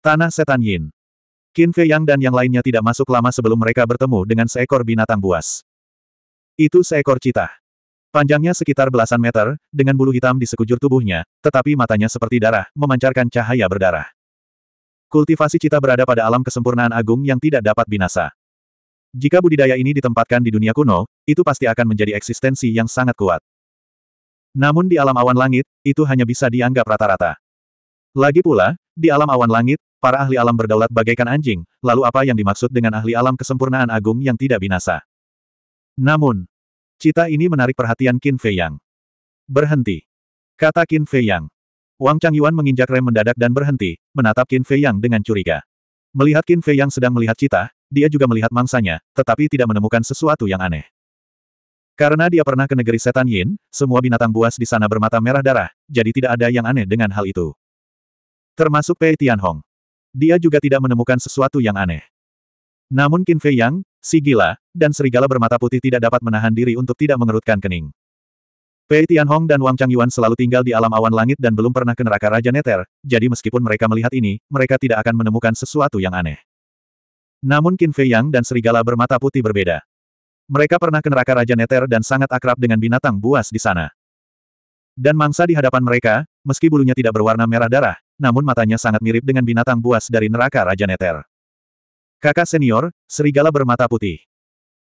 Tanah Setan Yin. Qin Fei Yang dan yang lainnya tidak masuk lama sebelum mereka bertemu dengan seekor binatang buas. Itu seekor cita. Panjangnya sekitar belasan meter, dengan bulu hitam di sekujur tubuhnya, tetapi matanya seperti darah, memancarkan cahaya berdarah. Kultivasi cita berada pada alam kesempurnaan agung yang tidak dapat binasa. Jika budidaya ini ditempatkan di dunia kuno, itu pasti akan menjadi eksistensi yang sangat kuat. Namun di alam awan langit, itu hanya bisa dianggap rata-rata. Lagi pula, di alam awan langit, Para ahli alam berdaulat bagaikan anjing, lalu apa yang dimaksud dengan ahli alam kesempurnaan agung yang tidak binasa? Namun, cita ini menarik perhatian Qin Fei Yang. Berhenti. Kata Qin Fei Yang. Wang Chang Yuan menginjak rem mendadak dan berhenti, menatap Qin Fei Yang dengan curiga. Melihat Qin Fei Yang sedang melihat cita, dia juga melihat mangsanya, tetapi tidak menemukan sesuatu yang aneh. Karena dia pernah ke negeri setan Yin, semua binatang buas di sana bermata merah darah, jadi tidak ada yang aneh dengan hal itu. Termasuk Pei Tianhong dia juga tidak menemukan sesuatu yang aneh. Namun Qin Fei Yang, si gila, dan serigala bermata putih tidak dapat menahan diri untuk tidak mengerutkan kening. Pei Tianhong dan Wang Changyuan selalu tinggal di alam awan langit dan belum pernah ke neraka Raja Neter, jadi meskipun mereka melihat ini, mereka tidak akan menemukan sesuatu yang aneh. Namun Qin Fei Yang dan serigala bermata putih berbeda. Mereka pernah ke neraka Raja Neter dan sangat akrab dengan binatang buas di sana. Dan mangsa di hadapan mereka, meski bulunya tidak berwarna merah darah, namun matanya sangat mirip dengan binatang buas dari neraka Raja Neter. Kakak senior, serigala bermata putih.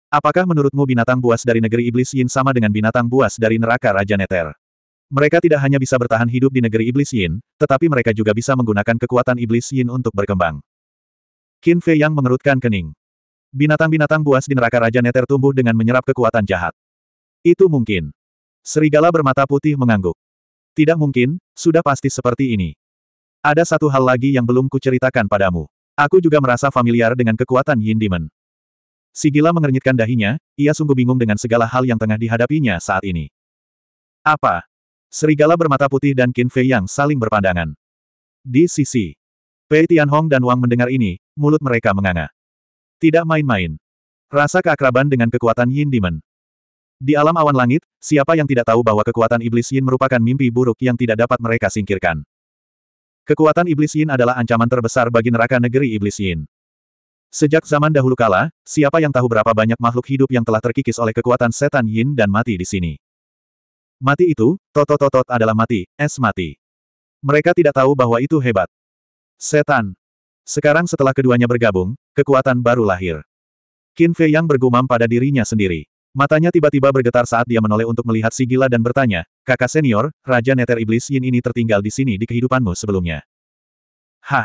Apakah menurutmu binatang buas dari negeri iblis Yin sama dengan binatang buas dari neraka Raja Neter? Mereka tidak hanya bisa bertahan hidup di negeri iblis Yin, tetapi mereka juga bisa menggunakan kekuatan iblis Yin untuk berkembang. Qin Fei yang mengerutkan kening. Binatang-binatang buas di neraka Raja Neter tumbuh dengan menyerap kekuatan jahat. Itu mungkin. Serigala bermata putih mengangguk. Tidak mungkin, sudah pasti seperti ini. Ada satu hal lagi yang belum kuceritakan padamu. Aku juga merasa familiar dengan kekuatan Yin Demon. Si gila mengernyitkan dahinya, ia sungguh bingung dengan segala hal yang tengah dihadapinya saat ini. Apa? Serigala bermata putih dan Qin Fei yang saling berpandangan. Di sisi. Pei Hong dan Wang mendengar ini, mulut mereka menganga. Tidak main-main. Rasa keakraban dengan kekuatan Yin Demon. Di alam awan langit, siapa yang tidak tahu bahwa kekuatan iblis Yin merupakan mimpi buruk yang tidak dapat mereka singkirkan. Kekuatan Iblis Yin adalah ancaman terbesar bagi neraka negeri Iblis Yin. Sejak zaman dahulu kala, siapa yang tahu berapa banyak makhluk hidup yang telah terkikis oleh kekuatan setan Yin dan mati di sini. Mati itu, totototot adalah mati, es mati. Mereka tidak tahu bahwa itu hebat. Setan. Sekarang setelah keduanya bergabung, kekuatan baru lahir. Qin Fei Yang bergumam pada dirinya sendiri. Matanya tiba-tiba bergetar saat dia menoleh untuk melihat si gila dan bertanya, kakak senior, Raja Neter Iblis Yin ini tertinggal di sini di kehidupanmu sebelumnya. Hah!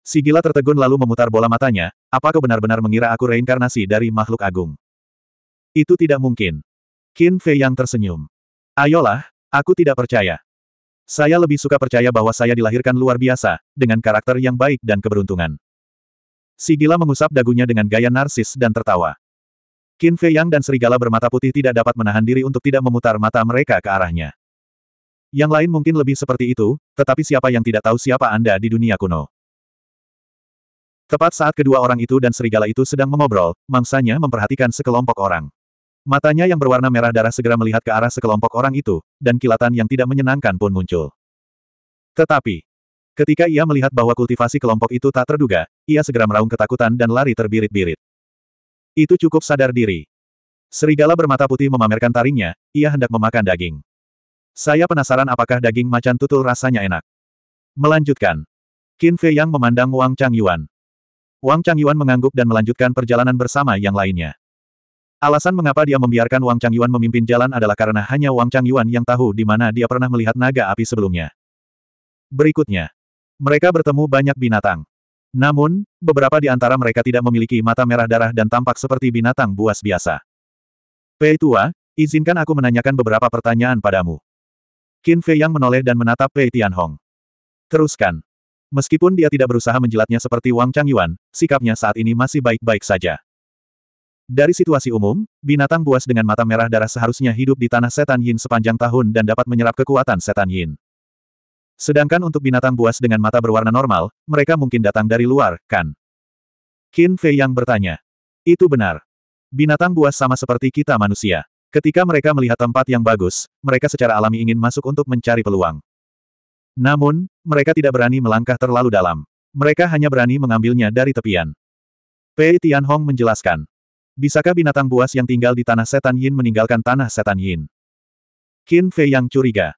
Si gila tertegun lalu memutar bola matanya, apa kau benar-benar mengira aku reinkarnasi dari makhluk agung? Itu tidak mungkin. Qin Fei yang tersenyum. Ayolah, aku tidak percaya. Saya lebih suka percaya bahwa saya dilahirkan luar biasa, dengan karakter yang baik dan keberuntungan. Si gila mengusap dagunya dengan gaya narsis dan tertawa. Qin Fei Yang dan serigala bermata putih tidak dapat menahan diri untuk tidak memutar mata mereka ke arahnya. Yang lain mungkin lebih seperti itu, tetapi siapa yang tidak tahu siapa Anda di dunia kuno? Tepat saat kedua orang itu dan serigala itu sedang mengobrol, mangsanya memperhatikan sekelompok orang. Matanya yang berwarna merah darah segera melihat ke arah sekelompok orang itu, dan kilatan yang tidak menyenangkan pun muncul. Tetapi, ketika ia melihat bahwa kultivasi kelompok itu tak terduga, ia segera meraung ketakutan dan lari terbirit-birit. Itu cukup sadar diri. Serigala bermata putih memamerkan taringnya, ia hendak memakan daging. Saya penasaran apakah daging macan tutul rasanya enak. Melanjutkan. Qin Fei Yang memandang Wang Chang Yuan. Wang Chang Yuan mengangguk dan melanjutkan perjalanan bersama yang lainnya. Alasan mengapa dia membiarkan Wang Chang Yuan memimpin jalan adalah karena hanya Wang Chang Yuan yang tahu di mana dia pernah melihat naga api sebelumnya. Berikutnya. Mereka bertemu banyak binatang. Namun, beberapa di antara mereka tidak memiliki mata merah darah dan tampak seperti binatang buas biasa. Pei Tua, izinkan aku menanyakan beberapa pertanyaan padamu. Qin Fei yang menoleh dan menatap Pei Tianhong. Teruskan. Meskipun dia tidak berusaha menjilatnya seperti Wang Changyuan, sikapnya saat ini masih baik-baik saja. Dari situasi umum, binatang buas dengan mata merah darah seharusnya hidup di tanah setan yin sepanjang tahun dan dapat menyerap kekuatan setan yin. Sedangkan untuk binatang buas dengan mata berwarna normal, mereka mungkin datang dari luar, kan? Qin Fei yang bertanya. Itu benar. Binatang buas sama seperti kita manusia. Ketika mereka melihat tempat yang bagus, mereka secara alami ingin masuk untuk mencari peluang. Namun, mereka tidak berani melangkah terlalu dalam. Mereka hanya berani mengambilnya dari tepian. Pei Tianhong menjelaskan. Bisakah binatang buas yang tinggal di tanah setan Yin meninggalkan tanah setan Yin? Qin Fei yang curiga.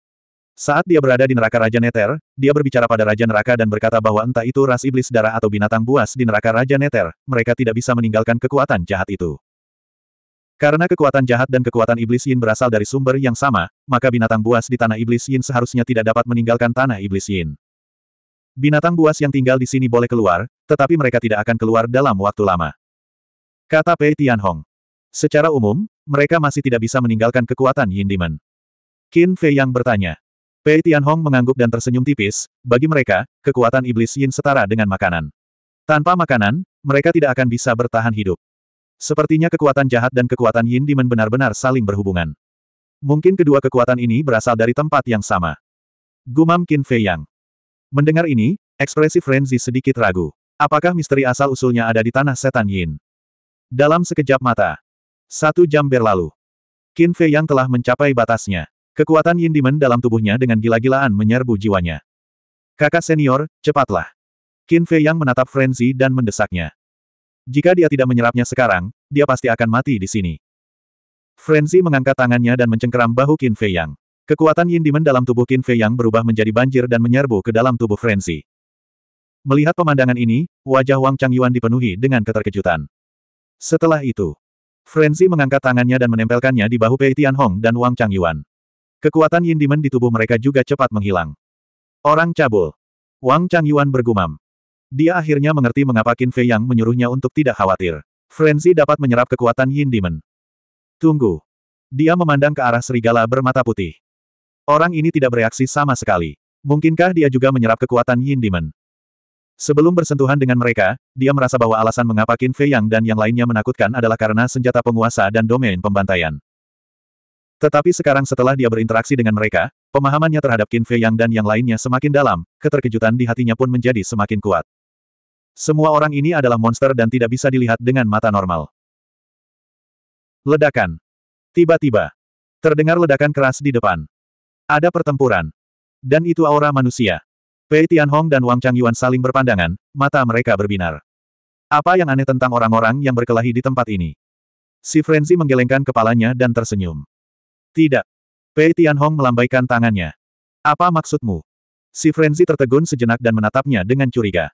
Saat dia berada di neraka Raja Neter, dia berbicara pada Raja Neraka dan berkata bahwa entah itu ras iblis darah atau binatang buas di neraka Raja Neter, mereka tidak bisa meninggalkan kekuatan jahat itu. Karena kekuatan jahat dan kekuatan iblis Yin berasal dari sumber yang sama, maka binatang buas di tanah iblis Yin seharusnya tidak dapat meninggalkan tanah iblis Yin. Binatang buas yang tinggal di sini boleh keluar, tetapi mereka tidak akan keluar dalam waktu lama. Kata Pei Tianhong. Secara umum, mereka masih tidak bisa meninggalkan kekuatan Yin Demon. Qin Fei yang bertanya, Pei Tianhong mengangguk dan tersenyum tipis, bagi mereka, kekuatan iblis yin setara dengan makanan. Tanpa makanan, mereka tidak akan bisa bertahan hidup. Sepertinya kekuatan jahat dan kekuatan yin dimen benar-benar saling berhubungan. Mungkin kedua kekuatan ini berasal dari tempat yang sama. Gumam Qin Fei Yang. Mendengar ini, ekspresi Frenzy sedikit ragu. Apakah misteri asal-usulnya ada di tanah setan Yin? Dalam sekejap mata. Satu jam berlalu. Qin Fei Yang telah mencapai batasnya. Kekuatan Yin Demon dalam tubuhnya dengan gila-gilaan menyerbu jiwanya. Kakak senior, cepatlah. Qin Fei Yang menatap Frenzy dan mendesaknya. Jika dia tidak menyerapnya sekarang, dia pasti akan mati di sini. Frenzy mengangkat tangannya dan mencengkeram bahu Qin Fei Yang. Kekuatan Yin Demon dalam tubuh Qin Fei Yang berubah menjadi banjir dan menyerbu ke dalam tubuh Frenzy. Melihat pemandangan ini, wajah Wang Chang Yuan dipenuhi dengan keterkejutan. Setelah itu, Frenzy mengangkat tangannya dan menempelkannya di bahu Pei Tian Hong dan Wang Chang Yuan. Kekuatan Yin Demon di tubuh mereka juga cepat menghilang. Orang cabul. Wang Chang Yuan bergumam. Dia akhirnya mengerti mengapa Qin Fei Yang menyuruhnya untuk tidak khawatir. Frenzy dapat menyerap kekuatan Yin Demon. Tunggu. Dia memandang ke arah serigala bermata putih. Orang ini tidak bereaksi sama sekali. Mungkinkah dia juga menyerap kekuatan Yin Demon? Sebelum bersentuhan dengan mereka, dia merasa bahwa alasan mengapa Qin Fei Yang dan yang lainnya menakutkan adalah karena senjata penguasa dan domain pembantaian. Tetapi sekarang setelah dia berinteraksi dengan mereka, pemahamannya terhadap Qin Fei Yang dan yang lainnya semakin dalam, keterkejutan di hatinya pun menjadi semakin kuat. Semua orang ini adalah monster dan tidak bisa dilihat dengan mata normal. Ledakan. Tiba-tiba. Terdengar ledakan keras di depan. Ada pertempuran. Dan itu aura manusia. Pei Tianhong dan Wang Changyuan saling berpandangan, mata mereka berbinar. Apa yang aneh tentang orang-orang yang berkelahi di tempat ini? Si Frenzy menggelengkan kepalanya dan tersenyum. Tidak. Pei Tianhong melambaikan tangannya. Apa maksudmu? Si Frenzy tertegun sejenak dan menatapnya dengan curiga.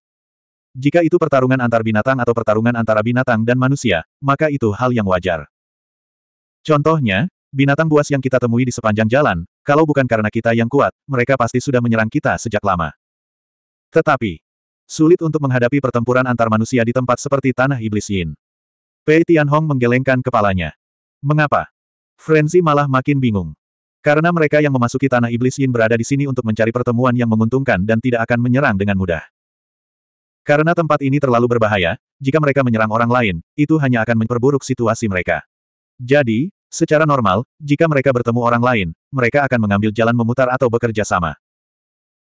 Jika itu pertarungan antar binatang atau pertarungan antara binatang dan manusia, maka itu hal yang wajar. Contohnya, binatang buas yang kita temui di sepanjang jalan, kalau bukan karena kita yang kuat, mereka pasti sudah menyerang kita sejak lama. Tetapi, sulit untuk menghadapi pertempuran antar manusia di tempat seperti Tanah Iblis Yin. Pei Tianhong menggelengkan kepalanya. Mengapa? Frenzy malah makin bingung. Karena mereka yang memasuki tanah iblis Yin berada di sini untuk mencari pertemuan yang menguntungkan dan tidak akan menyerang dengan mudah. Karena tempat ini terlalu berbahaya, jika mereka menyerang orang lain, itu hanya akan memperburuk situasi mereka. Jadi, secara normal, jika mereka bertemu orang lain, mereka akan mengambil jalan memutar atau bekerja sama.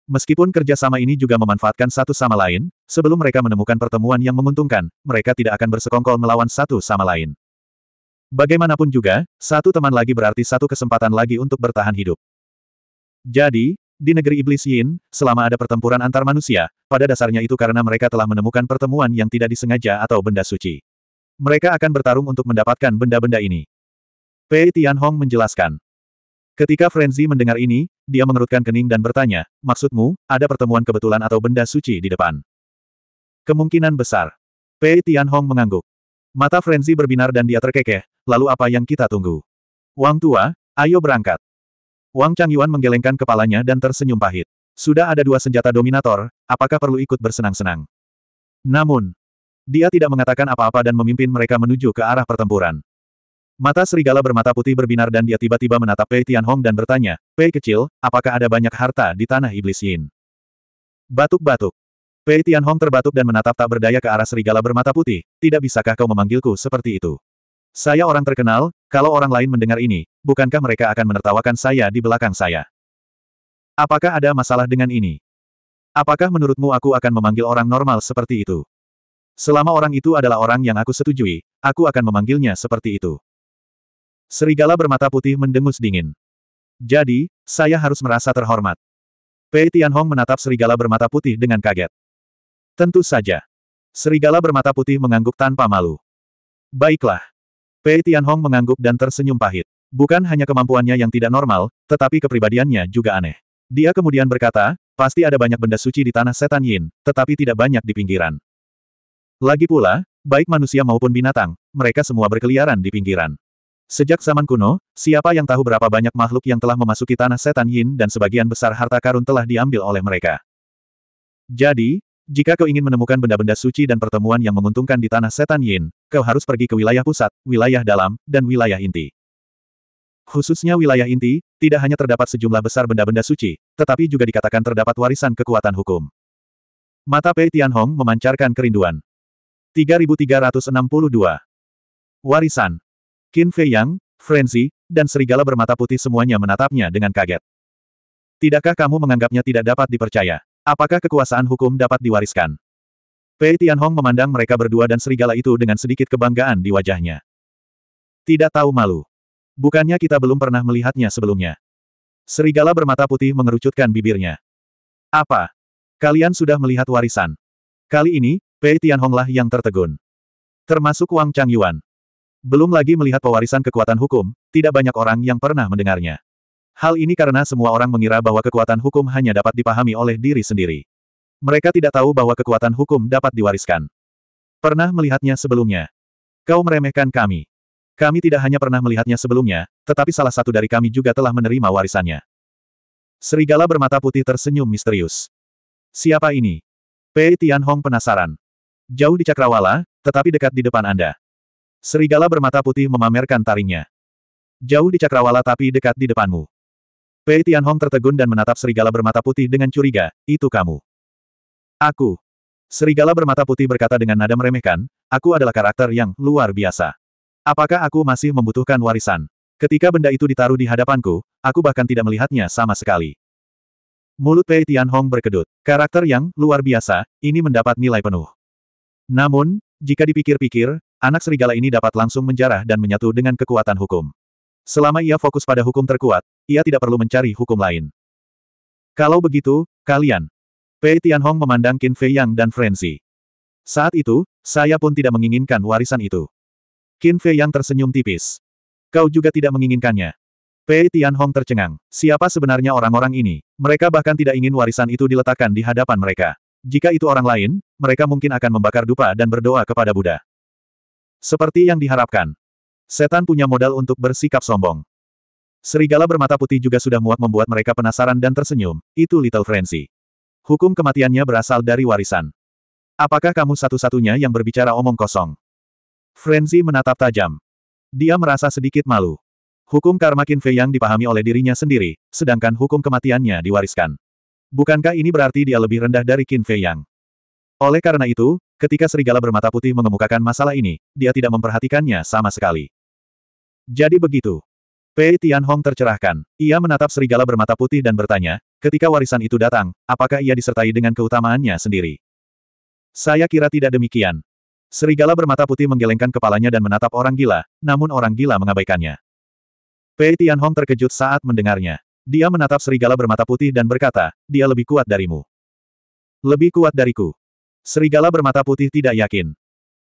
Meskipun kerjasama ini juga memanfaatkan satu sama lain, sebelum mereka menemukan pertemuan yang menguntungkan, mereka tidak akan bersekongkol melawan satu sama lain. Bagaimanapun juga, satu teman lagi berarti satu kesempatan lagi untuk bertahan hidup. Jadi, di negeri Iblis Yin, selama ada pertempuran antar manusia, pada dasarnya itu karena mereka telah menemukan pertemuan yang tidak disengaja atau benda suci. Mereka akan bertarung untuk mendapatkan benda-benda ini. Pei Tianhong menjelaskan. Ketika Frenzy mendengar ini, dia mengerutkan kening dan bertanya, maksudmu, ada pertemuan kebetulan atau benda suci di depan? Kemungkinan besar. Pei Tianhong mengangguk. Mata Frenzy berbinar dan dia terkekeh, lalu apa yang kita tunggu? Wang tua, ayo berangkat. Wang Changyuan menggelengkan kepalanya dan tersenyum pahit. Sudah ada dua senjata dominator, apakah perlu ikut bersenang-senang? Namun, dia tidak mengatakan apa-apa dan memimpin mereka menuju ke arah pertempuran. Mata serigala bermata putih berbinar dan dia tiba-tiba menatap Pei Tianhong dan bertanya, Pei kecil, apakah ada banyak harta di tanah iblis Yin? Batuk-batuk. Pei Tianhong terbatuk dan menatap tak berdaya ke arah serigala bermata putih, tidak bisakah kau memanggilku seperti itu? Saya orang terkenal, kalau orang lain mendengar ini, bukankah mereka akan menertawakan saya di belakang saya? Apakah ada masalah dengan ini? Apakah menurutmu aku akan memanggil orang normal seperti itu? Selama orang itu adalah orang yang aku setujui, aku akan memanggilnya seperti itu. Serigala bermata putih mendengus dingin. Jadi, saya harus merasa terhormat. Pei Tianhong menatap serigala bermata putih dengan kaget. Tentu saja. Serigala bermata putih mengangguk tanpa malu. Baiklah. Pei Tianhong mengangguk dan tersenyum pahit. Bukan hanya kemampuannya yang tidak normal, tetapi kepribadiannya juga aneh. Dia kemudian berkata, pasti ada banyak benda suci di tanah setan Yin, tetapi tidak banyak di pinggiran. Lagi pula, baik manusia maupun binatang, mereka semua berkeliaran di pinggiran. Sejak zaman kuno, siapa yang tahu berapa banyak makhluk yang telah memasuki tanah setan Yin dan sebagian besar harta karun telah diambil oleh mereka. Jadi, jika kau ingin menemukan benda-benda suci dan pertemuan yang menguntungkan di tanah setan Yin, kau harus pergi ke wilayah pusat, wilayah dalam, dan wilayah inti. Khususnya wilayah inti, tidak hanya terdapat sejumlah besar benda-benda suci, tetapi juga dikatakan terdapat warisan kekuatan hukum. Mata Pei Tianhong memancarkan kerinduan. 3362 Warisan Qin Fei Yang, Frenzy, dan serigala bermata putih semuanya menatapnya dengan kaget. Tidakkah kamu menganggapnya tidak dapat dipercaya? Apakah kekuasaan hukum dapat diwariskan? Pei Tianhong memandang mereka berdua dan serigala itu dengan sedikit kebanggaan di wajahnya. Tidak tahu malu. Bukannya kita belum pernah melihatnya sebelumnya. Serigala bermata putih mengerucutkan bibirnya. Apa? Kalian sudah melihat warisan. Kali ini, Pei Tianhonglah yang tertegun. Termasuk Wang Changyuan. Belum lagi melihat pewarisan kekuatan hukum, tidak banyak orang yang pernah mendengarnya. Hal ini karena semua orang mengira bahwa kekuatan hukum hanya dapat dipahami oleh diri sendiri. Mereka tidak tahu bahwa kekuatan hukum dapat diwariskan. Pernah melihatnya sebelumnya. Kau meremehkan kami. Kami tidak hanya pernah melihatnya sebelumnya, tetapi salah satu dari kami juga telah menerima warisannya. Serigala bermata putih tersenyum misterius. Siapa ini? Pei Tianhong penasaran. Jauh di cakrawala, tetapi dekat di depan Anda. Serigala bermata putih memamerkan taringnya. Jauh di cakrawala tapi dekat di depanmu. Pei Tianhong tertegun dan menatap serigala bermata putih dengan curiga, itu kamu. Aku. Serigala bermata putih berkata dengan nada meremehkan, aku adalah karakter yang luar biasa. Apakah aku masih membutuhkan warisan? Ketika benda itu ditaruh di hadapanku, aku bahkan tidak melihatnya sama sekali. Mulut Pei Tianhong berkedut. Karakter yang luar biasa, ini mendapat nilai penuh. Namun, jika dipikir-pikir, anak serigala ini dapat langsung menjarah dan menyatu dengan kekuatan hukum. Selama ia fokus pada hukum terkuat, ia tidak perlu mencari hukum lain. Kalau begitu, kalian. Pei Tianhong memandang Qin Fei Yang dan Frenzy. Saat itu, saya pun tidak menginginkan warisan itu. Qin Fei Yang tersenyum tipis. Kau juga tidak menginginkannya. Pei Tianhong tercengang. Siapa sebenarnya orang-orang ini? Mereka bahkan tidak ingin warisan itu diletakkan di hadapan mereka. Jika itu orang lain, mereka mungkin akan membakar dupa dan berdoa kepada Buddha. Seperti yang diharapkan. Setan punya modal untuk bersikap sombong. Serigala bermata putih juga sudah muak membuat mereka penasaran dan tersenyum, itu Little Frenzy. Hukum kematiannya berasal dari warisan. Apakah kamu satu-satunya yang berbicara omong kosong? Frenzy menatap tajam. Dia merasa sedikit malu. Hukum karma Qin Fei yang dipahami oleh dirinya sendiri, sedangkan hukum kematiannya diwariskan. Bukankah ini berarti dia lebih rendah dari Qin Fei Yang? Oleh karena itu, ketika serigala bermata putih mengemukakan masalah ini, dia tidak memperhatikannya sama sekali. Jadi begitu. Pei Tianhong tercerahkan. Ia menatap serigala bermata putih dan bertanya, ketika warisan itu datang, apakah ia disertai dengan keutamaannya sendiri? Saya kira tidak demikian. Serigala bermata putih menggelengkan kepalanya dan menatap orang gila, namun orang gila mengabaikannya. Pei Tianhong terkejut saat mendengarnya. Dia menatap serigala bermata putih dan berkata, dia lebih kuat darimu. Lebih kuat dariku. Serigala bermata putih tidak yakin.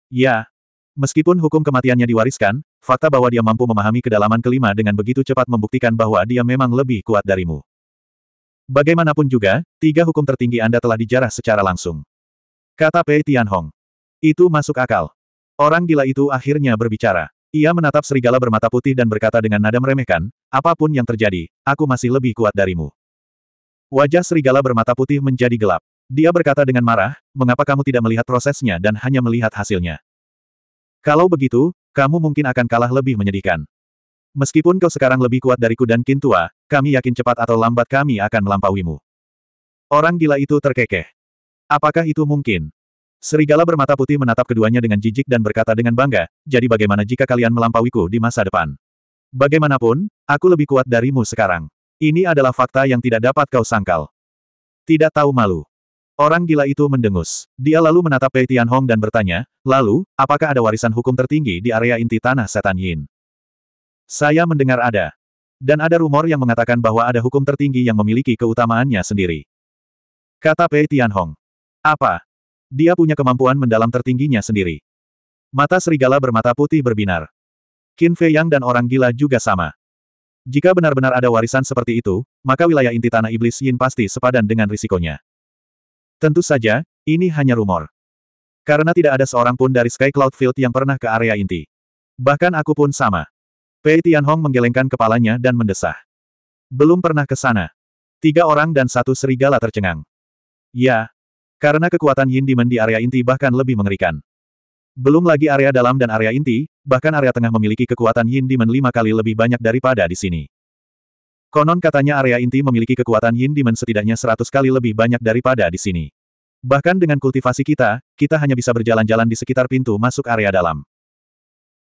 Ya. Meskipun hukum kematiannya diwariskan, Fakta bahwa dia mampu memahami kedalaman kelima dengan begitu cepat membuktikan bahwa dia memang lebih kuat darimu. Bagaimanapun juga, tiga hukum tertinggi Anda telah dijarah secara langsung. Kata Pei Tianhong. Itu masuk akal. Orang gila itu akhirnya berbicara. Ia menatap serigala bermata putih dan berkata dengan nada meremehkan, apapun yang terjadi, aku masih lebih kuat darimu. Wajah serigala bermata putih menjadi gelap. Dia berkata dengan marah, mengapa kamu tidak melihat prosesnya dan hanya melihat hasilnya? Kalau begitu, kamu mungkin akan kalah lebih menyedihkan. Meskipun kau sekarang lebih kuat dariku dan Kintua, kami yakin cepat atau lambat kami akan melampauimu. Orang gila itu terkekeh. Apakah itu mungkin? Serigala bermata putih menatap keduanya dengan jijik dan berkata dengan bangga, jadi bagaimana jika kalian melampauiku di masa depan? Bagaimanapun, aku lebih kuat darimu sekarang. Ini adalah fakta yang tidak dapat kau sangkal. Tidak tahu malu. Orang gila itu mendengus. Dia lalu menatap Pei Tianhong dan bertanya, lalu, apakah ada warisan hukum tertinggi di area inti tanah setan Yin? Saya mendengar ada. Dan ada rumor yang mengatakan bahwa ada hukum tertinggi yang memiliki keutamaannya sendiri. Kata Pei Tianhong. Apa? Dia punya kemampuan mendalam tertingginya sendiri. Mata serigala bermata putih berbinar. Qin Fei Yang dan orang gila juga sama. Jika benar-benar ada warisan seperti itu, maka wilayah inti tanah iblis Yin pasti sepadan dengan risikonya. Tentu saja, ini hanya rumor. Karena tidak ada seorang pun dari Sky Cloud Field yang pernah ke area inti. Bahkan aku pun sama. Pei Tianhong menggelengkan kepalanya dan mendesah. Belum pernah ke sana. Tiga orang dan satu serigala tercengang. Ya. Karena kekuatan Yin Demon di area inti bahkan lebih mengerikan. Belum lagi area dalam dan area inti, bahkan area tengah memiliki kekuatan Yin Demon lima kali lebih banyak daripada di sini. Konon katanya area inti memiliki kekuatan Yin Demon setidaknya seratus kali lebih banyak daripada di sini. Bahkan dengan kultivasi kita, kita hanya bisa berjalan-jalan di sekitar pintu masuk area dalam.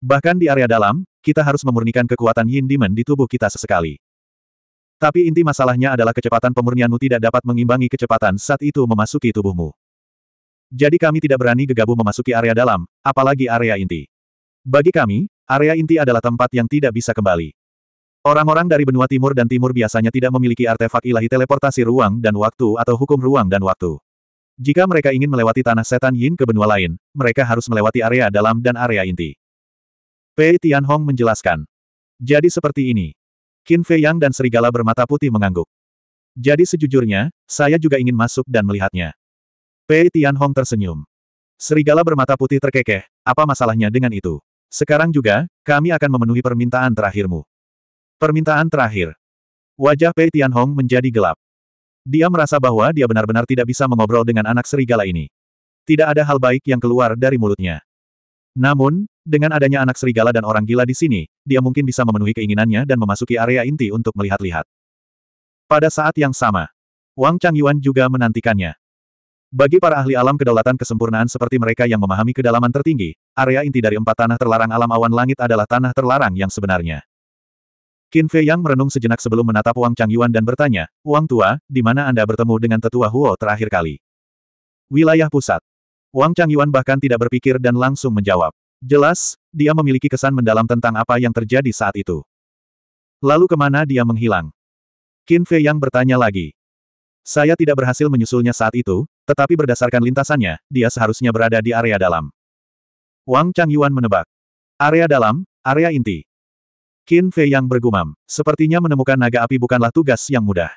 Bahkan di area dalam, kita harus memurnikan kekuatan Yin Demon di tubuh kita sesekali. Tapi inti masalahnya adalah kecepatan pemurnianmu tidak dapat mengimbangi kecepatan saat itu memasuki tubuhmu. Jadi kami tidak berani gegabah memasuki area dalam, apalagi area inti. Bagi kami, area inti adalah tempat yang tidak bisa kembali. Orang-orang dari benua timur dan timur biasanya tidak memiliki artefak ilahi teleportasi ruang dan waktu atau hukum ruang dan waktu. Jika mereka ingin melewati tanah setan Yin ke benua lain, mereka harus melewati area dalam dan area inti. Pei Tianhong menjelaskan. Jadi seperti ini. Qin Fei Yang dan serigala bermata putih mengangguk. Jadi sejujurnya, saya juga ingin masuk dan melihatnya. Pei Tianhong tersenyum. Serigala bermata putih terkekeh, apa masalahnya dengan itu? Sekarang juga, kami akan memenuhi permintaan terakhirmu. Permintaan terakhir. Wajah Pei Tianhong menjadi gelap. Dia merasa bahwa dia benar-benar tidak bisa mengobrol dengan anak serigala ini. Tidak ada hal baik yang keluar dari mulutnya. Namun, dengan adanya anak serigala dan orang gila di sini, dia mungkin bisa memenuhi keinginannya dan memasuki area inti untuk melihat-lihat. Pada saat yang sama, Wang Changyuan juga menantikannya. Bagi para ahli alam kedaulatan kesempurnaan seperti mereka yang memahami kedalaman tertinggi, area inti dari empat tanah terlarang alam awan langit adalah tanah terlarang yang sebenarnya. Qin Fei Yang merenung sejenak sebelum menatap Wang Chang Yuan dan bertanya, Wang Tua, di mana Anda bertemu dengan tetua Huo terakhir kali? Wilayah pusat. Wang Chang Yuan bahkan tidak berpikir dan langsung menjawab. Jelas, dia memiliki kesan mendalam tentang apa yang terjadi saat itu. Lalu kemana dia menghilang? Qin Fei Yang bertanya lagi. Saya tidak berhasil menyusulnya saat itu, tetapi berdasarkan lintasannya, dia seharusnya berada di area dalam. Wang Chang Yuan menebak. Area dalam, area inti. Qin Fei yang bergumam, sepertinya menemukan naga api bukanlah tugas yang mudah.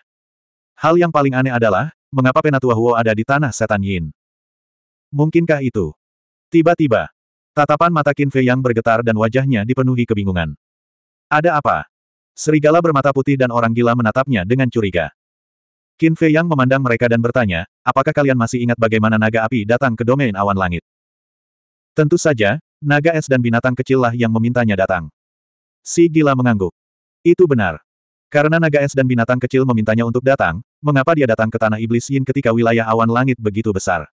Hal yang paling aneh adalah, mengapa Penatua Huo ada di tanah setan Yin? Mungkinkah itu? Tiba-tiba, tatapan mata Qin Fei yang bergetar dan wajahnya dipenuhi kebingungan. Ada apa? Serigala bermata putih dan orang gila menatapnya dengan curiga. Qin Fei yang memandang mereka dan bertanya, apakah kalian masih ingat bagaimana naga api datang ke domain awan langit? Tentu saja, naga es dan binatang kecillah yang memintanya datang. Si gila mengangguk. Itu benar. Karena naga es dan binatang kecil memintanya untuk datang, mengapa dia datang ke tanah iblis Yin ketika wilayah awan langit begitu besar?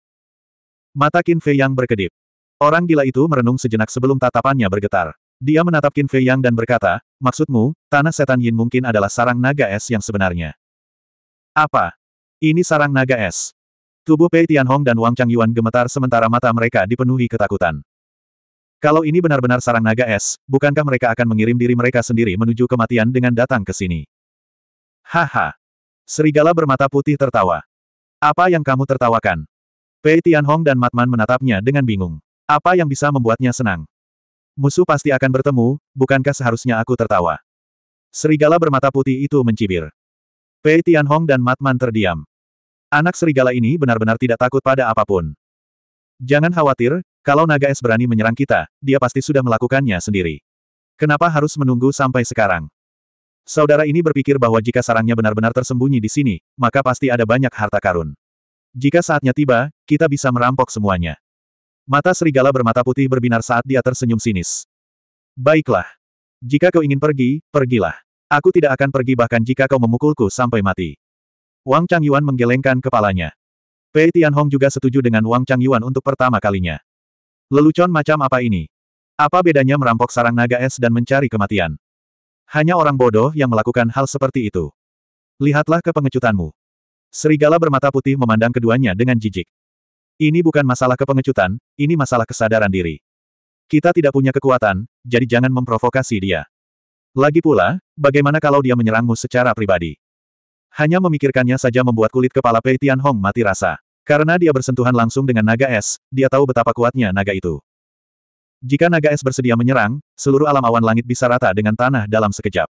Mata Qin Fei Yang berkedip. Orang gila itu merenung sejenak sebelum tatapannya bergetar. Dia menatap Qin Fei Yang dan berkata, maksudmu, tanah setan Yin mungkin adalah sarang naga es yang sebenarnya. Apa? Ini sarang naga es. Tubuh Pei Tianhong dan Wang Changyuan gemetar sementara mata mereka dipenuhi ketakutan. Kalau ini benar-benar sarang naga es, bukankah mereka akan mengirim diri mereka sendiri menuju kematian dengan datang ke sini? Haha. Serigala bermata putih tertawa. Apa yang kamu tertawakan? Pei Tianhong dan Matman menatapnya dengan bingung. Apa yang bisa membuatnya senang? Musuh pasti akan bertemu, bukankah seharusnya aku tertawa? Serigala bermata putih itu mencibir. Pei Tianhong dan Matman terdiam. Anak serigala ini benar-benar tidak takut pada apapun. Jangan khawatir, kalau naga es berani menyerang kita, dia pasti sudah melakukannya sendiri. Kenapa harus menunggu sampai sekarang? Saudara ini berpikir bahwa jika sarangnya benar-benar tersembunyi di sini, maka pasti ada banyak harta karun. Jika saatnya tiba, kita bisa merampok semuanya. Mata serigala bermata putih berbinar saat dia tersenyum sinis. Baiklah. Jika kau ingin pergi, pergilah. Aku tidak akan pergi bahkan jika kau memukulku sampai mati. Wang Changyuan menggelengkan kepalanya. Pei Tianhong juga setuju dengan Wang Changyuan untuk pertama kalinya. Lelucon macam apa ini? Apa bedanya merampok sarang naga es dan mencari kematian? Hanya orang bodoh yang melakukan hal seperti itu. Lihatlah ke pengecutanmu. Serigala bermata putih memandang keduanya dengan jijik. Ini bukan masalah kepengecutan, ini masalah kesadaran diri. Kita tidak punya kekuatan, jadi jangan memprovokasi dia. Lagi pula, bagaimana kalau dia menyerangmu secara pribadi? Hanya memikirkannya saja membuat kulit kepala Pei Tian Hong mati rasa. Karena dia bersentuhan langsung dengan naga es, dia tahu betapa kuatnya naga itu. Jika naga es bersedia menyerang, seluruh alam awan langit bisa rata dengan tanah dalam sekejap.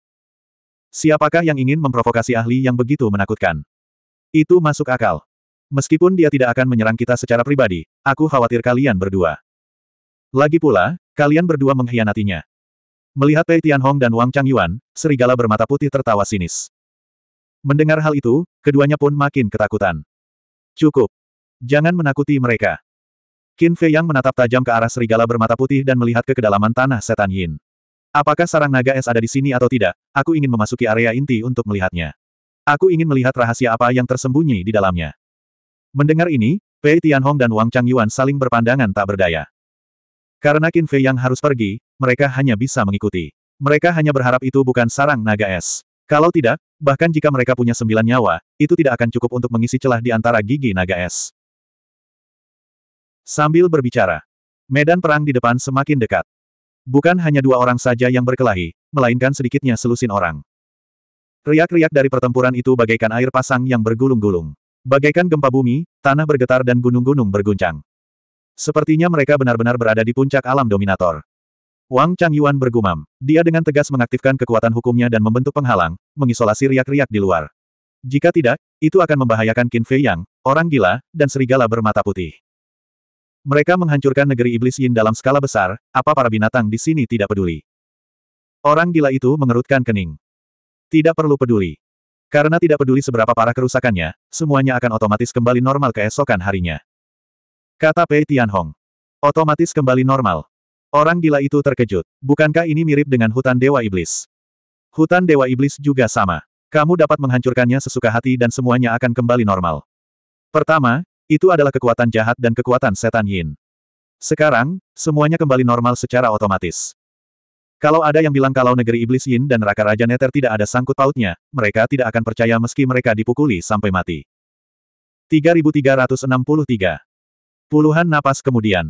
Siapakah yang ingin memprovokasi ahli yang begitu menakutkan? Itu masuk akal. Meskipun dia tidak akan menyerang kita secara pribadi, aku khawatir kalian berdua. Lagi pula, kalian berdua mengkhianatinya. Melihat Pei Tianhong dan Wang Changyuan, serigala bermata putih tertawa sinis. Mendengar hal itu, keduanya pun makin ketakutan. Cukup. Jangan menakuti mereka. Qin Fei Yang menatap tajam ke arah serigala bermata putih dan melihat ke kedalaman tanah setan Yin. Apakah sarang naga es ada di sini atau tidak, aku ingin memasuki area inti untuk melihatnya. Aku ingin melihat rahasia apa yang tersembunyi di dalamnya. Mendengar ini, Pei Tianhong dan Wang Chang Yuan saling berpandangan tak berdaya. Karena Qin Fei Yang harus pergi, mereka hanya bisa mengikuti. Mereka hanya berharap itu bukan sarang naga es. Kalau tidak, bahkan jika mereka punya sembilan nyawa, itu tidak akan cukup untuk mengisi celah di antara gigi naga es. Sambil berbicara, medan perang di depan semakin dekat. Bukan hanya dua orang saja yang berkelahi, melainkan sedikitnya selusin orang. Riak-riak dari pertempuran itu bagaikan air pasang yang bergulung-gulung. Bagaikan gempa bumi, tanah bergetar dan gunung-gunung berguncang. Sepertinya mereka benar-benar berada di puncak alam dominator. Wang Changyuan bergumam. Dia dengan tegas mengaktifkan kekuatan hukumnya dan membentuk penghalang, mengisolasi riak-riak di luar. Jika tidak, itu akan membahayakan Qin Fei Yang, orang gila, dan serigala bermata putih. Mereka menghancurkan negeri iblis Yin dalam skala besar, apa para binatang di sini tidak peduli. Orang gila itu mengerutkan kening. Tidak perlu peduli. Karena tidak peduli seberapa parah kerusakannya, semuanya akan otomatis kembali normal keesokan harinya. Kata Pei Tianhong. Otomatis kembali normal. Orang gila itu terkejut. Bukankah ini mirip dengan hutan Dewa Iblis? Hutan Dewa Iblis juga sama. Kamu dapat menghancurkannya sesuka hati dan semuanya akan kembali normal. Pertama, itu adalah kekuatan jahat dan kekuatan setan yin. Sekarang, semuanya kembali normal secara otomatis. Kalau ada yang bilang kalau negeri iblis Yin dan Raka Raja neter tidak ada sangkut pautnya, mereka tidak akan percaya meski mereka dipukuli sampai mati. 3363. Puluhan napas kemudian.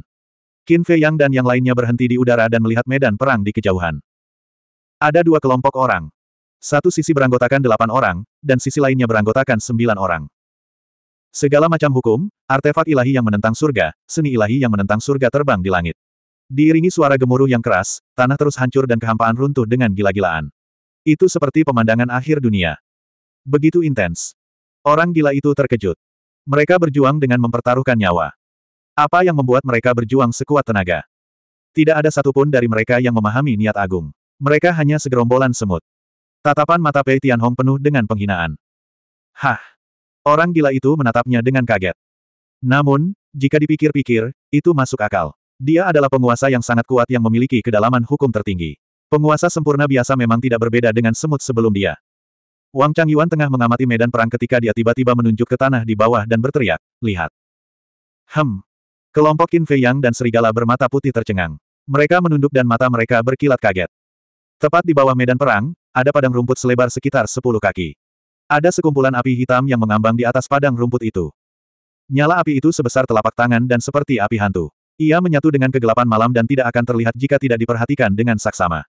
Qin Fei Yang dan yang lainnya berhenti di udara dan melihat medan perang di kejauhan. Ada dua kelompok orang. Satu sisi beranggotakan delapan orang, dan sisi lainnya beranggotakan sembilan orang. Segala macam hukum, artefak ilahi yang menentang surga, seni ilahi yang menentang surga terbang di langit. Diiringi suara gemuruh yang keras, tanah terus hancur dan kehampaan runtuh dengan gila-gilaan. Itu seperti pemandangan akhir dunia. Begitu intens. Orang gila itu terkejut. Mereka berjuang dengan mempertaruhkan nyawa. Apa yang membuat mereka berjuang sekuat tenaga? Tidak ada satupun dari mereka yang memahami niat agung. Mereka hanya segerombolan semut. Tatapan mata Pei Tianhong penuh dengan penghinaan. Hah! Orang gila itu menatapnya dengan kaget. Namun, jika dipikir-pikir, itu masuk akal. Dia adalah penguasa yang sangat kuat yang memiliki kedalaman hukum tertinggi. Penguasa sempurna biasa memang tidak berbeda dengan semut sebelum dia. Wang Changyuan tengah mengamati medan perang ketika dia tiba-tiba menunjuk ke tanah di bawah dan berteriak, lihat. Hem. Kelompok Qin Fei Yang dan serigala bermata putih tercengang. Mereka menunduk dan mata mereka berkilat kaget. Tepat di bawah medan perang, ada padang rumput selebar sekitar 10 kaki. Ada sekumpulan api hitam yang mengambang di atas padang rumput itu. Nyala api itu sebesar telapak tangan dan seperti api hantu. Ia menyatu dengan kegelapan malam dan tidak akan terlihat jika tidak diperhatikan dengan saksama.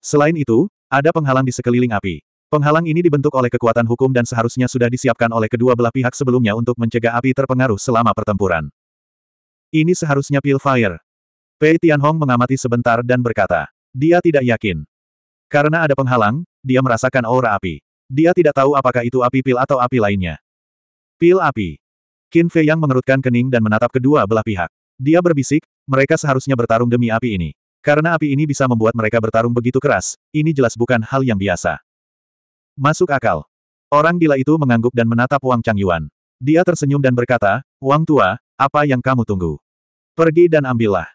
Selain itu, ada penghalang di sekeliling api. Penghalang ini dibentuk oleh kekuatan hukum dan seharusnya sudah disiapkan oleh kedua belah pihak sebelumnya untuk mencegah api terpengaruh selama pertempuran. Ini seharusnya pil fire. Pei Tianhong mengamati sebentar dan berkata, dia tidak yakin. Karena ada penghalang, dia merasakan aura api. Dia tidak tahu apakah itu api pil atau api lainnya. Pil api. Qin Fei yang mengerutkan kening dan menatap kedua belah pihak. Dia berbisik, mereka seharusnya bertarung demi api ini. Karena api ini bisa membuat mereka bertarung begitu keras, ini jelas bukan hal yang biasa. Masuk akal. Orang gila itu mengangguk dan menatap Wang Changyuan. Dia tersenyum dan berkata, Wang tua, apa yang kamu tunggu? Pergi dan ambillah.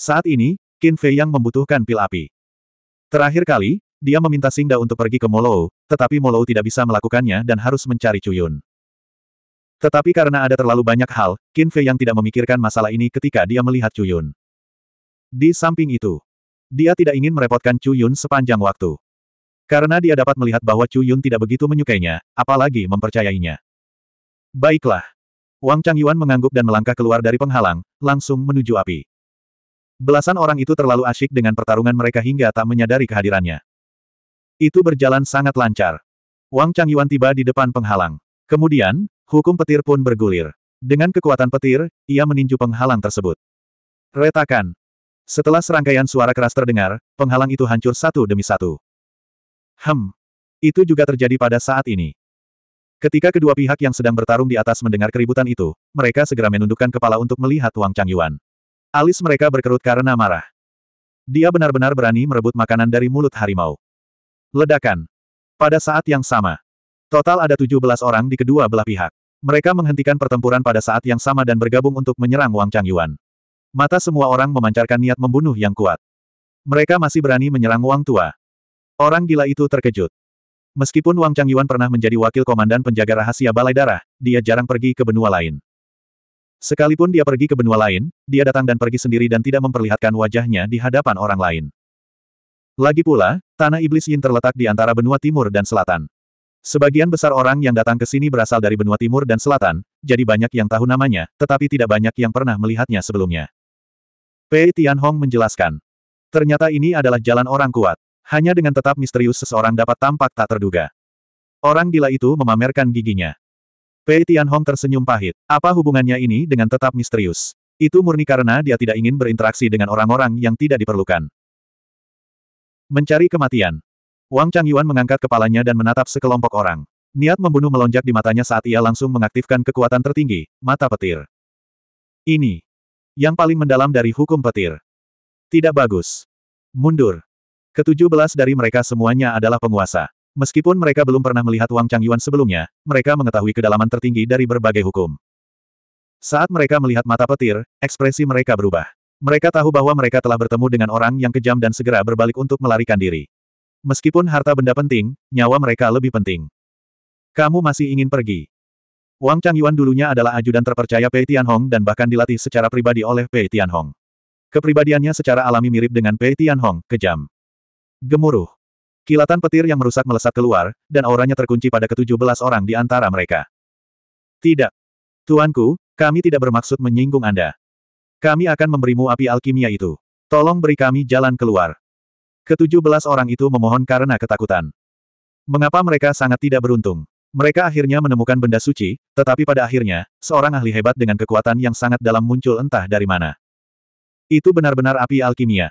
Saat ini, Qin Fei yang membutuhkan pil api. Terakhir kali, dia meminta Singda untuk pergi ke Molo, tetapi Molo tidak bisa melakukannya dan harus mencari Cuyun. Tetapi karena ada terlalu banyak hal, Qin Fei yang tidak memikirkan masalah ini ketika dia melihat Cuyun. Di samping itu, dia tidak ingin merepotkan Cuyun sepanjang waktu. Karena dia dapat melihat bahwa Cuyun tidak begitu menyukainya, apalagi mempercayainya. Baiklah. Wang Changyuan mengangguk dan melangkah keluar dari penghalang, langsung menuju api. Belasan orang itu terlalu asyik dengan pertarungan mereka hingga tak menyadari kehadirannya. Itu berjalan sangat lancar. Wang Changyuan tiba di depan penghalang. Kemudian, hukum petir pun bergulir. Dengan kekuatan petir, ia meninju penghalang tersebut. Retakan. Setelah serangkaian suara keras terdengar, penghalang itu hancur satu demi satu. Hem. Itu juga terjadi pada saat ini. Ketika kedua pihak yang sedang bertarung di atas mendengar keributan itu, mereka segera menundukkan kepala untuk melihat Wang Changyuan. Alis mereka berkerut karena marah. Dia benar-benar berani merebut makanan dari mulut harimau. Ledakan. Pada saat yang sama. Total ada 17 orang di kedua belah pihak. Mereka menghentikan pertempuran pada saat yang sama dan bergabung untuk menyerang Wang Changyuan. Mata semua orang memancarkan niat membunuh yang kuat. Mereka masih berani menyerang Wang Tua. Orang gila itu terkejut. Meskipun Wang Changyuan pernah menjadi wakil komandan penjaga rahasia Balai Darah, dia jarang pergi ke benua lain. Sekalipun dia pergi ke benua lain, dia datang dan pergi sendiri dan tidak memperlihatkan wajahnya di hadapan orang lain. Lagi pula, Tanah Iblis Yin terletak di antara benua timur dan selatan. Sebagian besar orang yang datang ke sini berasal dari benua timur dan selatan, jadi banyak yang tahu namanya, tetapi tidak banyak yang pernah melihatnya sebelumnya. Pei Tianhong menjelaskan. Ternyata ini adalah jalan orang kuat. Hanya dengan tetap misterius seseorang dapat tampak tak terduga. Orang gila itu memamerkan giginya. Pei Tianhong tersenyum pahit. Apa hubungannya ini dengan tetap misterius? Itu murni karena dia tidak ingin berinteraksi dengan orang-orang yang tidak diperlukan. Mencari kematian. Wang Changyuan mengangkat kepalanya dan menatap sekelompok orang. Niat membunuh melonjak di matanya saat ia langsung mengaktifkan kekuatan tertinggi, mata petir. Ini. Yang paling mendalam dari hukum petir. Tidak bagus. Mundur. Ketujuh belas dari mereka semuanya adalah penguasa. Meskipun mereka belum pernah melihat Wang Changyuan sebelumnya, mereka mengetahui kedalaman tertinggi dari berbagai hukum. Saat mereka melihat mata petir, ekspresi mereka berubah. Mereka tahu bahwa mereka telah bertemu dengan orang yang kejam dan segera berbalik untuk melarikan diri. Meskipun harta benda penting, nyawa mereka lebih penting. Kamu masih ingin pergi. Wang Changyuan dulunya adalah ajudan terpercaya Pei Tianhong dan bahkan dilatih secara pribadi oleh Pei Tianhong. Kepribadiannya secara alami mirip dengan Pei Tianhong, kejam. Gemuruh. Kilatan petir yang merusak melesat keluar, dan auranya terkunci pada ketujuh belas orang di antara mereka. Tidak. Tuanku, kami tidak bermaksud menyinggung Anda. Kami akan memberimu api alkimia itu. Tolong beri kami jalan keluar. Ketujuh belas orang itu memohon karena ketakutan. Mengapa mereka sangat tidak beruntung? Mereka akhirnya menemukan benda suci, tetapi pada akhirnya, seorang ahli hebat dengan kekuatan yang sangat dalam muncul entah dari mana. Itu benar-benar api alkimia.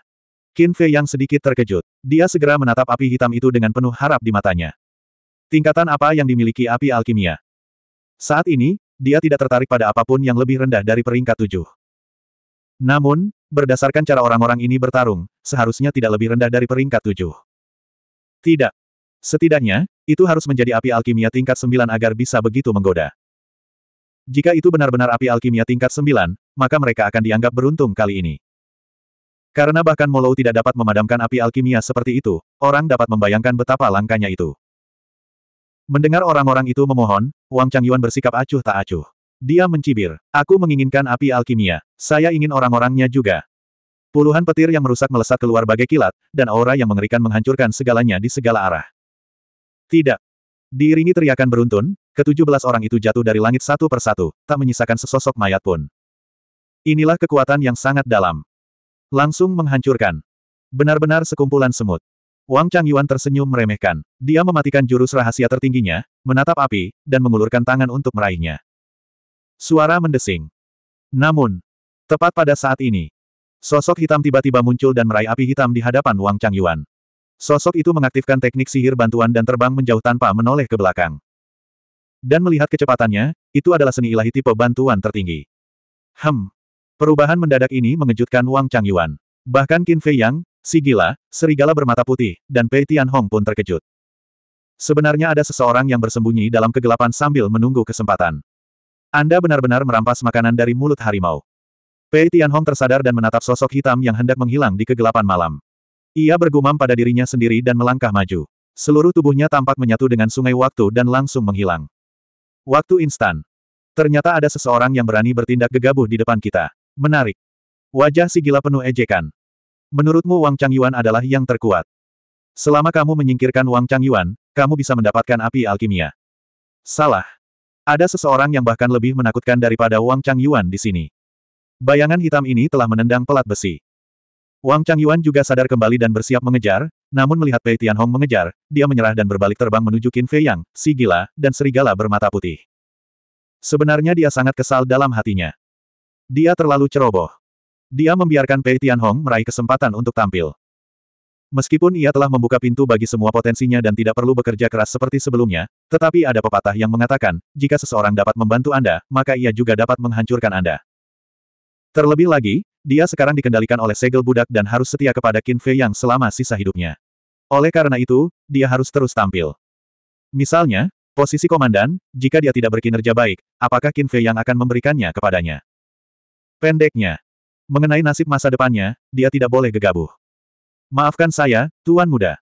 Qin Fei yang sedikit terkejut. Dia segera menatap api hitam itu dengan penuh harap di matanya. Tingkatan apa yang dimiliki api alkimia? Saat ini, dia tidak tertarik pada apapun yang lebih rendah dari peringkat tujuh. Namun, berdasarkan cara orang-orang ini bertarung, seharusnya tidak lebih rendah dari peringkat tujuh. Tidak. Setidaknya, itu harus menjadi api alkimia tingkat sembilan agar bisa begitu menggoda. Jika itu benar-benar api alkimia tingkat sembilan, maka mereka akan dianggap beruntung kali ini. Karena bahkan Molou tidak dapat memadamkan api alkimia seperti itu, orang dapat membayangkan betapa langkanya itu. Mendengar orang-orang itu memohon, Wang Changyuan bersikap acuh tak acuh. Dia mencibir. Aku menginginkan api alkimia. Saya ingin orang-orangnya juga. Puluhan petir yang merusak melesat keluar bagai kilat, dan aura yang mengerikan menghancurkan segalanya di segala arah. Tidak. Diiringi teriakan beruntun, ketujuh belas orang itu jatuh dari langit satu persatu, tak menyisakan sesosok mayat pun. Inilah kekuatan yang sangat dalam. Langsung menghancurkan. Benar-benar sekumpulan semut. Wang Changyuan tersenyum meremehkan. Dia mematikan jurus rahasia tertingginya, menatap api, dan mengulurkan tangan untuk meraihnya. Suara mendesing. Namun, tepat pada saat ini, sosok hitam tiba-tiba muncul dan meraih api hitam di hadapan Wang Changyuan. Sosok itu mengaktifkan teknik sihir bantuan dan terbang menjauh tanpa menoleh ke belakang. Dan melihat kecepatannya, itu adalah seni ilahi tipe bantuan tertinggi. Hem. Perubahan mendadak ini mengejutkan Wang Changyuan. Bahkan Qin Fei Yang, Sigila, serigala bermata putih, dan Pei Tianhong pun terkejut. Sebenarnya ada seseorang yang bersembunyi dalam kegelapan sambil menunggu kesempatan. Anda benar-benar merampas makanan dari mulut harimau. Pei Tianhong tersadar dan menatap sosok hitam yang hendak menghilang di kegelapan malam. Ia bergumam pada dirinya sendiri dan melangkah maju. Seluruh tubuhnya tampak menyatu dengan sungai waktu dan langsung menghilang. Waktu instan. Ternyata ada seseorang yang berani bertindak gegabah di depan kita. Menarik. Wajah si gila penuh ejekan. Menurutmu Wang Changyuan adalah yang terkuat. Selama kamu menyingkirkan Wang Changyuan, kamu bisa mendapatkan api alkimia. Salah. Ada seseorang yang bahkan lebih menakutkan daripada Wang Chang Yuan di sini. Bayangan hitam ini telah menendang pelat besi. Wang Chang Yuan juga sadar kembali dan bersiap mengejar, namun melihat Pei Hong mengejar, dia menyerah dan berbalik terbang menuju Qin Fei Yang, si gila, dan serigala bermata putih. Sebenarnya dia sangat kesal dalam hatinya. Dia terlalu ceroboh. Dia membiarkan Pei Hong meraih kesempatan untuk tampil. Meskipun ia telah membuka pintu bagi semua potensinya dan tidak perlu bekerja keras seperti sebelumnya, tetapi ada pepatah yang mengatakan, jika seseorang dapat membantu Anda, maka ia juga dapat menghancurkan Anda. Terlebih lagi, dia sekarang dikendalikan oleh segel budak dan harus setia kepada Qin Fei yang selama sisa hidupnya. Oleh karena itu, dia harus terus tampil. Misalnya, posisi komandan, jika dia tidak berkinerja baik, apakah Qin Fei yang akan memberikannya kepadanya? Pendeknya, mengenai nasib masa depannya, dia tidak boleh gegabah. Maafkan saya, Tuan Muda.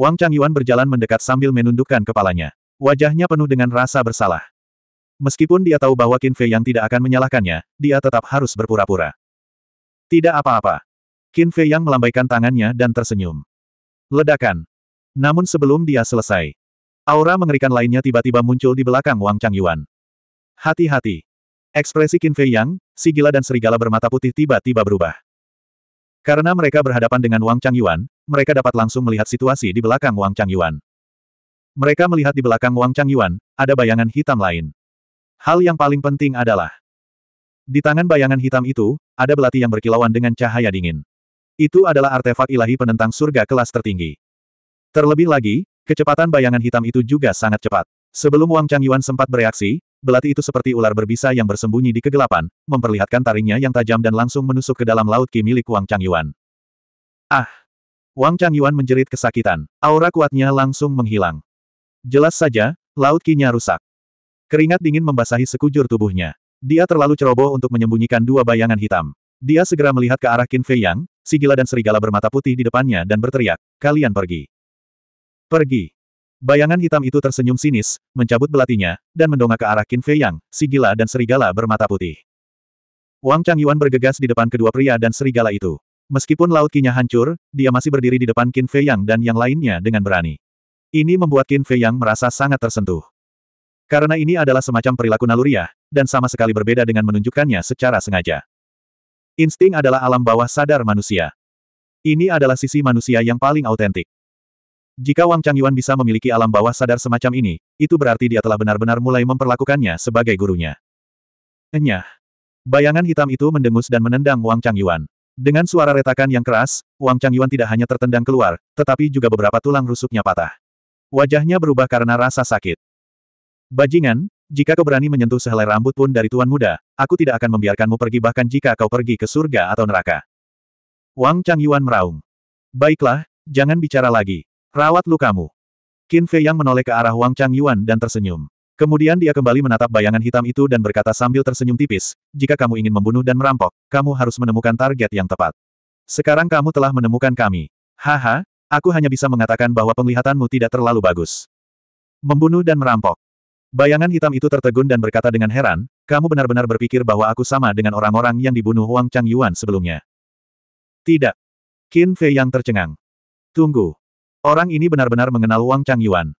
Wang Changyuan berjalan mendekat sambil menundukkan kepalanya. Wajahnya penuh dengan rasa bersalah. Meskipun dia tahu bahwa Qin Fei yang tidak akan menyalahkannya, dia tetap harus berpura-pura. Tidak apa-apa. Qin Fei yang melambaikan tangannya dan tersenyum. Ledakan. Namun sebelum dia selesai, aura mengerikan lainnya tiba-tiba muncul di belakang Wang Changyuan. Hati-hati. Ekspresi Qin Fei Yang, si gila dan serigala bermata putih tiba-tiba berubah. Karena mereka berhadapan dengan Wang Changyuan, mereka dapat langsung melihat situasi di belakang Wang Changyuan. Mereka melihat di belakang Wang Changyuan, ada bayangan hitam lain. Hal yang paling penting adalah, di tangan bayangan hitam itu, ada belati yang berkilauan dengan cahaya dingin. Itu adalah artefak ilahi penentang surga kelas tertinggi. Terlebih lagi, kecepatan bayangan hitam itu juga sangat cepat. Sebelum Wang Changyuan sempat bereaksi, belati itu seperti ular berbisa yang bersembunyi di kegelapan, memperlihatkan taringnya yang tajam dan langsung menusuk ke dalam laut ki milik Wang Changyuan. Ah! Wang Changyuan menjerit kesakitan. Aura kuatnya langsung menghilang. Jelas saja, laut kinya rusak. Keringat dingin membasahi sekujur tubuhnya. Dia terlalu ceroboh untuk menyembunyikan dua bayangan hitam. Dia segera melihat ke arah Qin Fei Yang, si gila dan serigala bermata putih di depannya dan berteriak, kalian pergi. Pergi. Bayangan hitam itu tersenyum sinis, mencabut belatinya, dan mendongak ke arah Qin Fei Yang, si gila dan serigala bermata putih. Wang Chang Yuan bergegas di depan kedua pria dan serigala itu. Meskipun laut kinya hancur, dia masih berdiri di depan Qin Fei Yang dan yang lainnya dengan berani. Ini membuat Qin Fei Yang merasa sangat tersentuh. Karena ini adalah semacam perilaku naluriah, dan sama sekali berbeda dengan menunjukkannya secara sengaja. Insting adalah alam bawah sadar manusia. Ini adalah sisi manusia yang paling autentik. Jika Wang Changyuan bisa memiliki alam bawah sadar semacam ini, itu berarti dia telah benar-benar mulai memperlakukannya sebagai gurunya. Enyah. Bayangan hitam itu mendengus dan menendang Wang Changyuan. Dengan suara retakan yang keras, Wang Changyuan tidak hanya tertendang keluar, tetapi juga beberapa tulang rusuknya patah. Wajahnya berubah karena rasa sakit. Bajingan, jika kau berani menyentuh sehelai rambut pun dari tuan muda, aku tidak akan membiarkanmu pergi bahkan jika kau pergi ke surga atau neraka. Wang Changyuan meraung. Baiklah, jangan bicara lagi. Rawat lukamu. Qin Fei yang menoleh ke arah Wang Chang Yuan dan tersenyum. Kemudian dia kembali menatap bayangan hitam itu dan berkata sambil tersenyum tipis, jika kamu ingin membunuh dan merampok, kamu harus menemukan target yang tepat. Sekarang kamu telah menemukan kami. Haha, aku hanya bisa mengatakan bahwa penglihatanmu tidak terlalu bagus. Membunuh dan merampok. Bayangan hitam itu tertegun dan berkata dengan heran, kamu benar-benar berpikir bahwa aku sama dengan orang-orang yang dibunuh Wang Chang Yuan sebelumnya. Tidak. Qin Fei yang tercengang. Tunggu. Orang ini benar-benar mengenal Wang Changyuan.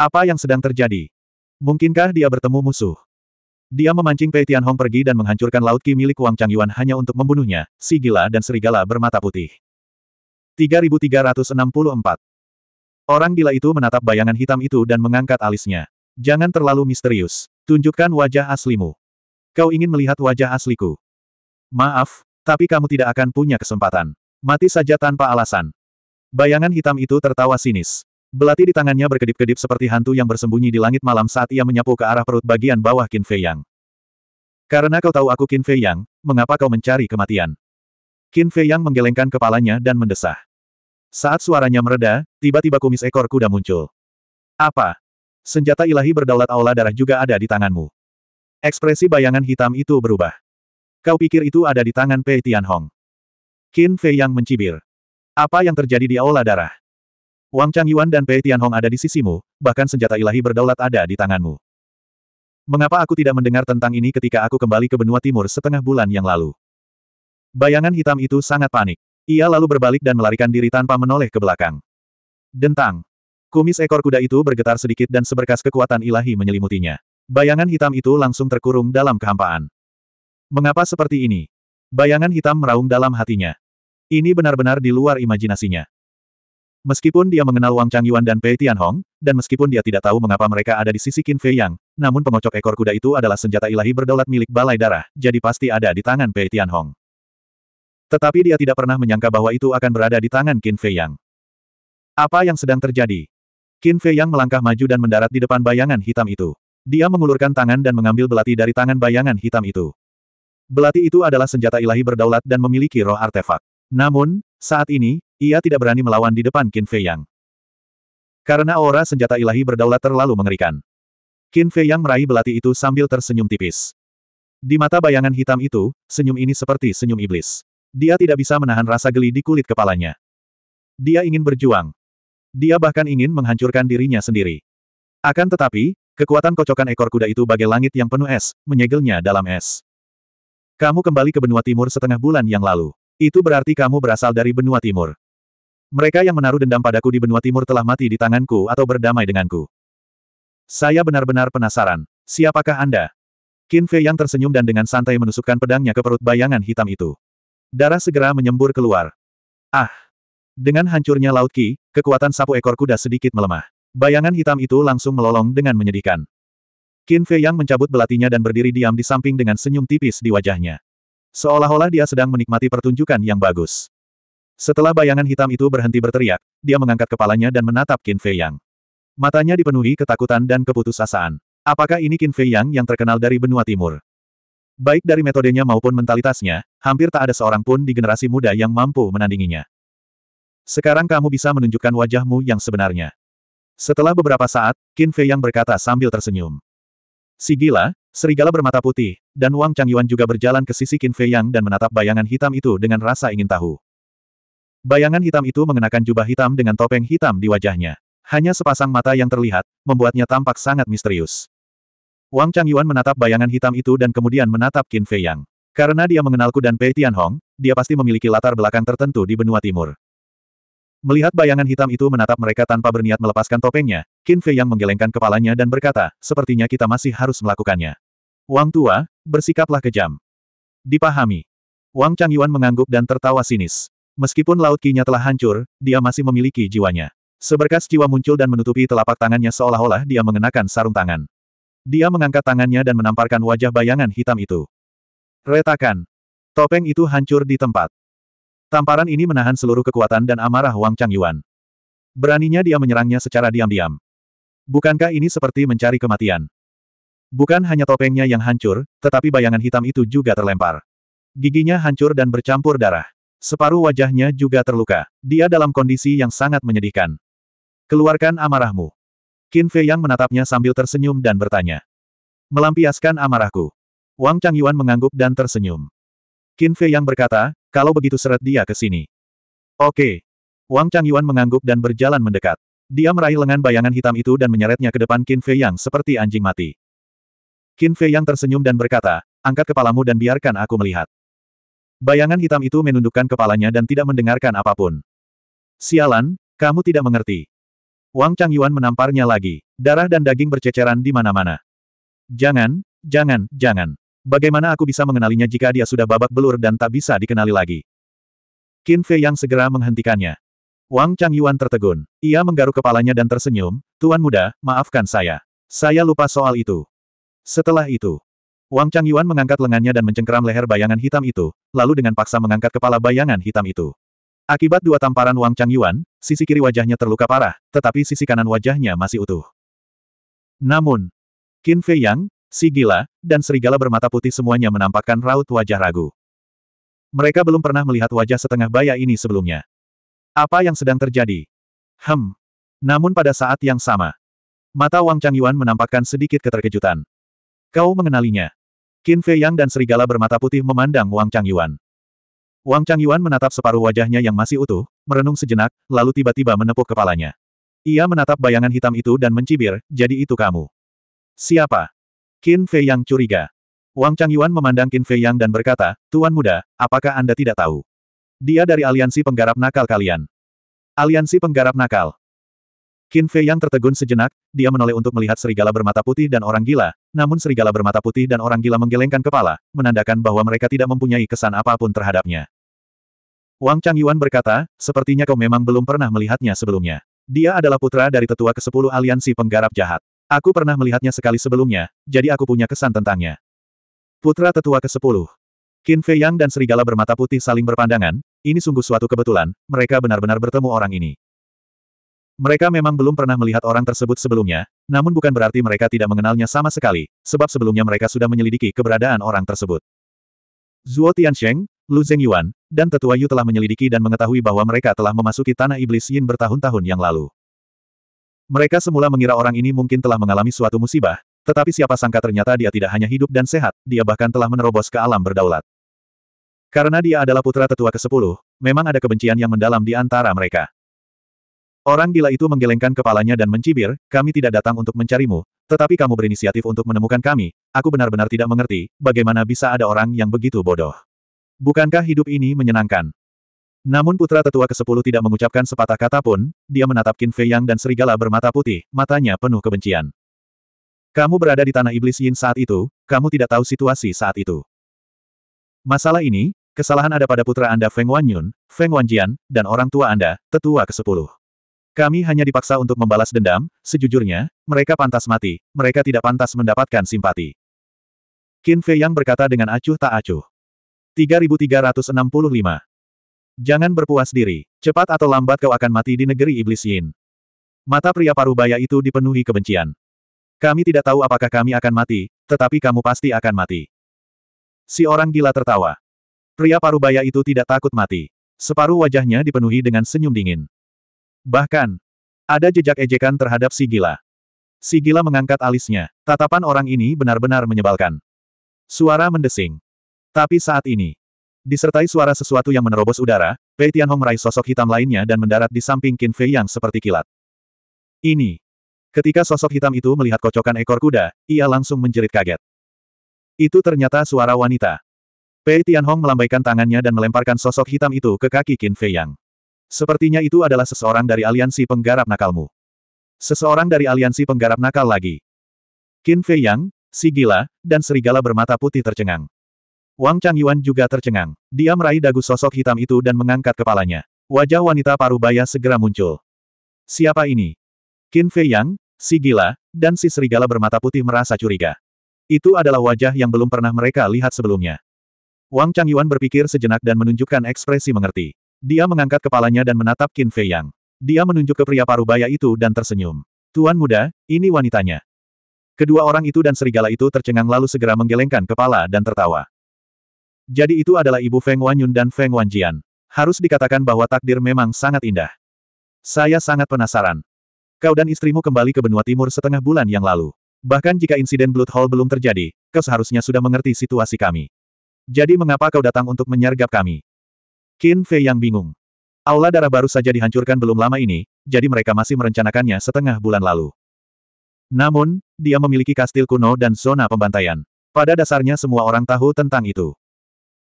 Apa yang sedang terjadi? Mungkinkah dia bertemu musuh? Dia memancing Pei Tianhong pergi dan menghancurkan laut Qi milik Wang Changyuan hanya untuk membunuhnya, si gila dan serigala bermata putih. 3364 Orang gila itu menatap bayangan hitam itu dan mengangkat alisnya. Jangan terlalu misterius. Tunjukkan wajah aslimu. Kau ingin melihat wajah asliku. Maaf, tapi kamu tidak akan punya kesempatan. Mati saja tanpa alasan. Bayangan hitam itu tertawa sinis. Belati di tangannya berkedip-kedip seperti hantu yang bersembunyi di langit malam saat ia menyapu ke arah perut bagian bawah Qin Fei Yang. Karena kau tahu aku Qin Fei Yang, mengapa kau mencari kematian? Qin Fei Yang menggelengkan kepalanya dan mendesah. Saat suaranya mereda, tiba-tiba kumis ekor kuda muncul. Apa? Senjata ilahi berdaulat aula darah juga ada di tanganmu. Ekspresi bayangan hitam itu berubah. Kau pikir itu ada di tangan Pei Tianhong. Qin Fei Yang mencibir. Apa yang terjadi di Aula Darah? Wang Chang Yuan dan Pei Tianhong ada di sisimu, bahkan senjata ilahi berdaulat ada di tanganmu. Mengapa aku tidak mendengar tentang ini ketika aku kembali ke benua timur setengah bulan yang lalu? Bayangan hitam itu sangat panik. Ia lalu berbalik dan melarikan diri tanpa menoleh ke belakang. Dentang. Kumis ekor kuda itu bergetar sedikit dan seberkas kekuatan ilahi menyelimutinya. Bayangan hitam itu langsung terkurung dalam kehampaan. Mengapa seperti ini? Bayangan hitam meraung dalam hatinya. Ini benar-benar di luar imajinasinya. Meskipun dia mengenal Wang Changyuan dan Pei Tianhong, dan meskipun dia tidak tahu mengapa mereka ada di sisi Qin Fei Yang, namun pengocok ekor kuda itu adalah senjata ilahi berdaulat milik Balai Darah, jadi pasti ada di tangan Pei Tianhong. Tetapi dia tidak pernah menyangka bahwa itu akan berada di tangan Qin Fei Yang. Apa yang sedang terjadi? Qin Fei Yang melangkah maju dan mendarat di depan bayangan hitam itu. Dia mengulurkan tangan dan mengambil belati dari tangan bayangan hitam itu. Belati itu adalah senjata ilahi berdaulat dan memiliki roh artefak. Namun, saat ini, ia tidak berani melawan di depan Qin Fei Yang. Karena aura senjata ilahi berdaulat terlalu mengerikan. Qin Fei Yang meraih belati itu sambil tersenyum tipis. Di mata bayangan hitam itu, senyum ini seperti senyum iblis. Dia tidak bisa menahan rasa geli di kulit kepalanya. Dia ingin berjuang. Dia bahkan ingin menghancurkan dirinya sendiri. Akan tetapi, kekuatan kocokan ekor kuda itu bagai langit yang penuh es, menyegelnya dalam es. Kamu kembali ke benua timur setengah bulan yang lalu. Itu berarti kamu berasal dari benua timur. Mereka yang menaruh dendam padaku di benua timur telah mati di tanganku atau berdamai denganku. Saya benar-benar penasaran. Siapakah Anda? Qin Fei yang tersenyum dan dengan santai menusukkan pedangnya ke perut bayangan hitam itu. Darah segera menyembur keluar. Ah! Dengan hancurnya Laut ki, kekuatan sapu ekor kuda sedikit melemah. Bayangan hitam itu langsung melolong dengan menyedihkan. Qin Fei yang mencabut belatinya dan berdiri diam di samping dengan senyum tipis di wajahnya. Seolah-olah dia sedang menikmati pertunjukan yang bagus. Setelah bayangan hitam itu berhenti berteriak, dia mengangkat kepalanya dan menatap Qin Fei Yang. Matanya dipenuhi ketakutan dan keputusasaan. Apakah ini Qin Fei Yang yang terkenal dari benua timur? Baik dari metodenya maupun mentalitasnya, hampir tak ada seorang pun di generasi muda yang mampu menandinginya. Sekarang kamu bisa menunjukkan wajahmu yang sebenarnya. Setelah beberapa saat, Qin Fei Yang berkata sambil tersenyum. Sigila, serigala bermata putih, dan Wang Changyuan juga berjalan ke sisi Qin Fei Yang dan menatap bayangan hitam itu dengan rasa ingin tahu. Bayangan hitam itu mengenakan jubah hitam dengan topeng hitam di wajahnya. Hanya sepasang mata yang terlihat, membuatnya tampak sangat misterius. Wang Changyuan menatap bayangan hitam itu dan kemudian menatap Qin Fei Yang. Karena dia mengenalku dan Pei Tianhong, dia pasti memiliki latar belakang tertentu di benua timur. Melihat bayangan hitam itu menatap mereka tanpa berniat melepaskan topengnya, Qin Fei Yang menggelengkan kepalanya dan berkata, sepertinya kita masih harus melakukannya. Wang tua, bersikaplah kejam. Dipahami. Wang Changyuan mengangguk dan tertawa sinis. Meskipun laut kinya telah hancur, dia masih memiliki jiwanya. Seberkas jiwa muncul dan menutupi telapak tangannya seolah-olah dia mengenakan sarung tangan. Dia mengangkat tangannya dan menamparkan wajah bayangan hitam itu. Retakan. Topeng itu hancur di tempat. Tamparan ini menahan seluruh kekuatan dan amarah Wang Changyuan. Beraninya dia menyerangnya secara diam-diam. Bukankah ini seperti mencari kematian? Bukan hanya topengnya yang hancur, tetapi bayangan hitam itu juga terlempar. Giginya hancur dan bercampur darah. Separuh wajahnya juga terluka. Dia dalam kondisi yang sangat menyedihkan. Keluarkan amarahmu. Qin Fei Yang menatapnya sambil tersenyum dan bertanya. Melampiaskan amarahku. Wang Chang Yuan mengangguk dan tersenyum. Qin Fei Yang berkata, kalau begitu seret dia ke sini. Oke. Wang Chang Yuan mengangguk dan berjalan mendekat. Dia meraih lengan bayangan hitam itu dan menyeretnya ke depan Qin Fei Yang seperti anjing mati. Qin Fei yang tersenyum dan berkata, angkat kepalamu dan biarkan aku melihat. Bayangan hitam itu menundukkan kepalanya dan tidak mendengarkan apapun. Sialan, kamu tidak mengerti. Wang Changyuan menamparnya lagi. Darah dan daging berceceran di mana-mana. Jangan, jangan, jangan. Bagaimana aku bisa mengenalinya jika dia sudah babak belur dan tak bisa dikenali lagi? Qin Fei yang segera menghentikannya. Wang Changyuan tertegun. Ia menggaruk kepalanya dan tersenyum, Tuan muda, maafkan saya. Saya lupa soal itu. Setelah itu, Wang Chang Yuan mengangkat lengannya dan mencengkeram leher bayangan hitam itu, lalu dengan paksa mengangkat kepala bayangan hitam itu. Akibat dua tamparan Wang Chang Yuan, sisi kiri wajahnya terluka parah, tetapi sisi kanan wajahnya masih utuh. Namun, Qin Fei Yang, si gila, dan serigala bermata putih semuanya menampakkan raut wajah ragu. Mereka belum pernah melihat wajah setengah baya ini sebelumnya. Apa yang sedang terjadi? Hem. Namun pada saat yang sama, mata Wang Chang Yuan menampakkan sedikit keterkejutan. Kau mengenalinya. Qin Fei Yang dan serigala bermata putih memandang Wang Changyuan. Wang Changyuan menatap separuh wajahnya yang masih utuh, merenung sejenak, lalu tiba-tiba menepuk kepalanya. Ia menatap bayangan hitam itu dan mencibir, jadi itu kamu. Siapa? Qin Fei Yang curiga. Wang Changyuan memandang Qin Fei Yang dan berkata, Tuan muda, apakah Anda tidak tahu? Dia dari aliansi penggarap nakal kalian. Aliansi penggarap nakal. Qin Fei yang tertegun sejenak, dia menoleh untuk melihat serigala bermata putih dan orang gila, namun serigala bermata putih dan orang gila menggelengkan kepala, menandakan bahwa mereka tidak mempunyai kesan apapun terhadapnya. Wang Chang Yuan berkata, sepertinya kau memang belum pernah melihatnya sebelumnya. Dia adalah putra dari tetua ke-10 aliansi penggarap jahat. Aku pernah melihatnya sekali sebelumnya, jadi aku punya kesan tentangnya. Putra tetua ke-10. Qin Fei Yang dan serigala bermata putih saling berpandangan, ini sungguh suatu kebetulan, mereka benar-benar bertemu orang ini. Mereka memang belum pernah melihat orang tersebut sebelumnya, namun bukan berarti mereka tidak mengenalnya sama sekali, sebab sebelumnya mereka sudah menyelidiki keberadaan orang tersebut. Zuo Tiansheng, Lu Zhengyuan, dan Tetua Yu telah menyelidiki dan mengetahui bahwa mereka telah memasuki Tanah Iblis Yin bertahun-tahun yang lalu. Mereka semula mengira orang ini mungkin telah mengalami suatu musibah, tetapi siapa sangka ternyata dia tidak hanya hidup dan sehat, dia bahkan telah menerobos ke alam berdaulat. Karena dia adalah putra tetua ke-10, memang ada kebencian yang mendalam di antara mereka. Orang gila itu menggelengkan kepalanya dan mencibir, kami tidak datang untuk mencarimu, tetapi kamu berinisiatif untuk menemukan kami, aku benar-benar tidak mengerti, bagaimana bisa ada orang yang begitu bodoh. Bukankah hidup ini menyenangkan? Namun putra tetua ke-10 tidak mengucapkan sepatah kata pun, dia menatap Qin Fei Yang dan serigala bermata putih, matanya penuh kebencian. Kamu berada di tanah iblis Yin saat itu, kamu tidak tahu situasi saat itu. Masalah ini, kesalahan ada pada putra Anda Feng Wanyun, Feng Wanjian, dan orang tua Anda, tetua ke-10. Kami hanya dipaksa untuk membalas dendam, sejujurnya, mereka pantas mati, mereka tidak pantas mendapatkan simpati. Qin Fei Yang berkata dengan acuh tak acuh. 3365. Jangan berpuas diri, cepat atau lambat kau akan mati di negeri iblis Yin. Mata pria parubaya itu dipenuhi kebencian. Kami tidak tahu apakah kami akan mati, tetapi kamu pasti akan mati. Si orang gila tertawa. Pria parubaya itu tidak takut mati. Separuh wajahnya dipenuhi dengan senyum dingin. Bahkan, ada jejak ejekan terhadap si gila. Si gila mengangkat alisnya. Tatapan orang ini benar-benar menyebalkan. Suara mendesing. Tapi saat ini, disertai suara sesuatu yang menerobos udara, Pei Tianhong meraih sosok hitam lainnya dan mendarat di samping Qin Fei yang seperti kilat. Ini. Ketika sosok hitam itu melihat kocokan ekor kuda, ia langsung menjerit kaget. Itu ternyata suara wanita. Pei Tianhong melambaikan tangannya dan melemparkan sosok hitam itu ke kaki Qin Fei Yang. Sepertinya itu adalah seseorang dari aliansi penggarap nakalmu. Seseorang dari aliansi penggarap nakal lagi. Qin Fei Yang, si gila, dan serigala bermata putih tercengang. Wang Changyuan juga tercengang. Dia meraih dagu sosok hitam itu dan mengangkat kepalanya. Wajah wanita paruh baya segera muncul. Siapa ini? Qin Fei Yang, si gila, dan si serigala bermata putih merasa curiga. Itu adalah wajah yang belum pernah mereka lihat sebelumnya. Wang Changyuan berpikir sejenak dan menunjukkan ekspresi mengerti. Dia mengangkat kepalanya dan menatap Qin Fei Yang. Dia menunjuk ke pria parubaya itu dan tersenyum. Tuan muda, ini wanitanya. Kedua orang itu dan serigala itu tercengang lalu segera menggelengkan kepala dan tertawa. Jadi itu adalah ibu Feng Wanyun dan Feng Wanjian. Harus dikatakan bahwa takdir memang sangat indah. Saya sangat penasaran. Kau dan istrimu kembali ke benua timur setengah bulan yang lalu. Bahkan jika insiden Blood Hall belum terjadi, kau seharusnya sudah mengerti situasi kami. Jadi mengapa kau datang untuk menyergap kami? Qin Fei yang bingung. Aula darah baru saja dihancurkan belum lama ini, jadi mereka masih merencanakannya setengah bulan lalu. Namun, dia memiliki kastil kuno dan zona pembantaian. Pada dasarnya semua orang tahu tentang itu.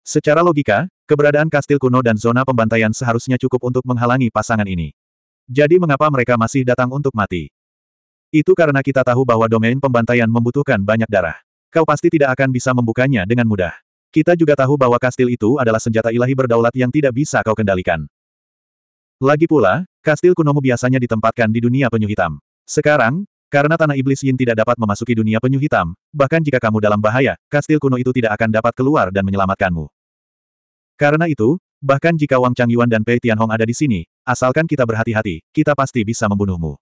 Secara logika, keberadaan kastil kuno dan zona pembantaian seharusnya cukup untuk menghalangi pasangan ini. Jadi mengapa mereka masih datang untuk mati? Itu karena kita tahu bahwa domain pembantaian membutuhkan banyak darah. Kau pasti tidak akan bisa membukanya dengan mudah. Kita juga tahu bahwa kastil itu adalah senjata ilahi berdaulat yang tidak bisa kau kendalikan. Lagi pula, kastil kunomu biasanya ditempatkan di dunia penyu hitam. Sekarang, karena tanah iblis Yin tidak dapat memasuki dunia penyu hitam, bahkan jika kamu dalam bahaya, kastil kuno itu tidak akan dapat keluar dan menyelamatkanmu. Karena itu, bahkan jika Wang Changyuan dan Pei Tianhong ada di sini, asalkan kita berhati-hati, kita pasti bisa membunuhmu.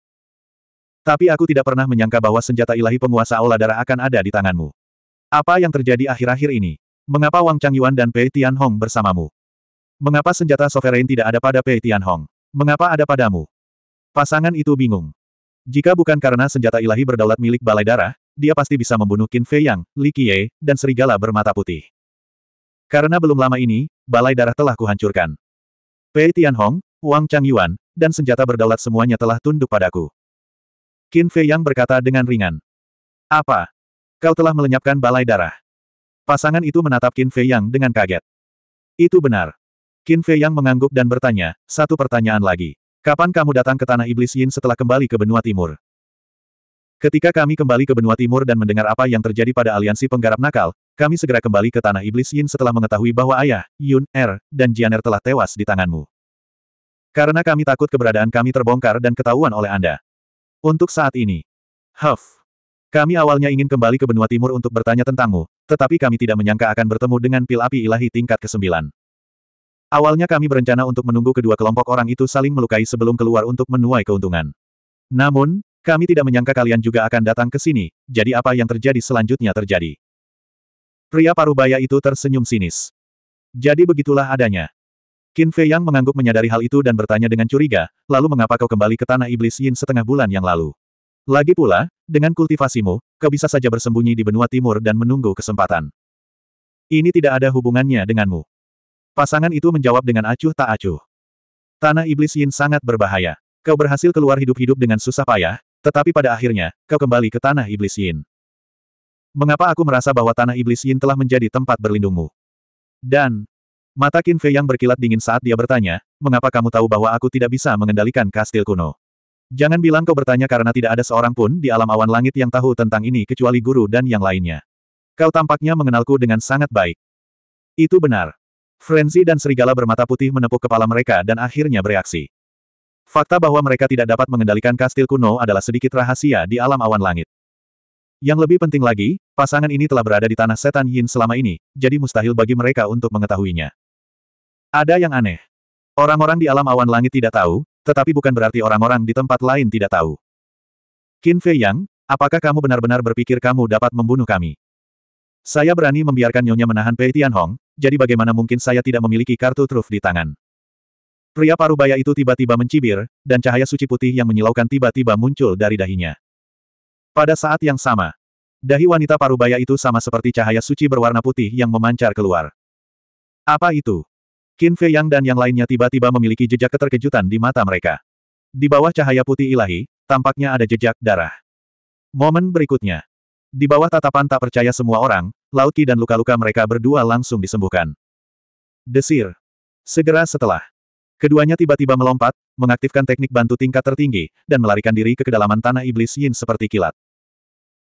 Tapi aku tidak pernah menyangka bahwa senjata ilahi penguasa Aula Darah akan ada di tanganmu. Apa yang terjadi akhir-akhir ini? Mengapa Wang Changyuan dan Pei Tianhong bersamamu? Mengapa senjata sovereign tidak ada pada Pei Tianhong? Mengapa ada padamu? Pasangan itu bingung. Jika bukan karena senjata ilahi berdaulat milik Balai Darah, dia pasti bisa membunuh Qin Fei Yang, Li Qiye, dan serigala bermata putih. Karena belum lama ini, Balai Darah telah kuhancurkan. Pei Tianhong, Wang Changyuan, dan senjata berdaulat semuanya telah tunduk padaku. Qin Fei Yang berkata dengan ringan. Apa? Kau telah melenyapkan balai darah. Pasangan itu menatap Qin Fei Yang dengan kaget. Itu benar. Qin Fei Yang mengangguk dan bertanya, satu pertanyaan lagi. Kapan kamu datang ke Tanah Iblis Yin setelah kembali ke benua timur? Ketika kami kembali ke benua timur dan mendengar apa yang terjadi pada aliansi penggarap nakal, kami segera kembali ke Tanah Iblis Yin setelah mengetahui bahwa ayah, Yun, Er, dan Jianer telah tewas di tanganmu. Karena kami takut keberadaan kami terbongkar dan ketahuan oleh Anda. Untuk saat ini, Huff, kami awalnya ingin kembali ke benua timur untuk bertanya tentangmu, tetapi kami tidak menyangka akan bertemu dengan pil api ilahi tingkat ke-9. Awalnya kami berencana untuk menunggu kedua kelompok orang itu saling melukai sebelum keluar untuk menuai keuntungan. Namun, kami tidak menyangka kalian juga akan datang ke sini, jadi apa yang terjadi selanjutnya terjadi. Pria parubaya itu tersenyum sinis. Jadi begitulah adanya. Qin Fei Yang mengangguk menyadari hal itu dan bertanya dengan curiga, lalu mengapa kau kembali ke tanah iblis Yin setengah bulan yang lalu? Lagi pula, dengan kultivasimu, kau bisa saja bersembunyi di benua timur dan menunggu kesempatan. Ini tidak ada hubungannya denganmu. Pasangan itu menjawab dengan acuh tak acuh. Tanah Iblis Yin sangat berbahaya. Kau berhasil keluar hidup-hidup dengan susah payah, tetapi pada akhirnya, kau kembali ke Tanah Iblis Yin. Mengapa aku merasa bahwa Tanah Iblis Yin telah menjadi tempat berlindungmu? Dan, mata Qin Fei yang berkilat dingin saat dia bertanya, mengapa kamu tahu bahwa aku tidak bisa mengendalikan kastil kuno? Jangan bilang kau bertanya karena tidak ada seorang pun di alam awan langit yang tahu tentang ini kecuali guru dan yang lainnya. Kau tampaknya mengenalku dengan sangat baik. Itu benar. Frenzy dan serigala bermata putih menepuk kepala mereka dan akhirnya bereaksi. Fakta bahwa mereka tidak dapat mengendalikan kastil kuno adalah sedikit rahasia di alam awan langit. Yang lebih penting lagi, pasangan ini telah berada di tanah setan Yin selama ini, jadi mustahil bagi mereka untuk mengetahuinya. Ada yang aneh. Orang-orang di alam awan langit tidak tahu, tetapi bukan berarti orang-orang di tempat lain tidak tahu. Qin Fei Yang, apakah kamu benar-benar berpikir kamu dapat membunuh kami? Saya berani membiarkan nyonya menahan Pei Tianhong, jadi bagaimana mungkin saya tidak memiliki kartu truf di tangan? Pria parubaya itu tiba-tiba mencibir, dan cahaya suci putih yang menyilaukan tiba-tiba muncul dari dahinya. Pada saat yang sama, dahi wanita parubaya itu sama seperti cahaya suci berwarna putih yang memancar keluar. Apa itu? Qin Fei Yang dan yang lainnya tiba-tiba memiliki jejak keterkejutan di mata mereka. Di bawah cahaya putih ilahi, tampaknya ada jejak darah. Momen berikutnya. Di bawah tatapan tak percaya semua orang, Lauki dan luka-luka mereka berdua langsung disembuhkan. Desir. Segera setelah. Keduanya tiba-tiba melompat, mengaktifkan teknik bantu tingkat tertinggi, dan melarikan diri ke kedalaman tanah iblis Yin seperti kilat.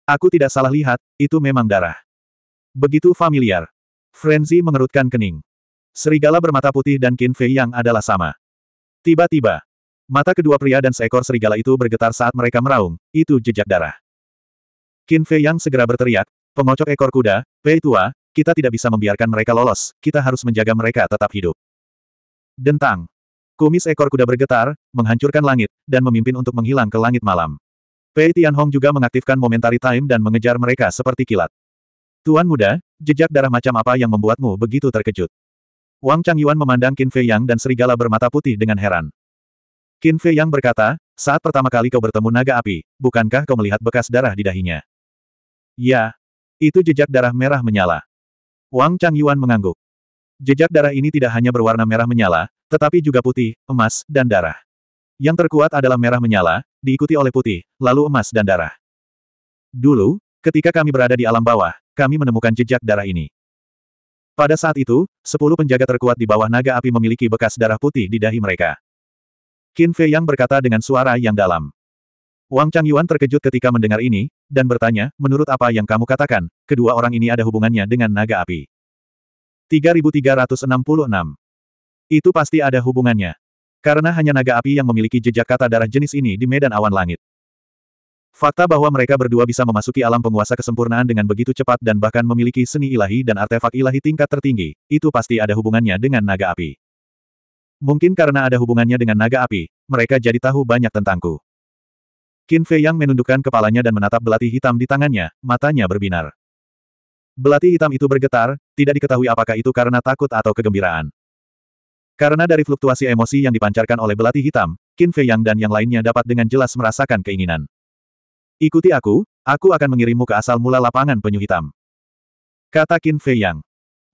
Aku tidak salah lihat, itu memang darah. Begitu familiar. Frenzy mengerutkan kening. Serigala bermata putih dan Qin Fei yang adalah sama. Tiba-tiba, mata kedua pria dan seekor serigala itu bergetar saat mereka meraung, itu jejak darah. Qin Fei yang segera berteriak, pengocok ekor kuda, Pei tua, kita tidak bisa membiarkan mereka lolos, kita harus menjaga mereka tetap hidup. Dentang. Kumis ekor kuda bergetar, menghancurkan langit, dan memimpin untuk menghilang ke langit malam. Pei Tianhong juga mengaktifkan momentary time dan mengejar mereka seperti kilat. Tuan muda, jejak darah macam apa yang membuatmu begitu terkejut? Wang Changyuan memandang Qin Fei Yang dan serigala bermata putih dengan heran. Qin Fei Yang berkata, saat pertama kali kau bertemu naga api, bukankah kau melihat bekas darah di dahinya? Ya. Itu jejak darah merah menyala. Wang Changyuan mengangguk. Jejak darah ini tidak hanya berwarna merah menyala, tetapi juga putih, emas, dan darah. Yang terkuat adalah merah menyala, diikuti oleh putih, lalu emas dan darah. Dulu, ketika kami berada di alam bawah, kami menemukan jejak darah ini. Pada saat itu, sepuluh penjaga terkuat di bawah naga api memiliki bekas darah putih di dahi mereka. Qin Fei Yang berkata dengan suara yang dalam. Wang Chang Yuan terkejut ketika mendengar ini, dan bertanya, menurut apa yang kamu katakan, kedua orang ini ada hubungannya dengan naga api. 3366. Itu pasti ada hubungannya. Karena hanya naga api yang memiliki jejak kata darah jenis ini di medan awan langit. Fakta bahwa mereka berdua bisa memasuki alam penguasa kesempurnaan dengan begitu cepat dan bahkan memiliki seni ilahi dan artefak ilahi tingkat tertinggi, itu pasti ada hubungannya dengan naga api. Mungkin karena ada hubungannya dengan naga api, mereka jadi tahu banyak tentangku. Qin Fei Yang menundukkan kepalanya dan menatap belati hitam di tangannya, matanya berbinar. Belati hitam itu bergetar, tidak diketahui apakah itu karena takut atau kegembiraan. Karena dari fluktuasi emosi yang dipancarkan oleh belati hitam, Qin Fei Yang dan yang lainnya dapat dengan jelas merasakan keinginan. Ikuti aku, aku akan mengirimmu ke asal mula lapangan penyu hitam. Kata Qin Fei Yang.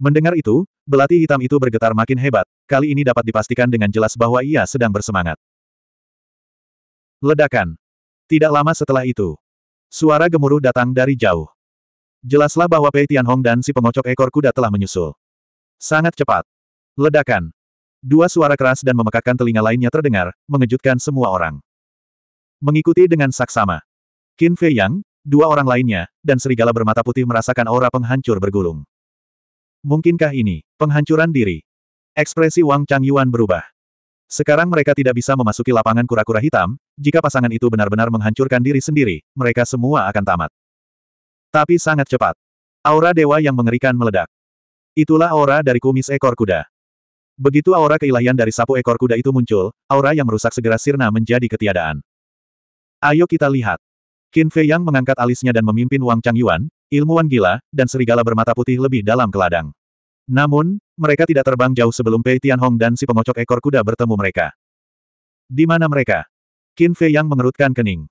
Mendengar itu, belati hitam itu bergetar makin hebat, kali ini dapat dipastikan dengan jelas bahwa ia sedang bersemangat. Ledakan. Tidak lama setelah itu, suara gemuruh datang dari jauh. Jelaslah bahwa Pei Tianhong dan si pengocok ekor kuda telah menyusul. Sangat cepat. Ledakan. Dua suara keras dan memekakkan telinga lainnya terdengar, mengejutkan semua orang. Mengikuti dengan saksama. Qin Fei Yang, dua orang lainnya, dan serigala bermata putih merasakan aura penghancur bergulung. Mungkinkah ini, penghancuran diri? Ekspresi Wang Chang Yuan berubah. Sekarang mereka tidak bisa memasuki lapangan kura-kura hitam, jika pasangan itu benar-benar menghancurkan diri sendiri, mereka semua akan tamat. Tapi sangat cepat. Aura dewa yang mengerikan meledak. Itulah aura dari kumis ekor kuda. Begitu aura keilahian dari sapu ekor kuda itu muncul, aura yang merusak segera sirna menjadi ketiadaan. Ayo kita lihat. Qin Fei Yang mengangkat alisnya dan memimpin Wang Changyuan, ilmuwan gila, dan serigala bermata putih lebih dalam ke ladang. Namun, mereka tidak terbang jauh sebelum Pei Tianhong dan si pengocok ekor kuda bertemu mereka. Di mana mereka? Qin Fei Yang mengerutkan kening.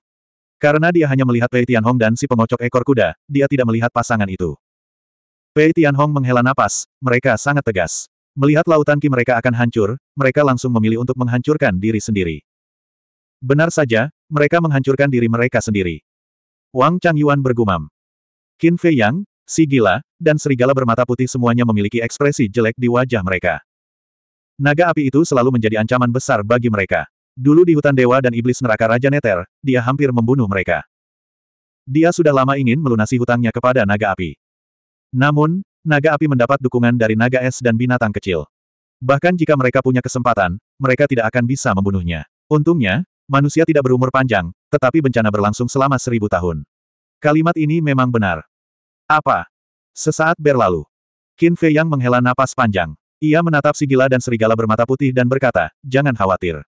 Karena dia hanya melihat Pei Tianhong dan si pengocok ekor kuda, dia tidak melihat pasangan itu. Pei Tianhong menghela napas, mereka sangat tegas. Melihat lautan ki mereka akan hancur, mereka langsung memilih untuk menghancurkan diri sendiri. Benar saja, mereka menghancurkan diri mereka sendiri. Wang Changyuan bergumam. Qin Fei Yang, si gila, dan serigala bermata putih semuanya memiliki ekspresi jelek di wajah mereka. Naga api itu selalu menjadi ancaman besar bagi mereka. Dulu di hutan dewa dan iblis neraka Raja Neter, dia hampir membunuh mereka. Dia sudah lama ingin melunasi hutangnya kepada naga api. Namun, naga api mendapat dukungan dari naga es dan binatang kecil. Bahkan jika mereka punya kesempatan, mereka tidak akan bisa membunuhnya. Untungnya, manusia tidak berumur panjang, tetapi bencana berlangsung selama seribu tahun. Kalimat ini memang benar. Apa? Sesaat berlalu. Qin Fei Yang menghela napas panjang. Ia menatap si gila dan serigala bermata putih dan berkata, jangan khawatir.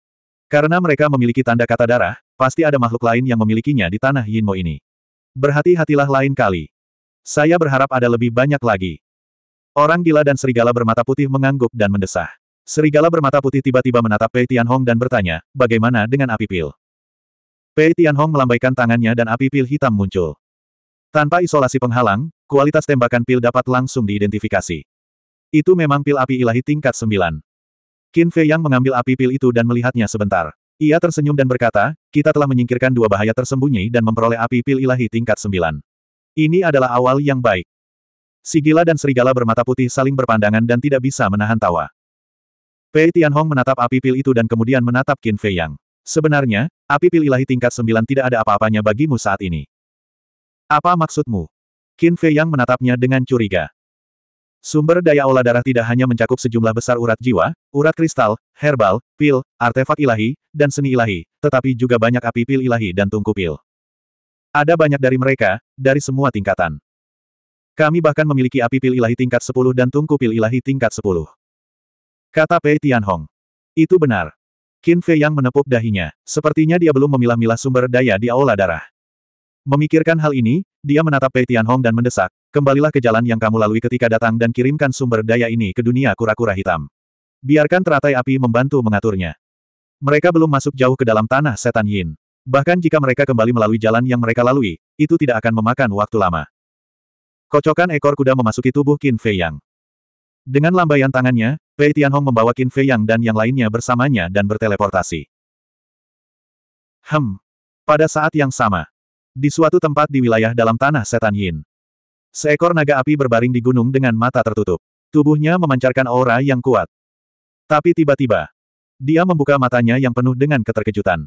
Karena mereka memiliki tanda kata darah, pasti ada makhluk lain yang memilikinya di tanah Yin Mo ini. Berhati-hatilah lain kali. Saya berharap ada lebih banyak lagi. Orang gila dan serigala bermata putih mengangguk dan mendesah. Serigala bermata putih tiba-tiba menatap Pei Hong dan bertanya, bagaimana dengan api pil? Pei Tianhong melambaikan tangannya dan api pil hitam muncul. Tanpa isolasi penghalang, kualitas tembakan pil dapat langsung diidentifikasi. Itu memang pil api ilahi tingkat 9. Qin Fei Yang mengambil api pil itu dan melihatnya sebentar. Ia tersenyum dan berkata, kita telah menyingkirkan dua bahaya tersembunyi dan memperoleh api pil ilahi tingkat 9. Ini adalah awal yang baik. Sigila dan serigala bermata putih saling berpandangan dan tidak bisa menahan tawa. Pei Tianhong menatap api pil itu dan kemudian menatap Qin Fei Yang. Sebenarnya, api pil ilahi tingkat sembilan tidak ada apa-apanya bagimu saat ini. Apa maksudmu? Qin Fei yang menatapnya dengan curiga. Sumber daya olah darah tidak hanya mencakup sejumlah besar urat jiwa, urat kristal, herbal, pil, artefak ilahi, dan seni ilahi, tetapi juga banyak api pil ilahi dan tungku pil. Ada banyak dari mereka, dari semua tingkatan. Kami bahkan memiliki api pil ilahi tingkat 10 dan tungku pil ilahi tingkat 10. Kata Pei Tianhong. Itu benar. Qin Fei yang menepuk dahinya, sepertinya dia belum memilah-milah sumber daya di aula darah. Memikirkan hal ini, dia menatap Pei Hong dan mendesak, kembalilah ke jalan yang kamu lalui ketika datang dan kirimkan sumber daya ini ke dunia kura-kura hitam. Biarkan teratai api membantu mengaturnya. Mereka belum masuk jauh ke dalam tanah setan Yin. Bahkan jika mereka kembali melalui jalan yang mereka lalui, itu tidak akan memakan waktu lama. Kocokan ekor kuda memasuki tubuh Qin Fei Yang. Dengan lambaian tangannya, Pei Tianhong membawa Qin Fei Yang dan yang lainnya bersamanya dan berteleportasi. Hem. Pada saat yang sama, di suatu tempat di wilayah dalam tanah setan Yin, seekor naga api berbaring di gunung dengan mata tertutup. Tubuhnya memancarkan aura yang kuat. Tapi tiba-tiba, dia membuka matanya yang penuh dengan keterkejutan.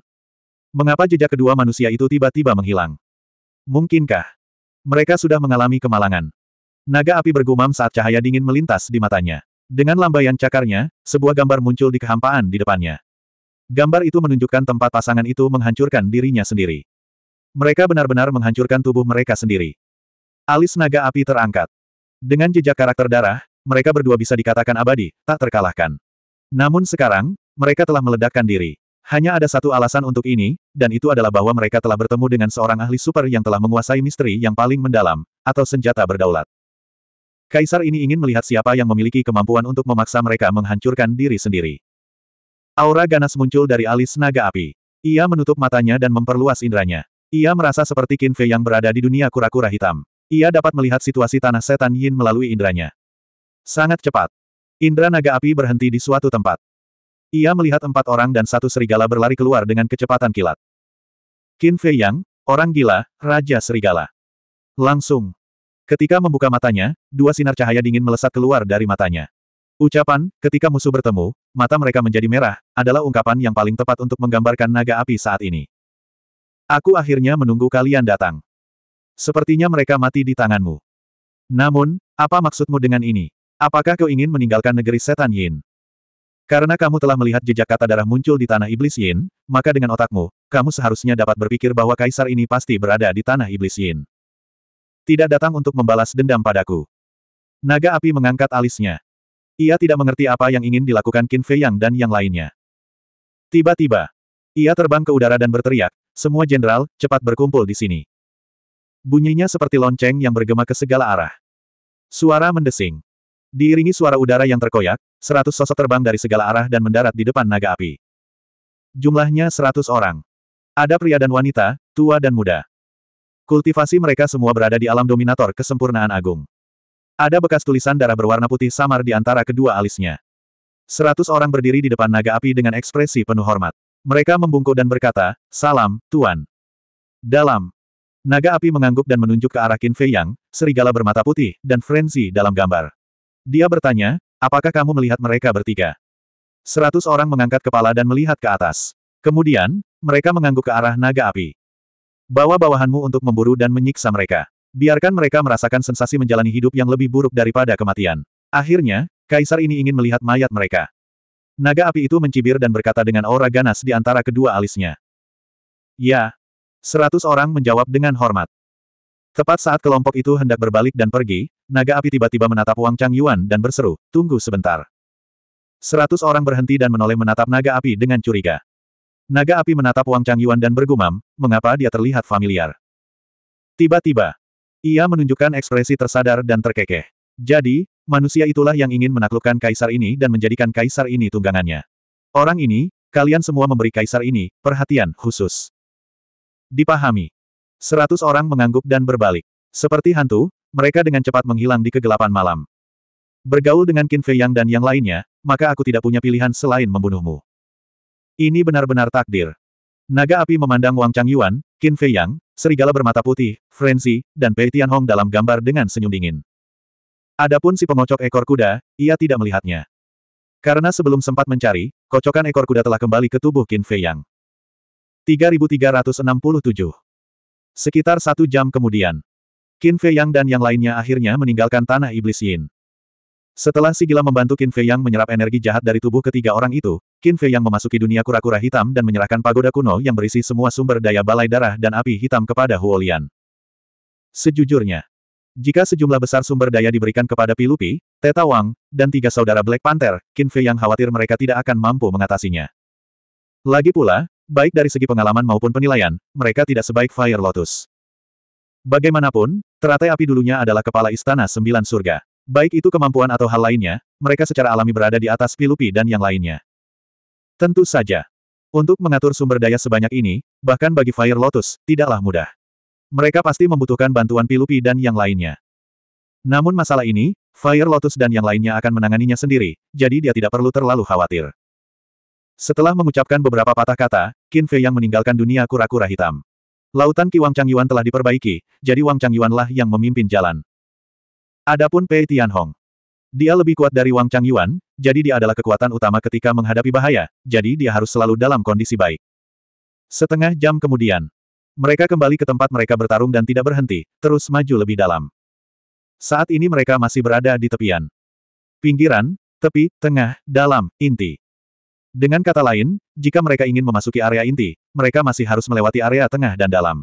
Mengapa jejak kedua manusia itu tiba-tiba menghilang? Mungkinkah mereka sudah mengalami kemalangan? Naga api bergumam saat cahaya dingin melintas di matanya. Dengan lambaian cakarnya, sebuah gambar muncul di kehampaan di depannya. Gambar itu menunjukkan tempat pasangan itu menghancurkan dirinya sendiri. Mereka benar-benar menghancurkan tubuh mereka sendiri. Alis naga api terangkat. Dengan jejak karakter darah, mereka berdua bisa dikatakan abadi, tak terkalahkan. Namun sekarang, mereka telah meledakkan diri. Hanya ada satu alasan untuk ini, dan itu adalah bahwa mereka telah bertemu dengan seorang ahli super yang telah menguasai misteri yang paling mendalam, atau senjata berdaulat. Kaisar ini ingin melihat siapa yang memiliki kemampuan untuk memaksa mereka menghancurkan diri sendiri. Aura ganas muncul dari alis naga api. Ia menutup matanya dan memperluas indranya. Ia merasa seperti Qin Fei yang berada di dunia kura-kura hitam. Ia dapat melihat situasi tanah setan Yin melalui indranya. Sangat cepat. Indra naga api berhenti di suatu tempat. Ia melihat empat orang dan satu serigala berlari keluar dengan kecepatan kilat. Qin Fei Yang, orang gila, Raja Serigala. Langsung, Ketika membuka matanya, dua sinar cahaya dingin melesat keluar dari matanya. Ucapan, ketika musuh bertemu, mata mereka menjadi merah, adalah ungkapan yang paling tepat untuk menggambarkan naga api saat ini. Aku akhirnya menunggu kalian datang. Sepertinya mereka mati di tanganmu. Namun, apa maksudmu dengan ini? Apakah kau ingin meninggalkan negeri setan Yin? Karena kamu telah melihat jejak kata darah muncul di tanah iblis Yin, maka dengan otakmu, kamu seharusnya dapat berpikir bahwa kaisar ini pasti berada di tanah iblis Yin. Tidak datang untuk membalas dendam padaku. Naga api mengangkat alisnya. Ia tidak mengerti apa yang ingin dilakukan Qin Fei Yang dan yang lainnya. Tiba-tiba, ia terbang ke udara dan berteriak, semua jenderal, cepat berkumpul di sini. Bunyinya seperti lonceng yang bergema ke segala arah. Suara mendesing. Diiringi suara udara yang terkoyak, seratus sosok terbang dari segala arah dan mendarat di depan naga api. Jumlahnya seratus orang. Ada pria dan wanita, tua dan muda. Kultivasi mereka semua berada di alam dominator kesempurnaan agung. Ada bekas tulisan darah berwarna putih samar di antara kedua alisnya. Seratus orang berdiri di depan naga api dengan ekspresi penuh hormat. Mereka membungkuk dan berkata, Salam, Tuan. Dalam. Naga api mengangguk dan menunjuk ke arah Qin Fei Yang, serigala bermata putih, dan Frenzy dalam gambar. Dia bertanya, apakah kamu melihat mereka bertiga? Seratus orang mengangkat kepala dan melihat ke atas. Kemudian, mereka mengangguk ke arah naga api. Bawa bawahanmu untuk memburu dan menyiksa mereka. Biarkan mereka merasakan sensasi menjalani hidup yang lebih buruk daripada kematian. Akhirnya, kaisar ini ingin melihat mayat mereka. Naga api itu mencibir dan berkata dengan aura ganas di antara kedua alisnya. Ya. Seratus orang menjawab dengan hormat. Tepat saat kelompok itu hendak berbalik dan pergi, naga api tiba-tiba menatap Wang Chang Yuan dan berseru, tunggu sebentar. Seratus orang berhenti dan menoleh menatap naga api dengan curiga. Naga api menatap Wang Changyuan dan bergumam, mengapa dia terlihat familiar. Tiba-tiba, ia menunjukkan ekspresi tersadar dan terkekeh. Jadi, manusia itulah yang ingin menaklukkan kaisar ini dan menjadikan kaisar ini tunggangannya. Orang ini, kalian semua memberi kaisar ini, perhatian khusus. Dipahami. Seratus orang mengangguk dan berbalik. Seperti hantu, mereka dengan cepat menghilang di kegelapan malam. Bergaul dengan Qin Fei Yang dan yang lainnya, maka aku tidak punya pilihan selain membunuhmu. Ini benar-benar takdir. Naga api memandang Wang Chang Yuan, Qin Fei Yang, serigala bermata putih, Frenzy, dan Pei Hong dalam gambar dengan senyum dingin. Adapun si pengocok ekor kuda, ia tidak melihatnya. Karena sebelum sempat mencari, kocokan ekor kuda telah kembali ke tubuh Qin Fei Yang. 3367 Sekitar satu jam kemudian, Qin Fei Yang dan yang lainnya akhirnya meninggalkan tanah iblis Yin. Setelah si gila membantu Qin Fei Yang menyerap energi jahat dari tubuh ketiga orang itu, Qin Fei yang memasuki dunia kura-kura hitam dan menyerahkan pagoda kuno yang berisi semua sumber daya balai darah dan api hitam kepada Huolian. Sejujurnya, jika sejumlah besar sumber daya diberikan kepada Pilupi, Teta Wang, dan tiga saudara Black Panther, Qin Fei yang khawatir mereka tidak akan mampu mengatasinya. Lagi pula, baik dari segi pengalaman maupun penilaian, mereka tidak sebaik Fire Lotus. Bagaimanapun, teratai api dulunya adalah kepala istana sembilan surga. Baik itu kemampuan atau hal lainnya, mereka secara alami berada di atas Pilupi dan yang lainnya. Tentu saja. Untuk mengatur sumber daya sebanyak ini, bahkan bagi Fire Lotus, tidaklah mudah. Mereka pasti membutuhkan bantuan Pilupi dan yang lainnya. Namun masalah ini, Fire Lotus dan yang lainnya akan menanganinya sendiri, jadi dia tidak perlu terlalu khawatir. Setelah mengucapkan beberapa patah kata, Qin Fei yang meninggalkan dunia kura-kura hitam. Lautan Ki Wang Chang Yuan telah diperbaiki, jadi Wang Changyuan lah yang memimpin jalan. Adapun Pei Tianhong. Dia lebih kuat dari Wang Chang Yuan, jadi dia adalah kekuatan utama ketika menghadapi bahaya, jadi dia harus selalu dalam kondisi baik. Setengah jam kemudian, mereka kembali ke tempat mereka bertarung dan tidak berhenti, terus maju lebih dalam. Saat ini mereka masih berada di tepian. Pinggiran, tepi, tengah, dalam, inti. Dengan kata lain, jika mereka ingin memasuki area inti, mereka masih harus melewati area tengah dan dalam.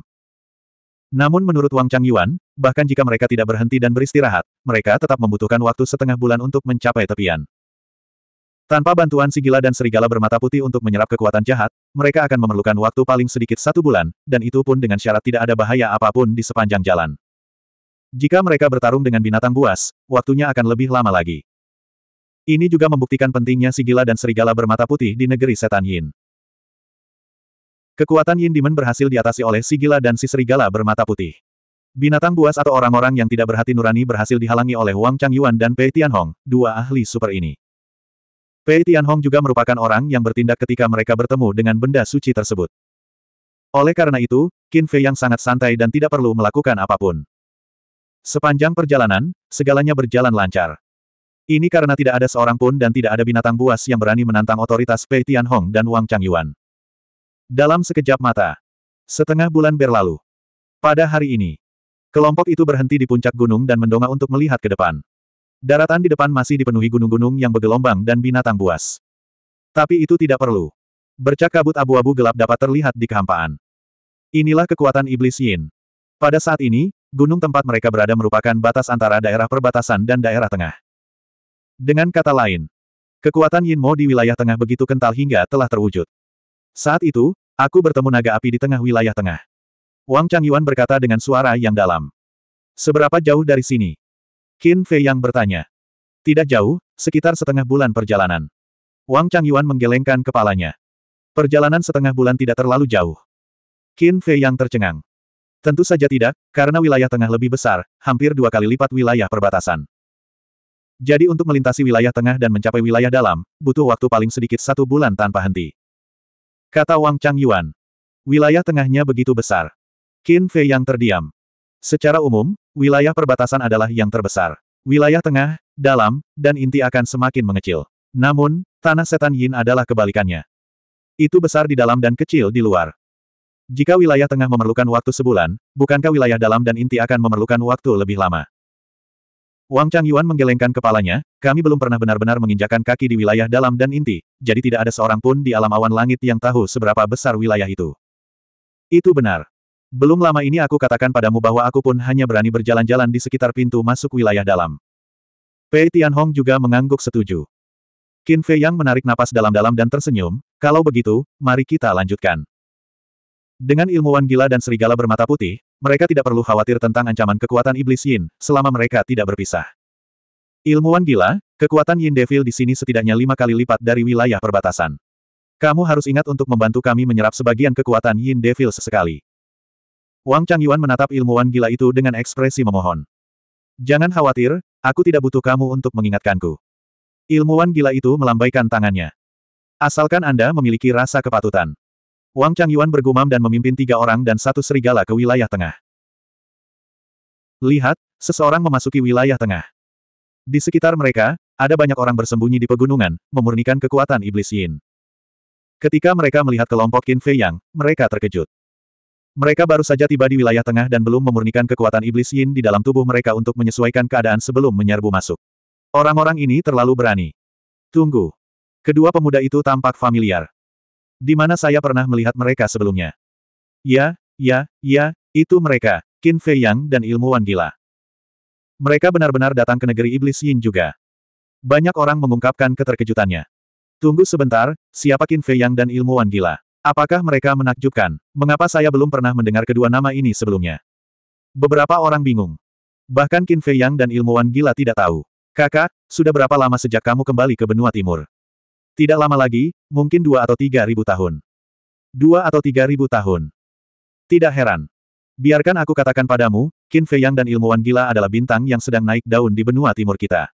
Namun menurut Wang Changyuan, bahkan jika mereka tidak berhenti dan beristirahat, mereka tetap membutuhkan waktu setengah bulan untuk mencapai tepian. Tanpa bantuan si gila dan serigala bermata putih untuk menyerap kekuatan jahat, mereka akan memerlukan waktu paling sedikit satu bulan, dan itu pun dengan syarat tidak ada bahaya apapun di sepanjang jalan. Jika mereka bertarung dengan binatang buas, waktunya akan lebih lama lagi. Ini juga membuktikan pentingnya si gila dan serigala bermata putih di negeri setan Yin. Kekuatan Yin Demon berhasil diatasi oleh si gila dan si serigala bermata putih. Binatang buas atau orang-orang yang tidak berhati nurani berhasil dihalangi oleh Wang Chang Yuan dan Pei Tianhong, dua ahli super ini. Pei Tianhong juga merupakan orang yang bertindak ketika mereka bertemu dengan benda suci tersebut. Oleh karena itu, Qin Fei yang sangat santai dan tidak perlu melakukan apapun. Sepanjang perjalanan, segalanya berjalan lancar. Ini karena tidak ada seorang pun dan tidak ada binatang buas yang berani menantang otoritas Pei Tianhong dan Wang Changyuan. Dalam sekejap mata. Setengah bulan berlalu. Pada hari ini, kelompok itu berhenti di puncak gunung dan mendongak untuk melihat ke depan. Daratan di depan masih dipenuhi gunung-gunung yang bergelombang dan binatang buas. Tapi itu tidak perlu. Bercak kabut abu-abu gelap dapat terlihat di kehampaan. Inilah kekuatan iblis Yin. Pada saat ini, gunung tempat mereka berada merupakan batas antara daerah perbatasan dan daerah tengah. Dengan kata lain, kekuatan Yin Mo di wilayah tengah begitu kental hingga telah terwujud. Saat itu, aku bertemu naga api di tengah wilayah tengah. Wang Changyuan berkata dengan suara yang dalam. Seberapa jauh dari sini? Qin Fei yang bertanya. Tidak jauh, sekitar setengah bulan perjalanan. Wang Changyuan menggelengkan kepalanya. Perjalanan setengah bulan tidak terlalu jauh. Qin Fei yang tercengang. Tentu saja tidak, karena wilayah tengah lebih besar, hampir dua kali lipat wilayah perbatasan. Jadi untuk melintasi wilayah tengah dan mencapai wilayah dalam, butuh waktu paling sedikit satu bulan tanpa henti. Kata Wang Chang Yuan. Wilayah tengahnya begitu besar. Qin Fei yang terdiam. Secara umum, wilayah perbatasan adalah yang terbesar. Wilayah tengah, dalam, dan inti akan semakin mengecil. Namun, tanah setan Yin adalah kebalikannya. Itu besar di dalam dan kecil di luar. Jika wilayah tengah memerlukan waktu sebulan, bukankah wilayah dalam dan inti akan memerlukan waktu lebih lama? Wang Chang Yuan menggelengkan kepalanya, kami belum pernah benar-benar menginjakan kaki di wilayah dalam dan inti, jadi tidak ada seorang pun di alam awan langit yang tahu seberapa besar wilayah itu. Itu benar. Belum lama ini aku katakan padamu bahwa aku pun hanya berani berjalan-jalan di sekitar pintu masuk wilayah dalam. Pei Tianhong juga mengangguk setuju. Qin Fei Yang menarik napas dalam-dalam dan tersenyum, kalau begitu, mari kita lanjutkan. Dengan ilmuwan gila dan serigala bermata putih, mereka tidak perlu khawatir tentang ancaman kekuatan iblis Yin, selama mereka tidak berpisah. Ilmuwan gila, kekuatan Yin Devil di sini setidaknya lima kali lipat dari wilayah perbatasan. Kamu harus ingat untuk membantu kami menyerap sebagian kekuatan Yin Devil sesekali. Wang Changyuan menatap ilmuwan gila itu dengan ekspresi memohon. Jangan khawatir, aku tidak butuh kamu untuk mengingatkanku. Ilmuwan gila itu melambaikan tangannya. Asalkan Anda memiliki rasa kepatutan. Wang Changyuan bergumam dan memimpin tiga orang dan satu serigala ke wilayah tengah. Lihat, seseorang memasuki wilayah tengah. Di sekitar mereka, ada banyak orang bersembunyi di pegunungan, memurnikan kekuatan iblis Yin. Ketika mereka melihat kelompok Qin Fei Yang, mereka terkejut. Mereka baru saja tiba di wilayah tengah dan belum memurnikan kekuatan iblis yin di dalam tubuh mereka untuk menyesuaikan keadaan sebelum menyerbu masuk. Orang-orang ini terlalu berani. Tunggu. Kedua pemuda itu tampak familiar. Di mana saya pernah melihat mereka sebelumnya? Ya, ya, ya, itu mereka, Qin Fei Yang dan ilmuwan gila. Mereka benar-benar datang ke negeri iblis Yin juga. Banyak orang mengungkapkan keterkejutannya. Tunggu sebentar, siapa Qin Fei Yang dan ilmuwan gila? Apakah mereka menakjubkan? Mengapa saya belum pernah mendengar kedua nama ini sebelumnya? Beberapa orang bingung. Bahkan Qin Fei Yang dan ilmuwan gila tidak tahu. Kakak, sudah berapa lama sejak kamu kembali ke benua timur? Tidak lama lagi, mungkin dua atau tiga ribu tahun. Dua atau tiga ribu tahun. Tidak heran. Biarkan aku katakan padamu, Qin Fei Yang dan ilmuwan gila adalah bintang yang sedang naik daun di benua timur kita.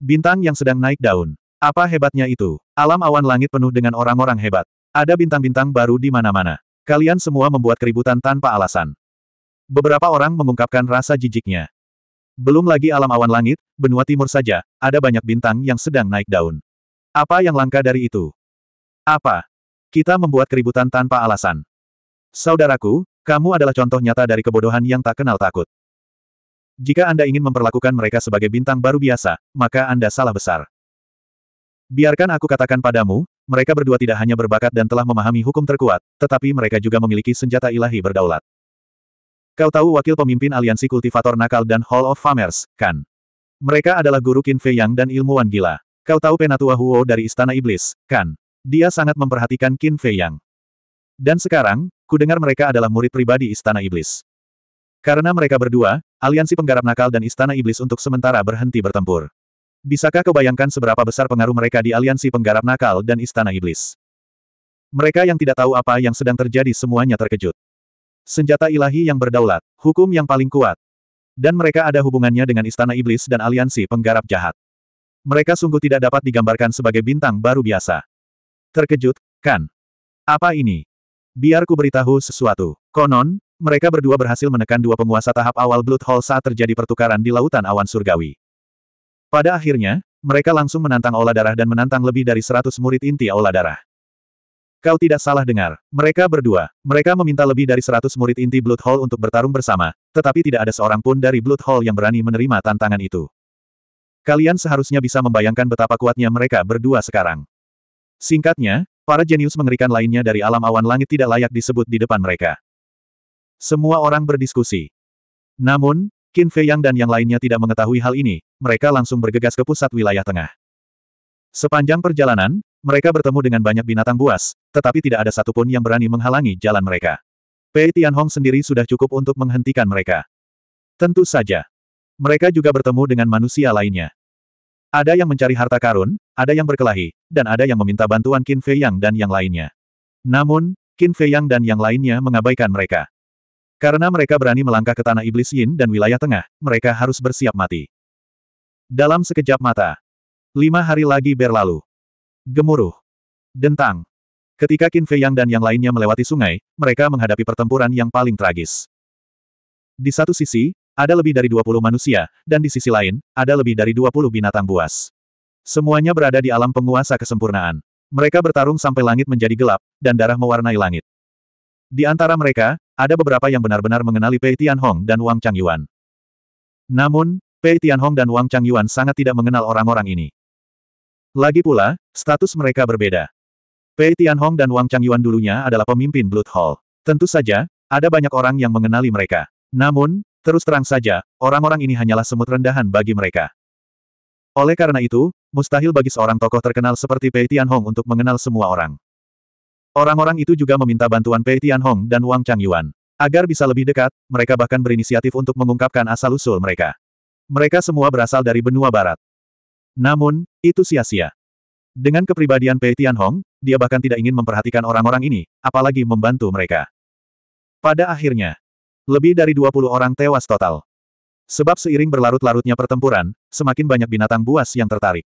Bintang yang sedang naik daun. Apa hebatnya itu? Alam awan langit penuh dengan orang-orang hebat. Ada bintang-bintang baru di mana-mana. Kalian semua membuat keributan tanpa alasan. Beberapa orang mengungkapkan rasa jijiknya. Belum lagi alam awan langit, benua timur saja, ada banyak bintang yang sedang naik daun. Apa yang langka dari itu? Apa? Kita membuat keributan tanpa alasan. Saudaraku, kamu adalah contoh nyata dari kebodohan yang tak kenal takut. Jika Anda ingin memperlakukan mereka sebagai bintang baru biasa, maka Anda salah besar. Biarkan aku katakan padamu, mereka berdua tidak hanya berbakat dan telah memahami hukum terkuat, tetapi mereka juga memiliki senjata ilahi berdaulat. Kau tahu wakil pemimpin aliansi kultivator nakal dan Hall of Famers, kan? Mereka adalah guru Qin Fei Yang dan ilmuwan gila. Kau tahu Penatua Huo dari Istana Iblis, kan? Dia sangat memperhatikan Qin Fei Yang. Dan sekarang, kudengar mereka adalah murid pribadi Istana Iblis. Karena mereka berdua, aliansi penggarap nakal dan Istana Iblis untuk sementara berhenti bertempur. Bisakah kau bayangkan seberapa besar pengaruh mereka di aliansi penggarap nakal dan Istana Iblis? Mereka yang tidak tahu apa yang sedang terjadi semuanya terkejut. Senjata ilahi yang berdaulat, hukum yang paling kuat. Dan mereka ada hubungannya dengan Istana Iblis dan aliansi penggarap jahat. Mereka sungguh tidak dapat digambarkan sebagai bintang baru biasa. Terkejut, kan? Apa ini? Biar ku beritahu sesuatu. Konon, mereka berdua berhasil menekan dua penguasa tahap awal Blood Hall saat terjadi pertukaran di lautan awan surgawi. Pada akhirnya, mereka langsung menantang Ola Darah dan menantang lebih dari seratus murid inti Ola Darah. Kau tidak salah dengar. Mereka berdua. Mereka meminta lebih dari seratus murid inti Blood Hall untuk bertarung bersama, tetapi tidak ada seorang pun dari Blood Hall yang berani menerima tantangan itu. Kalian seharusnya bisa membayangkan betapa kuatnya mereka berdua sekarang. Singkatnya, para jenius mengerikan lainnya dari alam awan langit tidak layak disebut di depan mereka. Semua orang berdiskusi. Namun, Qin Fei Yang dan yang lainnya tidak mengetahui hal ini, mereka langsung bergegas ke pusat wilayah tengah. Sepanjang perjalanan, mereka bertemu dengan banyak binatang buas, tetapi tidak ada satupun yang berani menghalangi jalan mereka. Pei Tianhong sendiri sudah cukup untuk menghentikan mereka. Tentu saja. Mereka juga bertemu dengan manusia lainnya. Ada yang mencari harta karun, ada yang berkelahi, dan ada yang meminta bantuan Qin Fei Yang dan yang lainnya. Namun, Qin Fei Yang dan yang lainnya mengabaikan mereka. Karena mereka berani melangkah ke tanah iblis Yin dan wilayah tengah, mereka harus bersiap mati. Dalam sekejap mata, lima hari lagi berlalu. Gemuruh. Dentang. Ketika Qin Fei Yang dan yang lainnya melewati sungai, mereka menghadapi pertempuran yang paling tragis. Di satu sisi, ada lebih dari 20 manusia, dan di sisi lain, ada lebih dari 20 binatang buas. Semuanya berada di alam penguasa kesempurnaan. Mereka bertarung sampai langit menjadi gelap, dan darah mewarnai langit. Di antara mereka, ada beberapa yang benar-benar mengenali Pei Tianhong dan Wang Changyuan. Namun, Pei Tianhong dan Wang Changyuan sangat tidak mengenal orang-orang ini. Lagi pula, status mereka berbeda. Pei Tianhong dan Wang Changyuan dulunya adalah pemimpin Blood Hall. Tentu saja, ada banyak orang yang mengenali mereka. Namun, Terus terang saja, orang-orang ini hanyalah semut rendahan bagi mereka. Oleh karena itu, mustahil bagi seorang tokoh terkenal seperti Pei Tianhong untuk mengenal semua orang. Orang-orang itu juga meminta bantuan Pei Tianhong dan Wang Changyuan. Agar bisa lebih dekat, mereka bahkan berinisiatif untuk mengungkapkan asal-usul mereka. Mereka semua berasal dari benua barat. Namun, itu sia-sia. Dengan kepribadian Pei Tianhong, dia bahkan tidak ingin memperhatikan orang-orang ini, apalagi membantu mereka. Pada akhirnya, lebih dari 20 orang tewas total. Sebab seiring berlarut-larutnya pertempuran, semakin banyak binatang buas yang tertarik.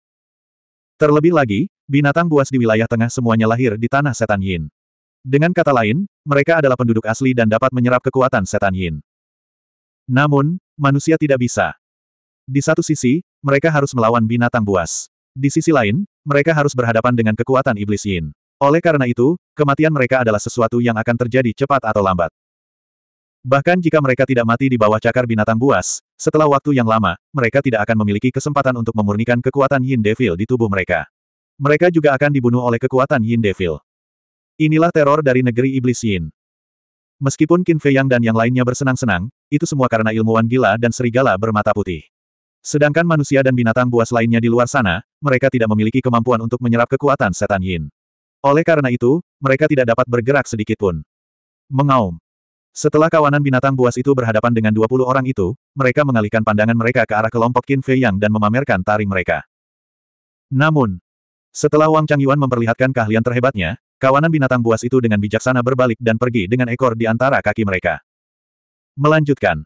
Terlebih lagi, binatang buas di wilayah tengah semuanya lahir di tanah setan Yin. Dengan kata lain, mereka adalah penduduk asli dan dapat menyerap kekuatan setan Yin. Namun, manusia tidak bisa. Di satu sisi, mereka harus melawan binatang buas. Di sisi lain, mereka harus berhadapan dengan kekuatan iblis Yin. Oleh karena itu, kematian mereka adalah sesuatu yang akan terjadi cepat atau lambat. Bahkan jika mereka tidak mati di bawah cakar binatang buas, setelah waktu yang lama, mereka tidak akan memiliki kesempatan untuk memurnikan kekuatan Yin Devil di tubuh mereka. Mereka juga akan dibunuh oleh kekuatan Yin Devil. Inilah teror dari negeri iblis Yin. Meskipun Qin Fei Yang dan yang lainnya bersenang-senang, itu semua karena ilmuwan gila dan serigala bermata putih. Sedangkan manusia dan binatang buas lainnya di luar sana, mereka tidak memiliki kemampuan untuk menyerap kekuatan setan Yin. Oleh karena itu, mereka tidak dapat bergerak sedikitpun. Mengaum. Setelah kawanan binatang buas itu berhadapan dengan 20 orang itu, mereka mengalihkan pandangan mereka ke arah kelompok Qin Fei Yang dan memamerkan taring mereka. Namun, setelah Wang Changyuan memperlihatkan keahlian terhebatnya, kawanan binatang buas itu dengan bijaksana berbalik dan pergi dengan ekor di antara kaki mereka. Melanjutkan,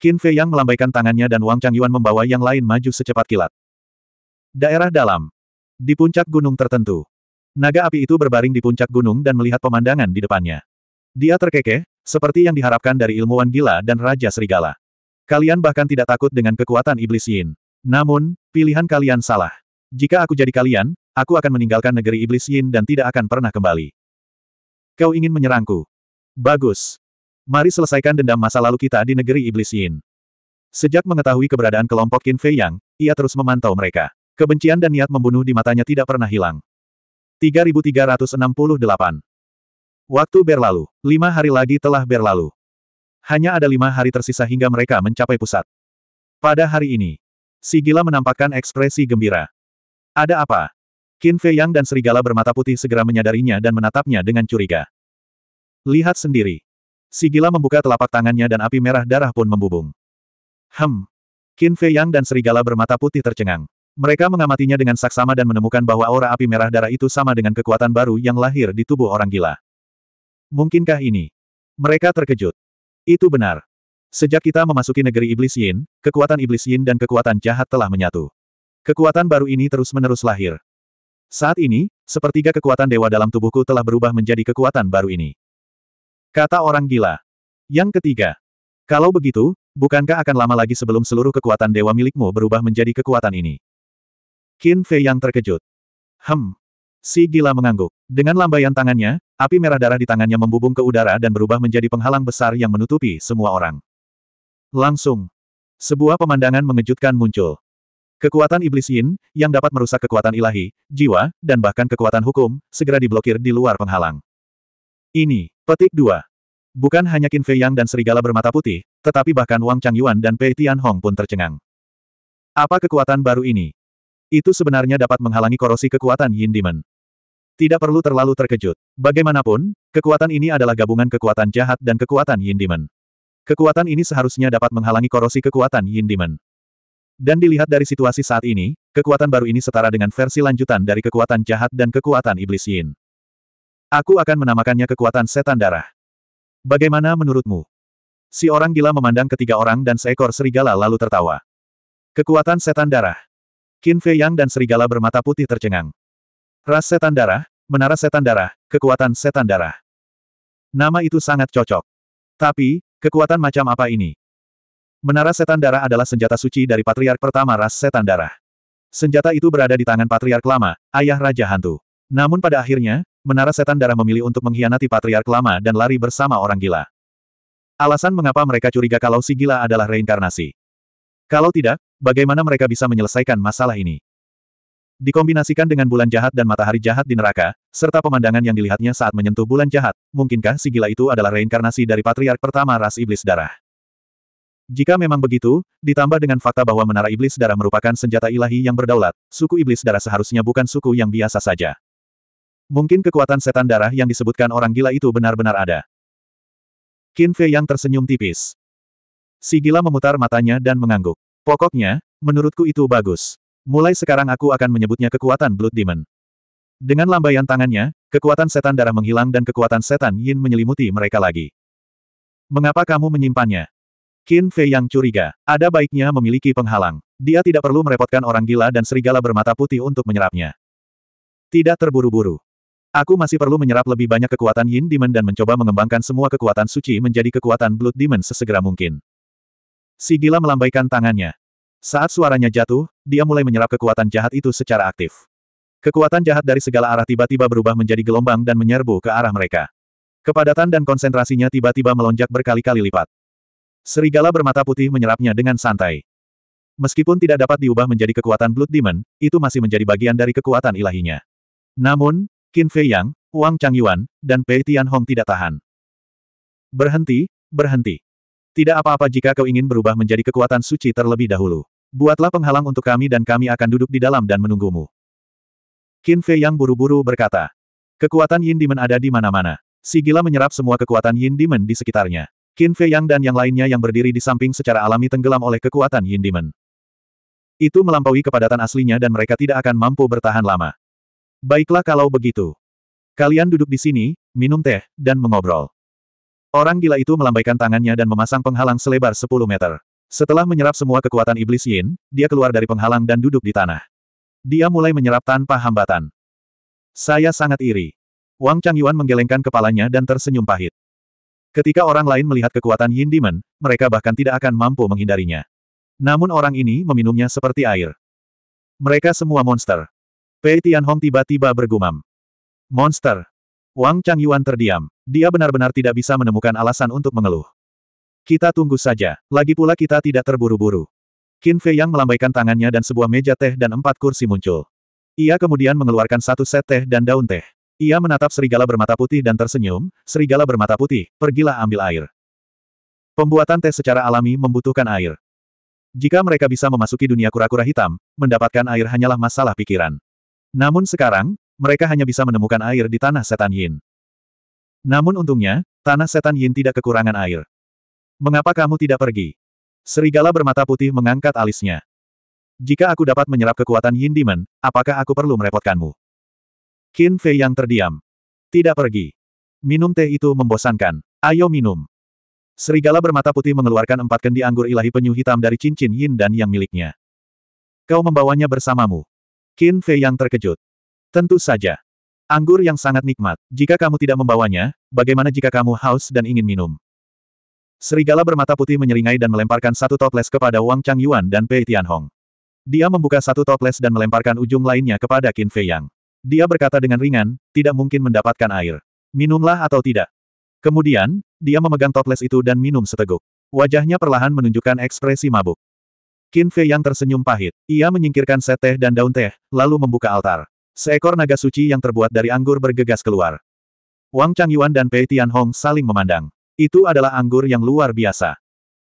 Qin Fei Yang melambaikan tangannya dan Wang Changyuan membawa yang lain maju secepat kilat. Daerah dalam. Di puncak gunung tertentu. Naga api itu berbaring di puncak gunung dan melihat pemandangan di depannya. Dia terkekeh, seperti yang diharapkan dari ilmuwan gila dan Raja Serigala. Kalian bahkan tidak takut dengan kekuatan iblis Yin. Namun, pilihan kalian salah. Jika aku jadi kalian, aku akan meninggalkan negeri iblis Yin dan tidak akan pernah kembali. Kau ingin menyerangku? Bagus. Mari selesaikan dendam masa lalu kita di negeri iblis Yin. Sejak mengetahui keberadaan kelompok Qin Fei Yang, ia terus memantau mereka. Kebencian dan niat membunuh di matanya tidak pernah hilang. 3368 Waktu berlalu. Lima hari lagi telah berlalu. Hanya ada lima hari tersisa hingga mereka mencapai pusat. Pada hari ini, si gila menampakkan ekspresi gembira. Ada apa? Qin Fei Yang dan serigala bermata putih segera menyadarinya dan menatapnya dengan curiga. Lihat sendiri. Si gila membuka telapak tangannya dan api merah darah pun membubung. Hem. Qin Fei Yang dan serigala bermata putih tercengang. Mereka mengamatinya dengan saksama dan menemukan bahwa aura api merah darah itu sama dengan kekuatan baru yang lahir di tubuh orang gila. Mungkinkah ini? Mereka terkejut. Itu benar. Sejak kita memasuki negeri Iblis Yin, kekuatan Iblis Yin dan kekuatan jahat telah menyatu. Kekuatan baru ini terus-menerus lahir. Saat ini, sepertiga kekuatan dewa dalam tubuhku telah berubah menjadi kekuatan baru ini. Kata orang gila. Yang ketiga. Kalau begitu, bukankah akan lama lagi sebelum seluruh kekuatan dewa milikmu berubah menjadi kekuatan ini? Qin Fei yang terkejut. Hem. Si gila mengangguk. Dengan lambaian tangannya, Api merah darah di tangannya membubung ke udara dan berubah menjadi penghalang besar yang menutupi semua orang. Langsung. Sebuah pemandangan mengejutkan muncul. Kekuatan iblis yin, yang dapat merusak kekuatan ilahi, jiwa, dan bahkan kekuatan hukum, segera diblokir di luar penghalang. Ini, petik dua. Bukan hanya Qin Fei Yang dan serigala bermata putih, tetapi bahkan Wang Chang Yuan dan Pei Tian Hong pun tercengang. Apa kekuatan baru ini? Itu sebenarnya dapat menghalangi korosi kekuatan Yin Demon. Tidak perlu terlalu terkejut. Bagaimanapun, kekuatan ini adalah gabungan kekuatan jahat dan kekuatan Yin Demon. Kekuatan ini seharusnya dapat menghalangi korosi kekuatan Yin Demon. Dan dilihat dari situasi saat ini, kekuatan baru ini setara dengan versi lanjutan dari kekuatan jahat dan kekuatan iblis Yin. Aku akan menamakannya kekuatan setan darah. Bagaimana menurutmu? Si orang gila memandang ketiga orang dan seekor serigala lalu tertawa. Kekuatan setan darah. Qin Fei Yang dan serigala bermata putih tercengang. Ras setan darah, menara setan darah, kekuatan setan darah. Nama itu sangat cocok. Tapi, kekuatan macam apa ini? Menara setan darah adalah senjata suci dari patriark pertama ras setan darah. Senjata itu berada di tangan patriark lama, ayah Raja Hantu. Namun pada akhirnya, menara setan darah memilih untuk mengkhianati patriark lama dan lari bersama orang gila. Alasan mengapa mereka curiga kalau si gila adalah reinkarnasi. Kalau tidak, bagaimana mereka bisa menyelesaikan masalah ini? Dikombinasikan dengan bulan jahat dan matahari jahat di neraka, serta pemandangan yang dilihatnya saat menyentuh bulan jahat, mungkinkah si gila itu adalah reinkarnasi dari patriark pertama ras iblis darah? Jika memang begitu, ditambah dengan fakta bahwa menara iblis darah merupakan senjata ilahi yang berdaulat, suku iblis darah seharusnya bukan suku yang biasa saja. Mungkin kekuatan setan darah yang disebutkan orang gila itu benar-benar ada. Qin Fei yang tersenyum tipis. Si gila memutar matanya dan mengangguk. Pokoknya, menurutku itu bagus. Mulai sekarang aku akan menyebutnya kekuatan Blood Demon. Dengan lambaian tangannya, kekuatan setan darah menghilang dan kekuatan setan yin menyelimuti mereka lagi. Mengapa kamu menyimpannya? Qin Fei yang curiga. Ada baiknya memiliki penghalang. Dia tidak perlu merepotkan orang gila dan serigala bermata putih untuk menyerapnya. Tidak terburu-buru. Aku masih perlu menyerap lebih banyak kekuatan Yin Demon dan mencoba mengembangkan semua kekuatan suci menjadi kekuatan Blood Demon sesegera mungkin. Si gila melambaikan tangannya. Saat suaranya jatuh, dia mulai menyerap kekuatan jahat itu secara aktif. Kekuatan jahat dari segala arah tiba-tiba berubah menjadi gelombang dan menyerbu ke arah mereka. Kepadatan dan konsentrasinya tiba-tiba melonjak berkali-kali lipat. Serigala bermata putih menyerapnya dengan santai. Meskipun tidak dapat diubah menjadi kekuatan Blood Demon, itu masih menjadi bagian dari kekuatan ilahinya. Namun, Qin Fei Yang, Wang Changyuan, dan Pei Tianhong tidak tahan. Berhenti, berhenti. Tidak apa-apa jika kau ingin berubah menjadi kekuatan suci terlebih dahulu. Buatlah penghalang untuk kami dan kami akan duduk di dalam dan menunggumu. Qin Fei yang buru-buru berkata. Kekuatan Yin Demon ada di mana-mana. Si gila menyerap semua kekuatan Yin Demon di sekitarnya. Qin Fei Yang dan yang lainnya yang berdiri di samping secara alami tenggelam oleh kekuatan Yin Demon. Itu melampaui kepadatan aslinya dan mereka tidak akan mampu bertahan lama. Baiklah kalau begitu. Kalian duduk di sini, minum teh, dan mengobrol. Orang gila itu melambaikan tangannya dan memasang penghalang selebar 10 meter. Setelah menyerap semua kekuatan iblis Yin, dia keluar dari penghalang dan duduk di tanah. Dia mulai menyerap tanpa hambatan. Saya sangat iri. Wang Changyuan menggelengkan kepalanya dan tersenyum pahit. Ketika orang lain melihat kekuatan Yin Demon, mereka bahkan tidak akan mampu menghindarinya. Namun orang ini meminumnya seperti air. Mereka semua monster. Pei Tianhong tiba-tiba bergumam. Monster. Wang Changyuan terdiam. Dia benar-benar tidak bisa menemukan alasan untuk mengeluh. Kita tunggu saja, lagi pula kita tidak terburu-buru. Qin Fei Yang melambaikan tangannya dan sebuah meja teh dan empat kursi muncul. Ia kemudian mengeluarkan satu set teh dan daun teh. Ia menatap serigala bermata putih dan tersenyum, serigala bermata putih, pergilah ambil air. Pembuatan teh secara alami membutuhkan air. Jika mereka bisa memasuki dunia kura-kura hitam, mendapatkan air hanyalah masalah pikiran. Namun sekarang, mereka hanya bisa menemukan air di tanah setan Yin. Namun untungnya, tanah setan Yin tidak kekurangan air. Mengapa kamu tidak pergi? Serigala bermata putih mengangkat alisnya. Jika aku dapat menyerap kekuatan Yin Demon, apakah aku perlu merepotkanmu? Qin Fei yang terdiam. Tidak pergi. Minum teh itu membosankan. Ayo minum. Serigala bermata putih mengeluarkan empat kendi anggur ilahi penyu hitam dari cincin Yin dan yang miliknya. Kau membawanya bersamamu. Qin Fei yang terkejut. Tentu saja. Anggur yang sangat nikmat. Jika kamu tidak membawanya, bagaimana jika kamu haus dan ingin minum? Serigala bermata putih menyeringai dan melemparkan satu toples kepada Wang Chang Yuan dan Pei Tianhong. Dia membuka satu toples dan melemparkan ujung lainnya kepada Qin Fei Yang. Dia berkata dengan ringan, tidak mungkin mendapatkan air. Minumlah atau tidak. Kemudian, dia memegang toples itu dan minum seteguk. Wajahnya perlahan menunjukkan ekspresi mabuk. Qin Fei Yang tersenyum pahit. Ia menyingkirkan set teh dan daun teh, lalu membuka altar. Seekor naga suci yang terbuat dari anggur bergegas keluar. Wang Chang Yuan dan Pei Tianhong saling memandang. Itu adalah anggur yang luar biasa.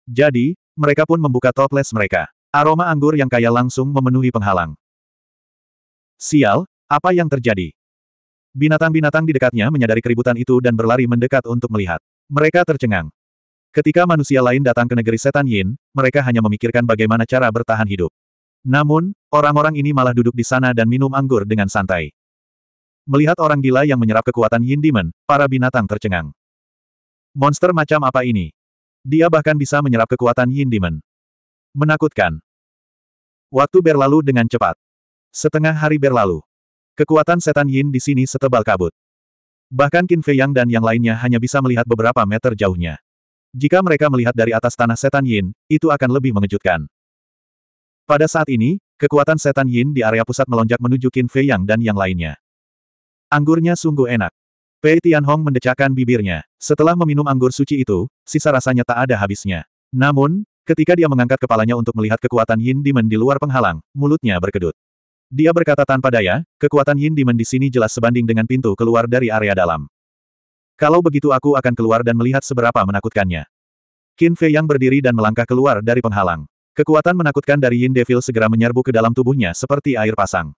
Jadi, mereka pun membuka toples mereka. Aroma anggur yang kaya langsung memenuhi penghalang. Sial, apa yang terjadi? Binatang-binatang di dekatnya menyadari keributan itu dan berlari mendekat untuk melihat. Mereka tercengang. Ketika manusia lain datang ke negeri setan Yin, mereka hanya memikirkan bagaimana cara bertahan hidup. Namun, orang-orang ini malah duduk di sana dan minum anggur dengan santai. Melihat orang gila yang menyerap kekuatan Yin Demon, para binatang tercengang. Monster macam apa ini? Dia bahkan bisa menyerap kekuatan Yin Demon. Menakutkan. Waktu berlalu dengan cepat. Setengah hari berlalu. Kekuatan setan Yin di sini setebal kabut. Bahkan Qin Fei Yang dan yang lainnya hanya bisa melihat beberapa meter jauhnya. Jika mereka melihat dari atas tanah setan Yin, itu akan lebih mengejutkan. Pada saat ini, kekuatan setan Yin di area pusat melonjak menuju Qin Fei Yang dan yang lainnya. Anggurnya sungguh enak. Pei Tianhong mendecakkan bibirnya. Setelah meminum anggur suci itu, sisa rasanya tak ada habisnya. Namun, ketika dia mengangkat kepalanya untuk melihat kekuatan Yin Demon di luar penghalang, mulutnya berkedut. Dia berkata tanpa daya, kekuatan Yin Demon di sini jelas sebanding dengan pintu keluar dari area dalam. Kalau begitu aku akan keluar dan melihat seberapa menakutkannya. Qin Fei yang berdiri dan melangkah keluar dari penghalang. Kekuatan menakutkan dari Yin Devil segera menyerbu ke dalam tubuhnya seperti air pasang.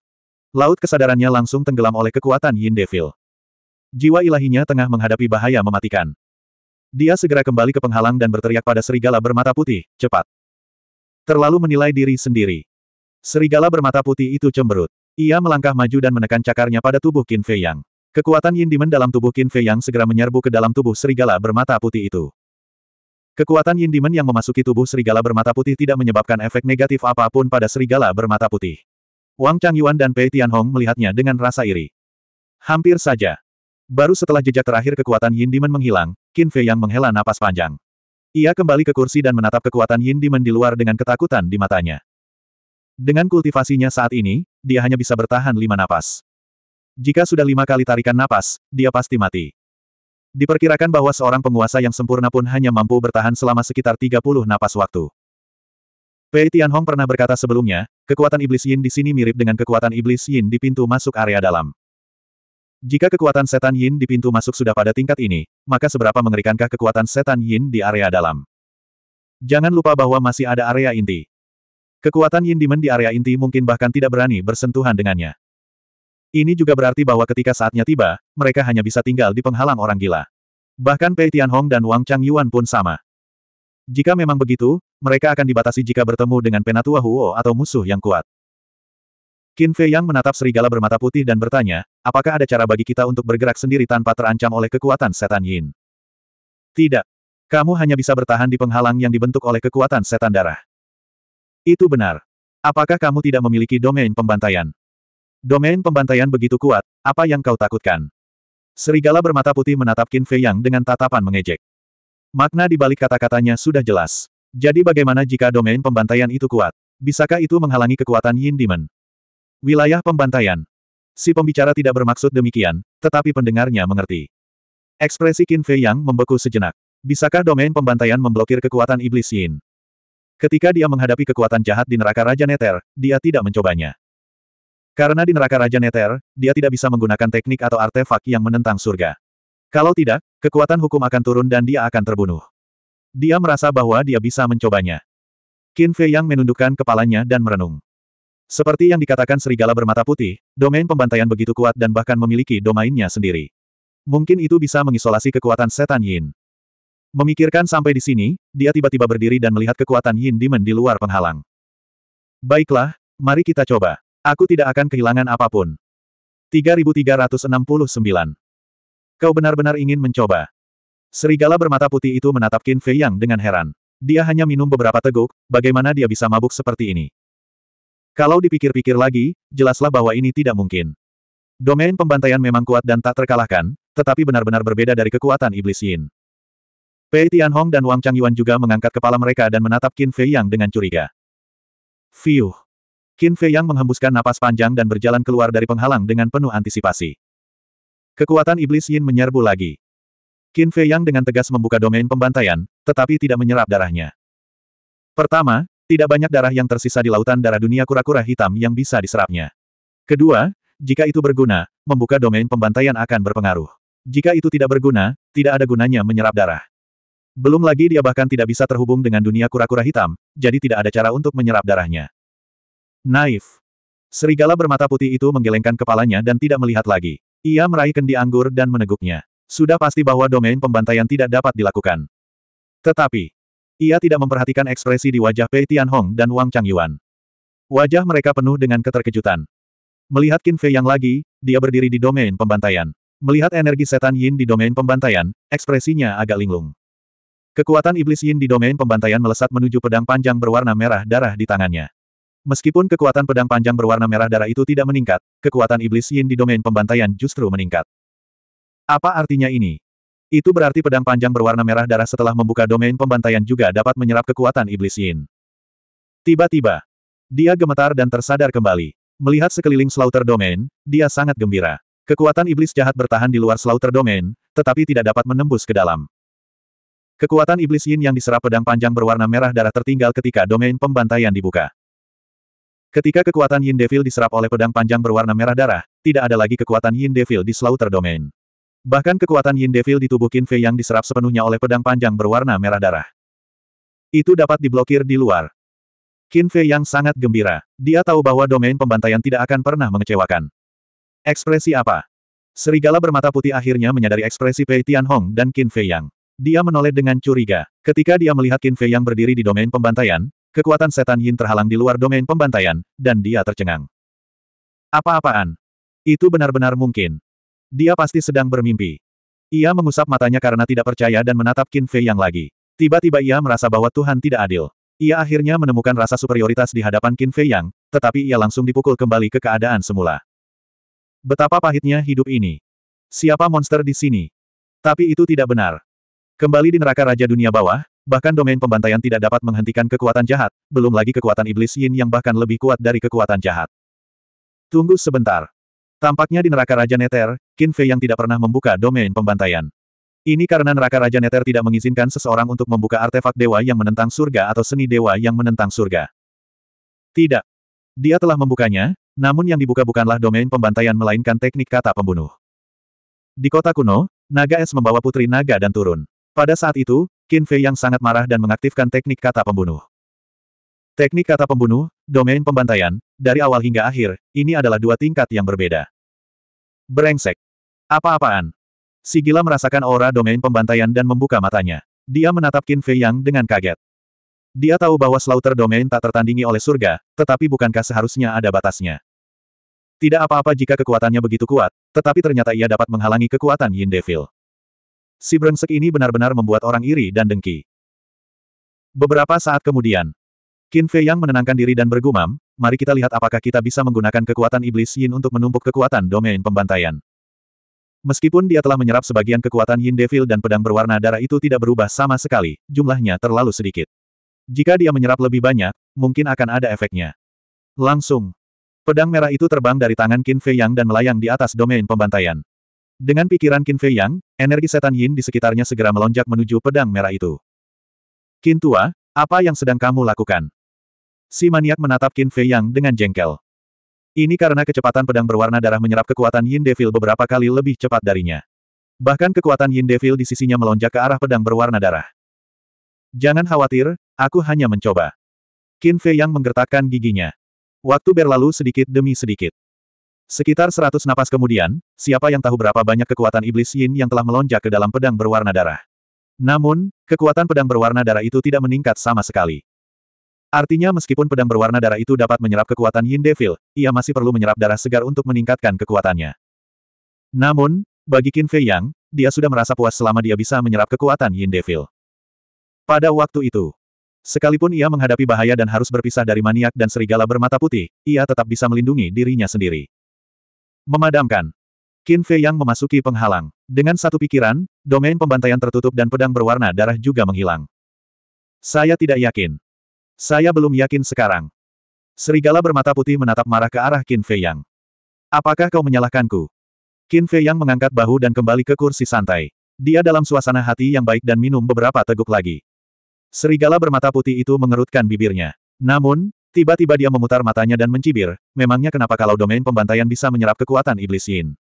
Laut kesadarannya langsung tenggelam oleh kekuatan Yin Devil. Jiwa ilahinya tengah menghadapi bahaya mematikan. Dia segera kembali ke penghalang dan berteriak pada serigala bermata putih, cepat. Terlalu menilai diri sendiri. Serigala bermata putih itu cemberut. Ia melangkah maju dan menekan cakarnya pada tubuh Qin Fei Yang. Kekuatan Yin Demon dalam tubuh Qin Fei Yang segera menyerbu ke dalam tubuh serigala bermata putih itu. Kekuatan Yin Demon yang memasuki tubuh serigala bermata putih tidak menyebabkan efek negatif apapun pada serigala bermata putih. Wang Chang Yuan dan Pei Tianhong melihatnya dengan rasa iri. Hampir saja, Baru setelah jejak terakhir kekuatan Yin Demon menghilang, Qin Fei yang menghela napas panjang. Ia kembali ke kursi dan menatap kekuatan Yin Demon di luar dengan ketakutan di matanya. Dengan kultivasinya saat ini, dia hanya bisa bertahan lima napas. Jika sudah lima kali tarikan napas, dia pasti mati. Diperkirakan bahwa seorang penguasa yang sempurna pun hanya mampu bertahan selama sekitar 30 napas waktu. Pei Tianhong pernah berkata sebelumnya, kekuatan iblis Yin di sini mirip dengan kekuatan iblis Yin di pintu masuk area dalam. Jika kekuatan setan yin di pintu masuk sudah pada tingkat ini, maka seberapa mengerikankah kekuatan setan yin di area dalam? Jangan lupa bahwa masih ada area inti. Kekuatan yin Dimen di area inti mungkin bahkan tidak berani bersentuhan dengannya. Ini juga berarti bahwa ketika saatnya tiba, mereka hanya bisa tinggal di penghalang orang gila. Bahkan Pei Tianhong dan Wang Chang Yuan pun sama. Jika memang begitu, mereka akan dibatasi jika bertemu dengan penatua Huo atau musuh yang kuat. Qin Fei Yang menatap serigala bermata putih dan bertanya, apakah ada cara bagi kita untuk bergerak sendiri tanpa terancam oleh kekuatan setan Yin? Tidak. Kamu hanya bisa bertahan di penghalang yang dibentuk oleh kekuatan setan darah. Itu benar. Apakah kamu tidak memiliki domain pembantaian? Domain pembantaian begitu kuat, apa yang kau takutkan? Serigala bermata putih menatap Qin Fei Yang dengan tatapan mengejek. Makna di balik kata-katanya sudah jelas. Jadi bagaimana jika domain pembantaian itu kuat? Bisakah itu menghalangi kekuatan Yin Demon? Wilayah pembantaian. Si pembicara tidak bermaksud demikian, tetapi pendengarnya mengerti. Ekspresi Qin Fei Yang membeku sejenak. Bisakah domain pembantaian memblokir kekuatan iblis Yin? Ketika dia menghadapi kekuatan jahat di neraka Raja Neter, dia tidak mencobanya. Karena di neraka Raja Neter, dia tidak bisa menggunakan teknik atau artefak yang menentang surga. Kalau tidak, kekuatan hukum akan turun dan dia akan terbunuh. Dia merasa bahwa dia bisa mencobanya. Qin Fei Yang menundukkan kepalanya dan merenung. Seperti yang dikatakan serigala bermata putih, domain pembantaian begitu kuat dan bahkan memiliki domainnya sendiri. Mungkin itu bisa mengisolasi kekuatan setan Yin. Memikirkan sampai di sini, dia tiba-tiba berdiri dan melihat kekuatan Yin Demon di luar penghalang. Baiklah, mari kita coba. Aku tidak akan kehilangan apapun. 3369 Kau benar-benar ingin mencoba. Serigala bermata putih itu menatap Qin Fei Yang dengan heran. Dia hanya minum beberapa teguk, bagaimana dia bisa mabuk seperti ini? Kalau dipikir-pikir lagi, jelaslah bahwa ini tidak mungkin. Domain pembantaian memang kuat dan tak terkalahkan, tetapi benar-benar berbeda dari kekuatan iblis Yin. Pei Tianhong dan Wang Changyuan juga mengangkat kepala mereka dan menatap Qin Fei Yang dengan curiga. Fiuh! Qin Fei Yang menghembuskan napas panjang dan berjalan keluar dari penghalang dengan penuh antisipasi. Kekuatan iblis Yin menyerbu lagi. Qin Fei Yang dengan tegas membuka domain pembantaian, tetapi tidak menyerap darahnya. Pertama, tidak banyak darah yang tersisa di lautan darah dunia kura-kura hitam yang bisa diserapnya. Kedua, jika itu berguna, membuka domain pembantaian akan berpengaruh. Jika itu tidak berguna, tidak ada gunanya menyerap darah. Belum lagi dia bahkan tidak bisa terhubung dengan dunia kura-kura hitam, jadi tidak ada cara untuk menyerap darahnya. Naif. Serigala bermata putih itu menggelengkan kepalanya dan tidak melihat lagi. Ia meraih kendi anggur dan meneguknya. Sudah pasti bahwa domain pembantaian tidak dapat dilakukan. Tetapi, ia tidak memperhatikan ekspresi di wajah Pei Tianhong dan Wang Changyuan. Wajah mereka penuh dengan keterkejutan. Melihat Qin Fei yang lagi, dia berdiri di domain pembantaian. Melihat energi setan Yin di domain pembantaian, ekspresinya agak linglung. Kekuatan iblis Yin di domain pembantaian melesat menuju pedang panjang berwarna merah darah di tangannya. Meskipun kekuatan pedang panjang berwarna merah darah itu tidak meningkat, kekuatan iblis Yin di domain pembantaian justru meningkat. Apa artinya ini? Itu berarti pedang panjang berwarna merah darah setelah membuka domain pembantaian juga dapat menyerap kekuatan iblis Yin. Tiba-tiba, dia gemetar dan tersadar kembali. Melihat sekeliling Slaughter Domain, dia sangat gembira. Kekuatan iblis jahat bertahan di luar Slaughter Domain, tetapi tidak dapat menembus ke dalam. Kekuatan iblis Yin yang diserap pedang panjang berwarna merah darah tertinggal ketika domain pembantaian dibuka. Ketika kekuatan Yin Devil diserap oleh pedang panjang berwarna merah darah, tidak ada lagi kekuatan Yin Devil di Slaughter Domain. Bahkan kekuatan Yin Devil di tubuh Qin Fei yang diserap sepenuhnya oleh pedang panjang berwarna merah darah. Itu dapat diblokir di luar. Qin Fei yang sangat gembira. Dia tahu bahwa domain pembantaian tidak akan pernah mengecewakan. Ekspresi apa? Serigala bermata putih akhirnya menyadari ekspresi Pei Tianhong dan Qin Fei Yang. Dia menoleh dengan curiga. Ketika dia melihat Qin Fei Yang berdiri di domain pembantaian, kekuatan setan Yin terhalang di luar domain pembantaian, dan dia tercengang. Apa-apaan? Itu benar-benar mungkin. Dia pasti sedang bermimpi. Ia mengusap matanya karena tidak percaya dan menatap Qin Fei yang lagi. Tiba-tiba ia merasa bahwa Tuhan tidak adil. Ia akhirnya menemukan rasa superioritas di hadapan Qin Fei yang, tetapi ia langsung dipukul kembali ke keadaan semula. Betapa pahitnya hidup ini. Siapa monster di sini? Tapi itu tidak benar. Kembali di neraka Raja Dunia Bawah, bahkan domain pembantaian tidak dapat menghentikan kekuatan jahat, belum lagi kekuatan iblis yin yang bahkan lebih kuat dari kekuatan jahat. Tunggu sebentar. Tampaknya di neraka Raja Neter, Qin Fei yang tidak pernah membuka domain pembantaian. Ini karena neraka Raja Neter tidak mengizinkan seseorang untuk membuka artefak dewa yang menentang surga atau seni dewa yang menentang surga. Tidak. Dia telah membukanya, namun yang dibuka bukanlah domain pembantaian melainkan teknik kata pembunuh. Di kota kuno, naga es membawa putri naga dan turun. Pada saat itu, Qin Fei yang sangat marah dan mengaktifkan teknik kata pembunuh. Teknik kata pembunuh, domain pembantaian, dari awal hingga akhir, ini adalah dua tingkat yang berbeda. Brengsek. Apa-apaan? Si gila merasakan aura domain pembantaian dan membuka matanya. Dia menatap Qin Fei Yang dengan kaget. Dia tahu bahwa slaughter domain tak tertandingi oleh surga, tetapi bukankah seharusnya ada batasnya? Tidak apa-apa jika kekuatannya begitu kuat, tetapi ternyata ia dapat menghalangi kekuatan Yin Devil. Si brengsek ini benar-benar membuat orang iri dan dengki. Beberapa saat kemudian, Qin Fei Yang menenangkan diri dan bergumam, mari kita lihat apakah kita bisa menggunakan kekuatan iblis Yin untuk menumpuk kekuatan domain pembantaian. Meskipun dia telah menyerap sebagian kekuatan Yin Devil dan pedang berwarna darah itu tidak berubah sama sekali, jumlahnya terlalu sedikit. Jika dia menyerap lebih banyak, mungkin akan ada efeknya. Langsung. Pedang merah itu terbang dari tangan Qin Fei Yang dan melayang di atas domain pembantaian. Dengan pikiran Qin Fei Yang, energi setan Yin di sekitarnya segera melonjak menuju pedang merah itu. Qin Tua, apa yang sedang kamu lakukan? Si maniak menatap Qin Fei Yang dengan jengkel. Ini karena kecepatan pedang berwarna darah menyerap kekuatan Yin Devil beberapa kali lebih cepat darinya. Bahkan kekuatan Yin Devil di sisinya melonjak ke arah pedang berwarna darah. Jangan khawatir, aku hanya mencoba. Qin Fei Yang menggertakkan giginya. Waktu berlalu sedikit demi sedikit. Sekitar seratus napas kemudian, siapa yang tahu berapa banyak kekuatan iblis Yin yang telah melonjak ke dalam pedang berwarna darah. Namun, kekuatan pedang berwarna darah itu tidak meningkat sama sekali. Artinya meskipun pedang berwarna darah itu dapat menyerap kekuatan Yin Devil, ia masih perlu menyerap darah segar untuk meningkatkan kekuatannya. Namun, bagi Qin Fei Yang, dia sudah merasa puas selama dia bisa menyerap kekuatan Yin Devil. Pada waktu itu, sekalipun ia menghadapi bahaya dan harus berpisah dari maniak dan serigala bermata putih, ia tetap bisa melindungi dirinya sendiri. Memadamkan. Qin Fei Yang memasuki penghalang. Dengan satu pikiran, domain pembantaian tertutup dan pedang berwarna darah juga menghilang. Saya tidak yakin. Saya belum yakin sekarang. Serigala bermata putih menatap marah ke arah Qin Fei Yang. Apakah kau menyalahkanku? Qin Fei Yang mengangkat bahu dan kembali ke kursi santai. Dia dalam suasana hati yang baik dan minum beberapa teguk lagi. Serigala bermata putih itu mengerutkan bibirnya. Namun, tiba-tiba dia memutar matanya dan mencibir, memangnya kenapa kalau domain pembantaian bisa menyerap kekuatan iblis Yin?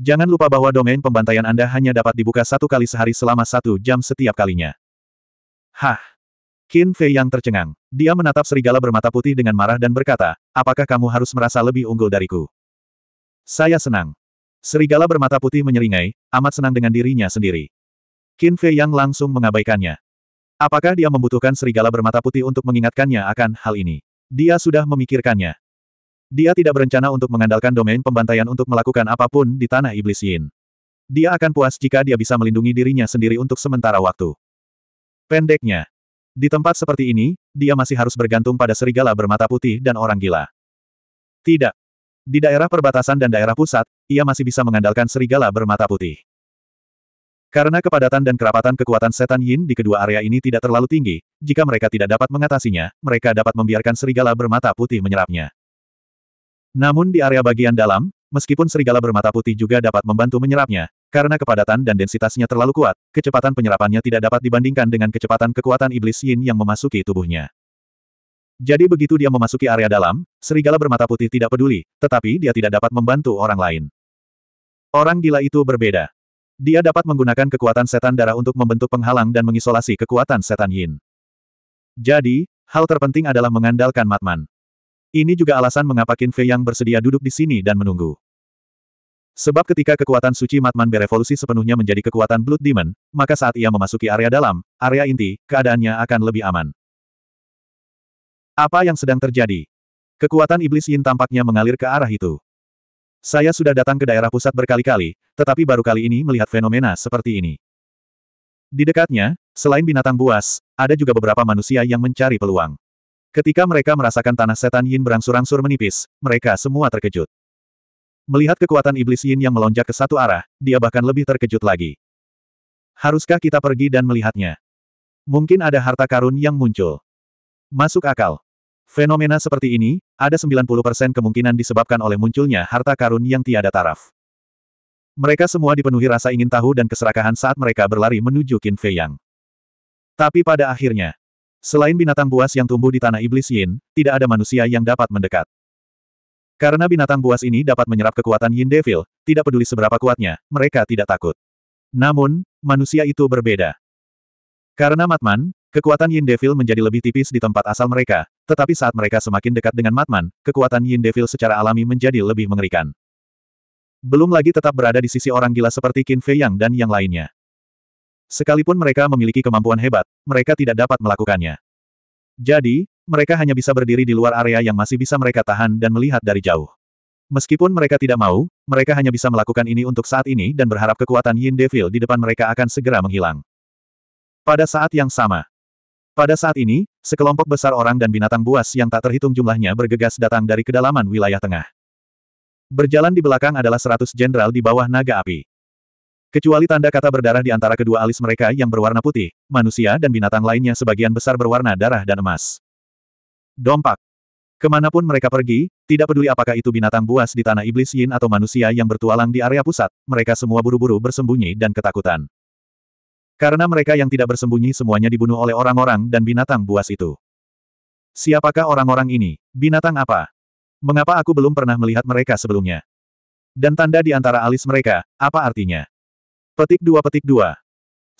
Jangan lupa bahwa domain pembantaian Anda hanya dapat dibuka satu kali sehari selama satu jam setiap kalinya. Hah! Qin Fei yang tercengang. Dia menatap serigala bermata putih dengan marah dan berkata, apakah kamu harus merasa lebih unggul dariku? Saya senang. Serigala bermata putih menyeringai, amat senang dengan dirinya sendiri. Qin Fei yang langsung mengabaikannya. Apakah dia membutuhkan serigala bermata putih untuk mengingatkannya akan hal ini? Dia sudah memikirkannya. Dia tidak berencana untuk mengandalkan domain pembantaian untuk melakukan apapun di tanah iblis Yin. Dia akan puas jika dia bisa melindungi dirinya sendiri untuk sementara waktu. Pendeknya, di tempat seperti ini, dia masih harus bergantung pada serigala bermata putih dan orang gila. Tidak. Di daerah perbatasan dan daerah pusat, ia masih bisa mengandalkan serigala bermata putih. Karena kepadatan dan kerapatan kekuatan setan yin di kedua area ini tidak terlalu tinggi, jika mereka tidak dapat mengatasinya, mereka dapat membiarkan serigala bermata putih menyerapnya. Namun di area bagian dalam, meskipun serigala bermata putih juga dapat membantu menyerapnya, karena kepadatan dan densitasnya terlalu kuat, kecepatan penyerapannya tidak dapat dibandingkan dengan kecepatan kekuatan iblis yin yang memasuki tubuhnya. Jadi begitu dia memasuki area dalam, serigala bermata putih tidak peduli, tetapi dia tidak dapat membantu orang lain. Orang gila itu berbeda. Dia dapat menggunakan kekuatan setan darah untuk membentuk penghalang dan mengisolasi kekuatan setan yin. Jadi, hal terpenting adalah mengandalkan Matman. Ini juga alasan mengapa Qin Fei yang bersedia duduk di sini dan menunggu. Sebab ketika kekuatan suci Matman berevolusi sepenuhnya menjadi kekuatan Blood Demon, maka saat ia memasuki area dalam, area inti, keadaannya akan lebih aman. Apa yang sedang terjadi? Kekuatan Iblis Yin tampaknya mengalir ke arah itu. Saya sudah datang ke daerah pusat berkali-kali, tetapi baru kali ini melihat fenomena seperti ini. Di dekatnya, selain binatang buas, ada juga beberapa manusia yang mencari peluang. Ketika mereka merasakan tanah setan Yin berangsur-angsur menipis, mereka semua terkejut. Melihat kekuatan iblis Yin yang melonjak ke satu arah, dia bahkan lebih terkejut lagi. Haruskah kita pergi dan melihatnya? Mungkin ada harta karun yang muncul. Masuk akal. Fenomena seperti ini, ada 90% kemungkinan disebabkan oleh munculnya harta karun yang tiada taraf. Mereka semua dipenuhi rasa ingin tahu dan keserakahan saat mereka berlari menuju Qin Fei Yang. Tapi pada akhirnya, selain binatang buas yang tumbuh di tanah iblis Yin, tidak ada manusia yang dapat mendekat. Karena binatang buas ini dapat menyerap kekuatan Yin Devil, tidak peduli seberapa kuatnya, mereka tidak takut. Namun, manusia itu berbeda. Karena Matman, kekuatan Yin Devil menjadi lebih tipis di tempat asal mereka, tetapi saat mereka semakin dekat dengan Matman, kekuatan Yin Devil secara alami menjadi lebih mengerikan. Belum lagi tetap berada di sisi orang gila seperti Qin Fei Yang dan yang lainnya. Sekalipun mereka memiliki kemampuan hebat, mereka tidak dapat melakukannya. Jadi, mereka hanya bisa berdiri di luar area yang masih bisa mereka tahan dan melihat dari jauh. Meskipun mereka tidak mau, mereka hanya bisa melakukan ini untuk saat ini dan berharap kekuatan Yin Devil di depan mereka akan segera menghilang. Pada saat yang sama. Pada saat ini, sekelompok besar orang dan binatang buas yang tak terhitung jumlahnya bergegas datang dari kedalaman wilayah tengah. Berjalan di belakang adalah seratus jenderal di bawah naga api. Kecuali tanda kata berdarah di antara kedua alis mereka yang berwarna putih, manusia dan binatang lainnya sebagian besar berwarna darah dan emas. Dompak. Kemanapun mereka pergi, tidak peduli apakah itu binatang buas di tanah iblis Yin atau manusia yang bertualang di area pusat, mereka semua buru-buru bersembunyi dan ketakutan. Karena mereka yang tidak bersembunyi semuanya dibunuh oleh orang-orang dan binatang buas itu. Siapakah orang-orang ini? Binatang apa? Mengapa aku belum pernah melihat mereka sebelumnya? Dan tanda di antara alis mereka, apa artinya? Petik dua petik dua.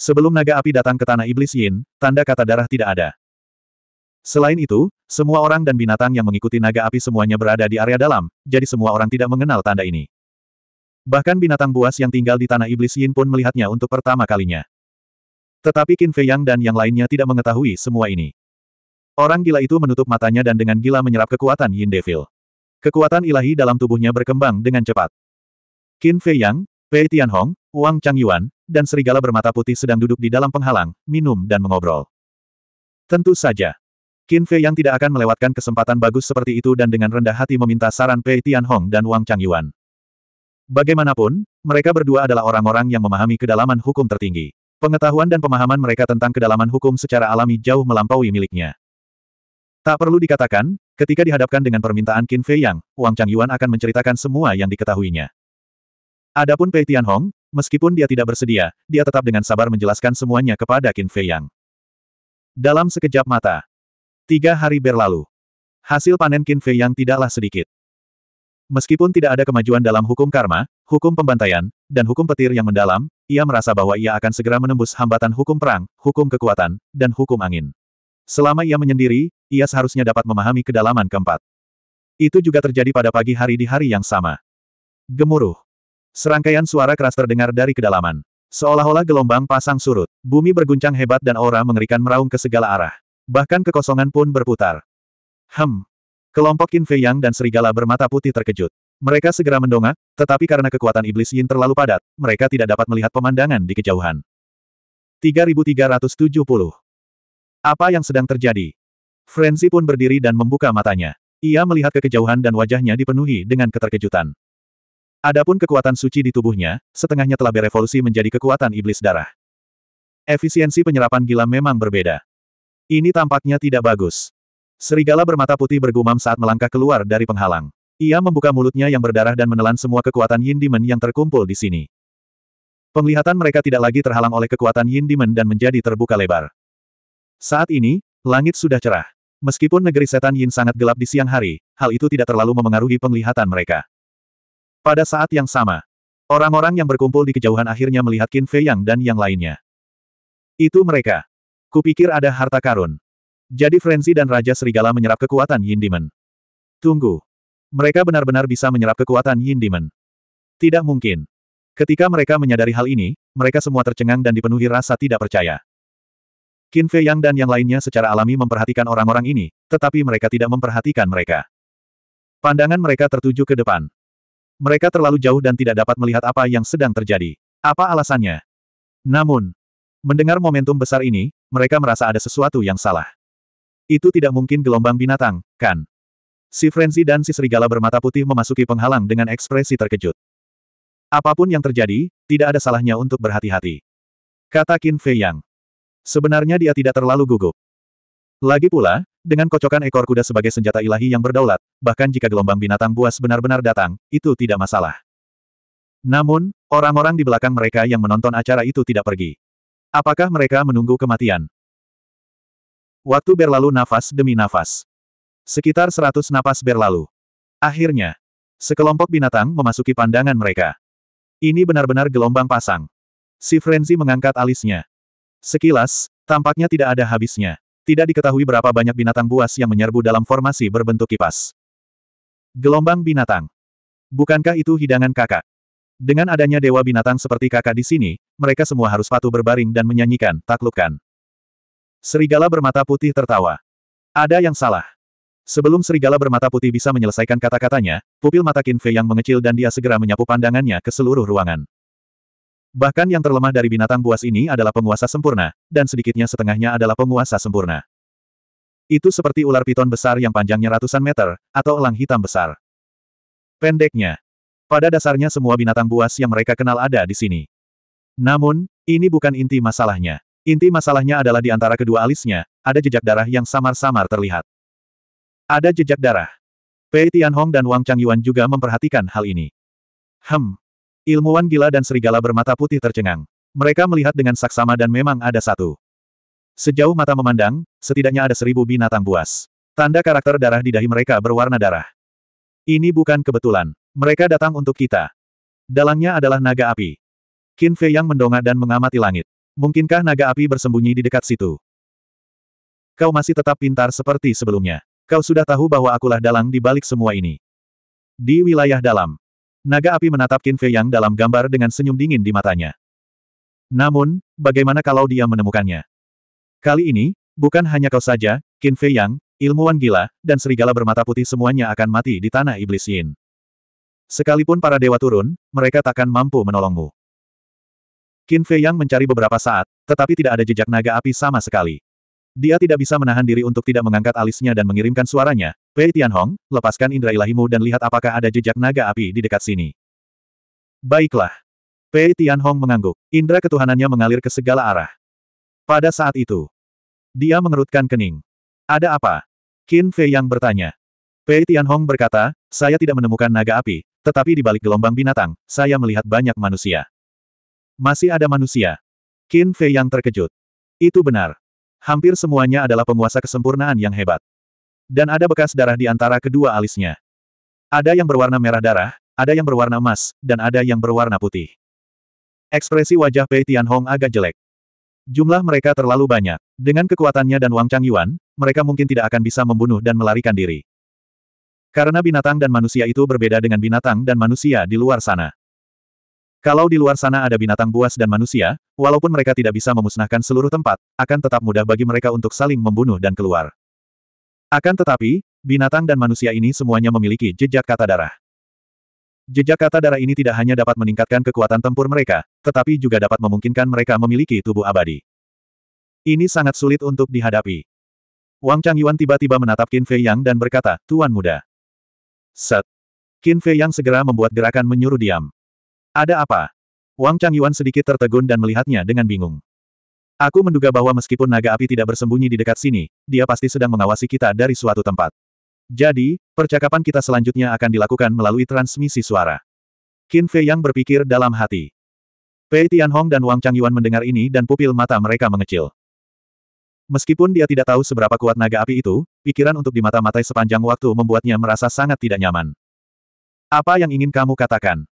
Sebelum naga api datang ke tanah iblis Yin, tanda kata darah tidak ada. Selain itu, semua orang dan binatang yang mengikuti naga api semuanya berada di area dalam, jadi semua orang tidak mengenal tanda ini. Bahkan binatang buas yang tinggal di tanah iblis Yin pun melihatnya untuk pertama kalinya. Tetapi Qin Fei Yang dan yang lainnya tidak mengetahui semua ini. Orang gila itu menutup matanya dan dengan gila menyerap kekuatan Yin Devil. Kekuatan ilahi dalam tubuhnya berkembang dengan cepat. Qin Fei Yang, Pei Tianhong, Wang Changyuan, dan serigala bermata putih sedang duduk di dalam penghalang, minum dan mengobrol. Tentu saja. Qin Fei yang tidak akan melewatkan kesempatan bagus seperti itu dan dengan rendah hati meminta saran Pei Tianhong dan Wang Changyuan. Bagaimanapun, mereka berdua adalah orang-orang yang memahami kedalaman hukum tertinggi. Pengetahuan dan pemahaman mereka tentang kedalaman hukum secara alami jauh melampaui miliknya. Tak perlu dikatakan, ketika dihadapkan dengan permintaan Qin Fei Yang, Wang Changyuan akan menceritakan semua yang diketahuinya. Adapun Pei Tianhong, meskipun dia tidak bersedia, dia tetap dengan sabar menjelaskan semuanya kepada Qin Fei Yang. Dalam sekejap mata, Tiga hari berlalu. Hasil panen Qin Fei yang tidaklah sedikit. Meskipun tidak ada kemajuan dalam hukum karma, hukum pembantaian, dan hukum petir yang mendalam, ia merasa bahwa ia akan segera menembus hambatan hukum perang, hukum kekuatan, dan hukum angin. Selama ia menyendiri, ia seharusnya dapat memahami kedalaman keempat. Itu juga terjadi pada pagi hari di hari yang sama. Gemuruh. Serangkaian suara keras terdengar dari kedalaman. Seolah-olah gelombang pasang surut, bumi berguncang hebat dan aura mengerikan meraung ke segala arah. Bahkan kekosongan pun berputar. Hem. Kelompok Qin Fei Yang dan serigala bermata putih terkejut. Mereka segera mendongak, tetapi karena kekuatan iblis Yin terlalu padat, mereka tidak dapat melihat pemandangan di kejauhan. 3370. Apa yang sedang terjadi? Frenzy pun berdiri dan membuka matanya. Ia melihat ke kejauhan dan wajahnya dipenuhi dengan keterkejutan. Adapun kekuatan suci di tubuhnya, setengahnya telah berevolusi menjadi kekuatan iblis darah. Efisiensi penyerapan gila memang berbeda. Ini tampaknya tidak bagus. Serigala bermata putih bergumam saat melangkah keluar dari penghalang. Ia membuka mulutnya yang berdarah dan menelan semua kekuatan Yin Demon yang terkumpul di sini. Penglihatan mereka tidak lagi terhalang oleh kekuatan Yin Demon dan menjadi terbuka lebar. Saat ini, langit sudah cerah. Meskipun negeri setan Yin sangat gelap di siang hari, hal itu tidak terlalu memengaruhi penglihatan mereka. Pada saat yang sama, orang-orang yang berkumpul di kejauhan akhirnya melihat Qin Fei Yang dan yang lainnya. Itu mereka. Kupikir ada harta karun. Jadi Frenzy dan Raja Serigala menyerap kekuatan Yin Demon. Tunggu. Mereka benar-benar bisa menyerap kekuatan Yin Demon. Tidak mungkin. Ketika mereka menyadari hal ini, mereka semua tercengang dan dipenuhi rasa tidak percaya. Qin Fei Yang dan yang lainnya secara alami memperhatikan orang-orang ini, tetapi mereka tidak memperhatikan mereka. Pandangan mereka tertuju ke depan. Mereka terlalu jauh dan tidak dapat melihat apa yang sedang terjadi. Apa alasannya? Namun, Mendengar momentum besar ini, mereka merasa ada sesuatu yang salah. Itu tidak mungkin gelombang binatang, kan? Si Frenzy dan si Serigala bermata putih memasuki penghalang dengan ekspresi terkejut. Apapun yang terjadi, tidak ada salahnya untuk berhati-hati. Kata Qin Fei Yang. Sebenarnya dia tidak terlalu gugup. Lagi pula, dengan kocokan ekor kuda sebagai senjata ilahi yang berdaulat, bahkan jika gelombang binatang buas benar-benar datang, itu tidak masalah. Namun, orang-orang di belakang mereka yang menonton acara itu tidak pergi. Apakah mereka menunggu kematian? Waktu berlalu nafas demi nafas. Sekitar seratus napas berlalu. Akhirnya, sekelompok binatang memasuki pandangan mereka. Ini benar-benar gelombang pasang. Si Frenzy mengangkat alisnya. Sekilas, tampaknya tidak ada habisnya. Tidak diketahui berapa banyak binatang buas yang menyerbu dalam formasi berbentuk kipas. Gelombang binatang. Bukankah itu hidangan kakak? Dengan adanya dewa binatang seperti kakak di sini, mereka semua harus patuh berbaring dan menyanyikan, taklukkan. Serigala bermata putih tertawa. Ada yang salah. Sebelum serigala bermata putih bisa menyelesaikan kata-katanya, pupil mata Qin yang mengecil dan dia segera menyapu pandangannya ke seluruh ruangan. Bahkan yang terlemah dari binatang buas ini adalah penguasa sempurna, dan sedikitnya setengahnya adalah penguasa sempurna. Itu seperti ular piton besar yang panjangnya ratusan meter, atau elang hitam besar. Pendeknya, pada dasarnya semua binatang buas yang mereka kenal ada di sini. Namun, ini bukan inti masalahnya. Inti masalahnya adalah di antara kedua alisnya, ada jejak darah yang samar-samar terlihat. Ada jejak darah. Pei Tianhong dan Wang Changyuan juga memperhatikan hal ini. Hem. Ilmuwan gila dan serigala bermata putih tercengang. Mereka melihat dengan saksama dan memang ada satu. Sejauh mata memandang, setidaknya ada seribu binatang buas. Tanda karakter darah di dahi mereka berwarna darah. Ini bukan kebetulan. Mereka datang untuk kita. Dalangnya adalah naga api. Qin Fei yang mendongak dan mengamati langit. Mungkinkah naga api bersembunyi di dekat situ? Kau masih tetap pintar seperti sebelumnya. Kau sudah tahu bahwa akulah dalang di balik semua ini. Di wilayah dalam, naga api menatap Qin Fei yang dalam gambar dengan senyum dingin di matanya. Namun, bagaimana kalau dia menemukannya? Kali ini, bukan hanya kau saja, Qin Fei yang, ilmuwan gila, dan serigala bermata putih semuanya akan mati di tanah iblis Yin. Sekalipun para dewa turun, mereka takkan mampu menolongmu. Qin Fei Yang mencari beberapa saat, tetapi tidak ada jejak naga api sama sekali. Dia tidak bisa menahan diri untuk tidak mengangkat alisnya dan mengirimkan suaranya, Pei Tianhong, lepaskan indera ilahimu dan lihat apakah ada jejak naga api di dekat sini. Baiklah. Pei Tianhong mengangguk, Indra ketuhanannya mengalir ke segala arah. Pada saat itu, dia mengerutkan kening. Ada apa? Qin Fei Yang bertanya. Pei Tianhong berkata, saya tidak menemukan naga api, tetapi di balik gelombang binatang, saya melihat banyak manusia. Masih ada manusia. Qin Fei yang terkejut. Itu benar. Hampir semuanya adalah penguasa kesempurnaan yang hebat. Dan ada bekas darah di antara kedua alisnya. Ada yang berwarna merah darah, ada yang berwarna emas, dan ada yang berwarna putih. Ekspresi wajah Pei Tianhong agak jelek. Jumlah mereka terlalu banyak. Dengan kekuatannya dan Wang Changyuan, mereka mungkin tidak akan bisa membunuh dan melarikan diri. Karena binatang dan manusia itu berbeda dengan binatang dan manusia di luar sana. Kalau di luar sana ada binatang buas dan manusia, walaupun mereka tidak bisa memusnahkan seluruh tempat, akan tetap mudah bagi mereka untuk saling membunuh dan keluar. Akan tetapi, binatang dan manusia ini semuanya memiliki jejak kata darah. Jejak kata darah ini tidak hanya dapat meningkatkan kekuatan tempur mereka, tetapi juga dapat memungkinkan mereka memiliki tubuh abadi. Ini sangat sulit untuk dihadapi. Wang Changyuan tiba-tiba menatap Qin Fei Yang dan berkata, Tuan Muda. Set. Qin Fei yang segera membuat gerakan menyuruh diam. Ada apa? Wang Changyuan sedikit tertegun dan melihatnya dengan bingung. Aku menduga bahwa meskipun naga api tidak bersembunyi di dekat sini, dia pasti sedang mengawasi kita dari suatu tempat. Jadi, percakapan kita selanjutnya akan dilakukan melalui transmisi suara. Qin Fei yang berpikir dalam hati. Pei Tianhong dan Wang Changyuan mendengar ini dan pupil mata mereka mengecil. Meskipun dia tidak tahu seberapa kuat naga api itu, pikiran untuk dimata-matai sepanjang waktu membuatnya merasa sangat tidak nyaman. Apa yang ingin kamu katakan?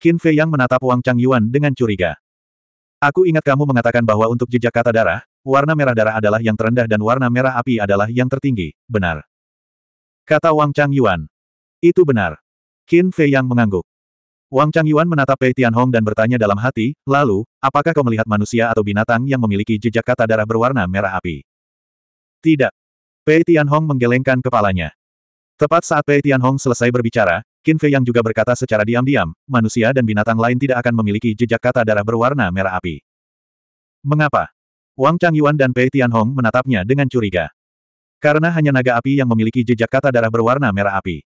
Qin Fei yang menatap Wang Chang Yuan dengan curiga. Aku ingat kamu mengatakan bahwa untuk jejak kata darah, warna merah darah adalah yang terendah dan warna merah api adalah yang tertinggi, benar. Kata Wang Chang Yuan. Itu benar. Qin Fei yang mengangguk. Wang Changyuan menatap Pei Tianhong dan bertanya dalam hati, lalu, apakah kau melihat manusia atau binatang yang memiliki jejak kata darah berwarna merah api? Tidak. Pei Tianhong menggelengkan kepalanya. Tepat saat Pei Tianhong selesai berbicara, Qin Fei yang juga berkata secara diam-diam, manusia dan binatang lain tidak akan memiliki jejak kata darah berwarna merah api. Mengapa? Wang Changyuan dan Pei Tianhong menatapnya dengan curiga. Karena hanya naga api yang memiliki jejak kata darah berwarna merah api.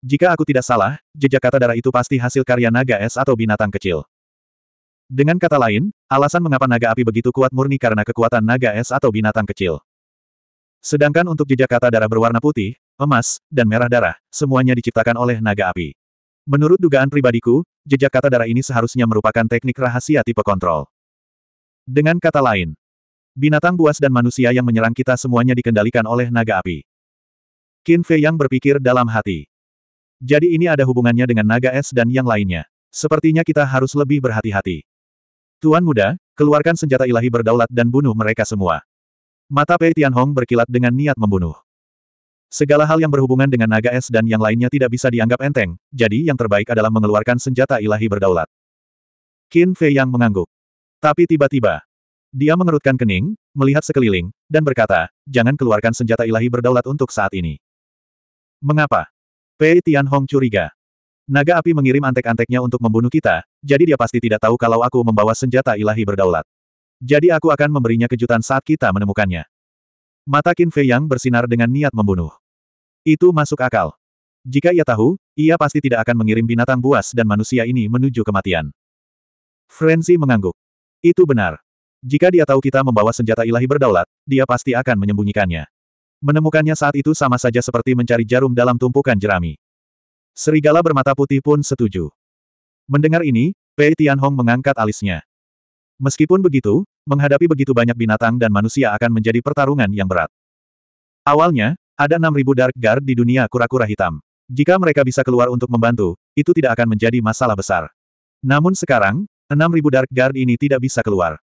Jika aku tidak salah, jejak kata darah itu pasti hasil karya naga es atau binatang kecil. Dengan kata lain, alasan mengapa naga api begitu kuat murni karena kekuatan naga es atau binatang kecil. Sedangkan untuk jejak kata darah berwarna putih, emas, dan merah darah, semuanya diciptakan oleh naga api. Menurut dugaan pribadiku, jejak kata darah ini seharusnya merupakan teknik rahasia tipe kontrol. Dengan kata lain, binatang buas dan manusia yang menyerang kita semuanya dikendalikan oleh naga api. Qin Fei yang berpikir dalam hati. Jadi ini ada hubungannya dengan naga es dan yang lainnya. Sepertinya kita harus lebih berhati-hati. Tuan muda, keluarkan senjata ilahi berdaulat dan bunuh mereka semua. Mata Pei Tianhong berkilat dengan niat membunuh. Segala hal yang berhubungan dengan naga es dan yang lainnya tidak bisa dianggap enteng, jadi yang terbaik adalah mengeluarkan senjata ilahi berdaulat. Qin Fei Yang mengangguk. Tapi tiba-tiba, dia mengerutkan kening, melihat sekeliling, dan berkata, jangan keluarkan senjata ilahi berdaulat untuk saat ini. Mengapa? P. Tianhong curiga. Naga api mengirim antek-anteknya untuk membunuh kita, jadi dia pasti tidak tahu kalau aku membawa senjata ilahi berdaulat. Jadi aku akan memberinya kejutan saat kita menemukannya. Mata Qin Fei Yang bersinar dengan niat membunuh. Itu masuk akal. Jika ia tahu, ia pasti tidak akan mengirim binatang buas dan manusia ini menuju kematian. Frenzy mengangguk. Itu benar. Jika dia tahu kita membawa senjata ilahi berdaulat, dia pasti akan menyembunyikannya. Menemukannya saat itu sama saja seperti mencari jarum dalam tumpukan jerami. Serigala bermata putih pun setuju. Mendengar ini, Pei Tianhong mengangkat alisnya. Meskipun begitu, menghadapi begitu banyak binatang dan manusia akan menjadi pertarungan yang berat. Awalnya, ada 6.000 Dark Guard di dunia kura-kura hitam. Jika mereka bisa keluar untuk membantu, itu tidak akan menjadi masalah besar. Namun sekarang, 6.000 Dark Guard ini tidak bisa keluar.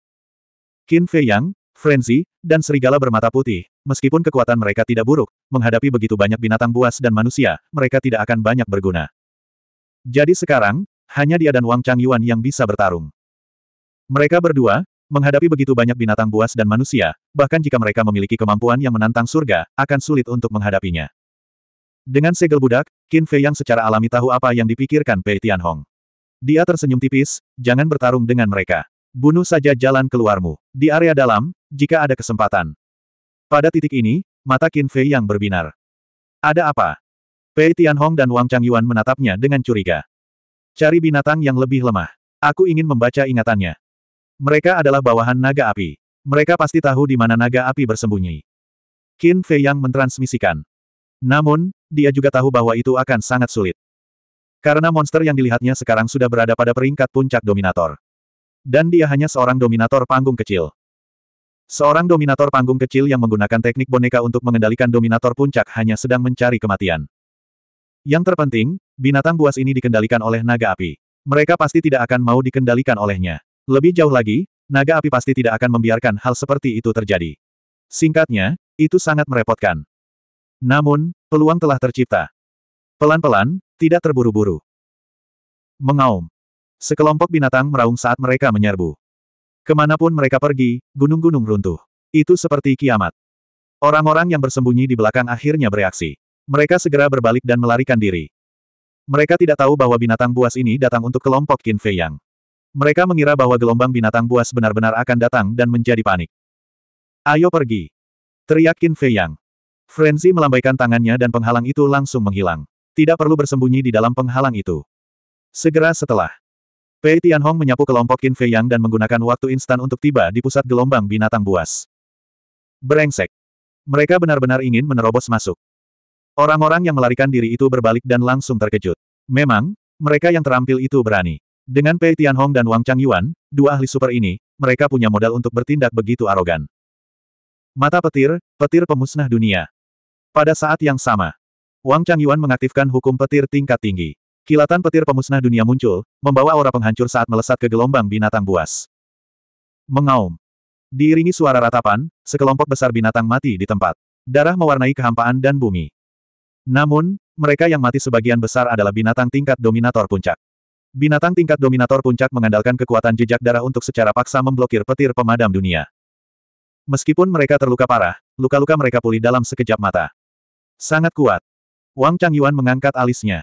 Qin Fei Yang, Frenzy, dan serigala bermata putih. Meskipun kekuatan mereka tidak buruk, menghadapi begitu banyak binatang buas dan manusia, mereka tidak akan banyak berguna. Jadi sekarang, hanya dia dan Wang Chang Yuan yang bisa bertarung. Mereka berdua, menghadapi begitu banyak binatang buas dan manusia, bahkan jika mereka memiliki kemampuan yang menantang surga, akan sulit untuk menghadapinya. Dengan segel budak, Qin Fei yang secara alami tahu apa yang dipikirkan Pei Tianhong. Dia tersenyum tipis, jangan bertarung dengan mereka. Bunuh saja jalan keluarmu. Di area dalam, jika ada kesempatan. Pada titik ini, mata Qin Fei yang berbinar. Ada apa? Pei Tianhong dan Wang Changyuan menatapnya dengan curiga. Cari binatang yang lebih lemah. Aku ingin membaca ingatannya. Mereka adalah bawahan naga api. Mereka pasti tahu di mana naga api bersembunyi. Qin Fei yang mentransmisikan. Namun, dia juga tahu bahwa itu akan sangat sulit. Karena monster yang dilihatnya sekarang sudah berada pada peringkat puncak dominator. Dan dia hanya seorang dominator panggung kecil. Seorang dominator panggung kecil yang menggunakan teknik boneka untuk mengendalikan dominator puncak hanya sedang mencari kematian. Yang terpenting, binatang buas ini dikendalikan oleh naga api. Mereka pasti tidak akan mau dikendalikan olehnya. Lebih jauh lagi, naga api pasti tidak akan membiarkan hal seperti itu terjadi. Singkatnya, itu sangat merepotkan. Namun, peluang telah tercipta. Pelan-pelan, tidak terburu-buru. Mengaum. Sekelompok binatang meraung saat mereka menyerbu. Kemanapun mereka pergi, gunung-gunung runtuh. Itu seperti kiamat. Orang-orang yang bersembunyi di belakang akhirnya bereaksi. Mereka segera berbalik dan melarikan diri. Mereka tidak tahu bahwa binatang buas ini datang untuk kelompok Qin Fei Yang. Mereka mengira bahwa gelombang binatang buas benar-benar akan datang dan menjadi panik. Ayo pergi! Teriak Qin Fei Yang. Frenzy melambaikan tangannya dan penghalang itu langsung menghilang. Tidak perlu bersembunyi di dalam penghalang itu. Segera setelah, Pei Tianhong menyapu kelompok Qin Fei Yang dan menggunakan waktu instan untuk tiba di pusat gelombang binatang buas. Berengsek. Mereka benar-benar ingin menerobos masuk. Orang-orang yang melarikan diri itu berbalik dan langsung terkejut. Memang, mereka yang terampil itu berani. Dengan Pei Tianhong dan Wang Chang Yuan, dua ahli super ini, mereka punya modal untuk bertindak begitu arogan. Mata petir, petir pemusnah dunia. Pada saat yang sama, Wang Chang Yuan mengaktifkan hukum petir tingkat tinggi. Kilatan petir pemusnah dunia muncul, membawa aura penghancur saat melesat ke gelombang binatang buas. Mengaum. Diiringi suara ratapan, sekelompok besar binatang mati di tempat. Darah mewarnai kehampaan dan bumi. Namun, mereka yang mati sebagian besar adalah binatang tingkat dominator puncak. Binatang tingkat dominator puncak mengandalkan kekuatan jejak darah untuk secara paksa memblokir petir pemadam dunia. Meskipun mereka terluka parah, luka-luka mereka pulih dalam sekejap mata. Sangat kuat. Wang Changyuan mengangkat alisnya.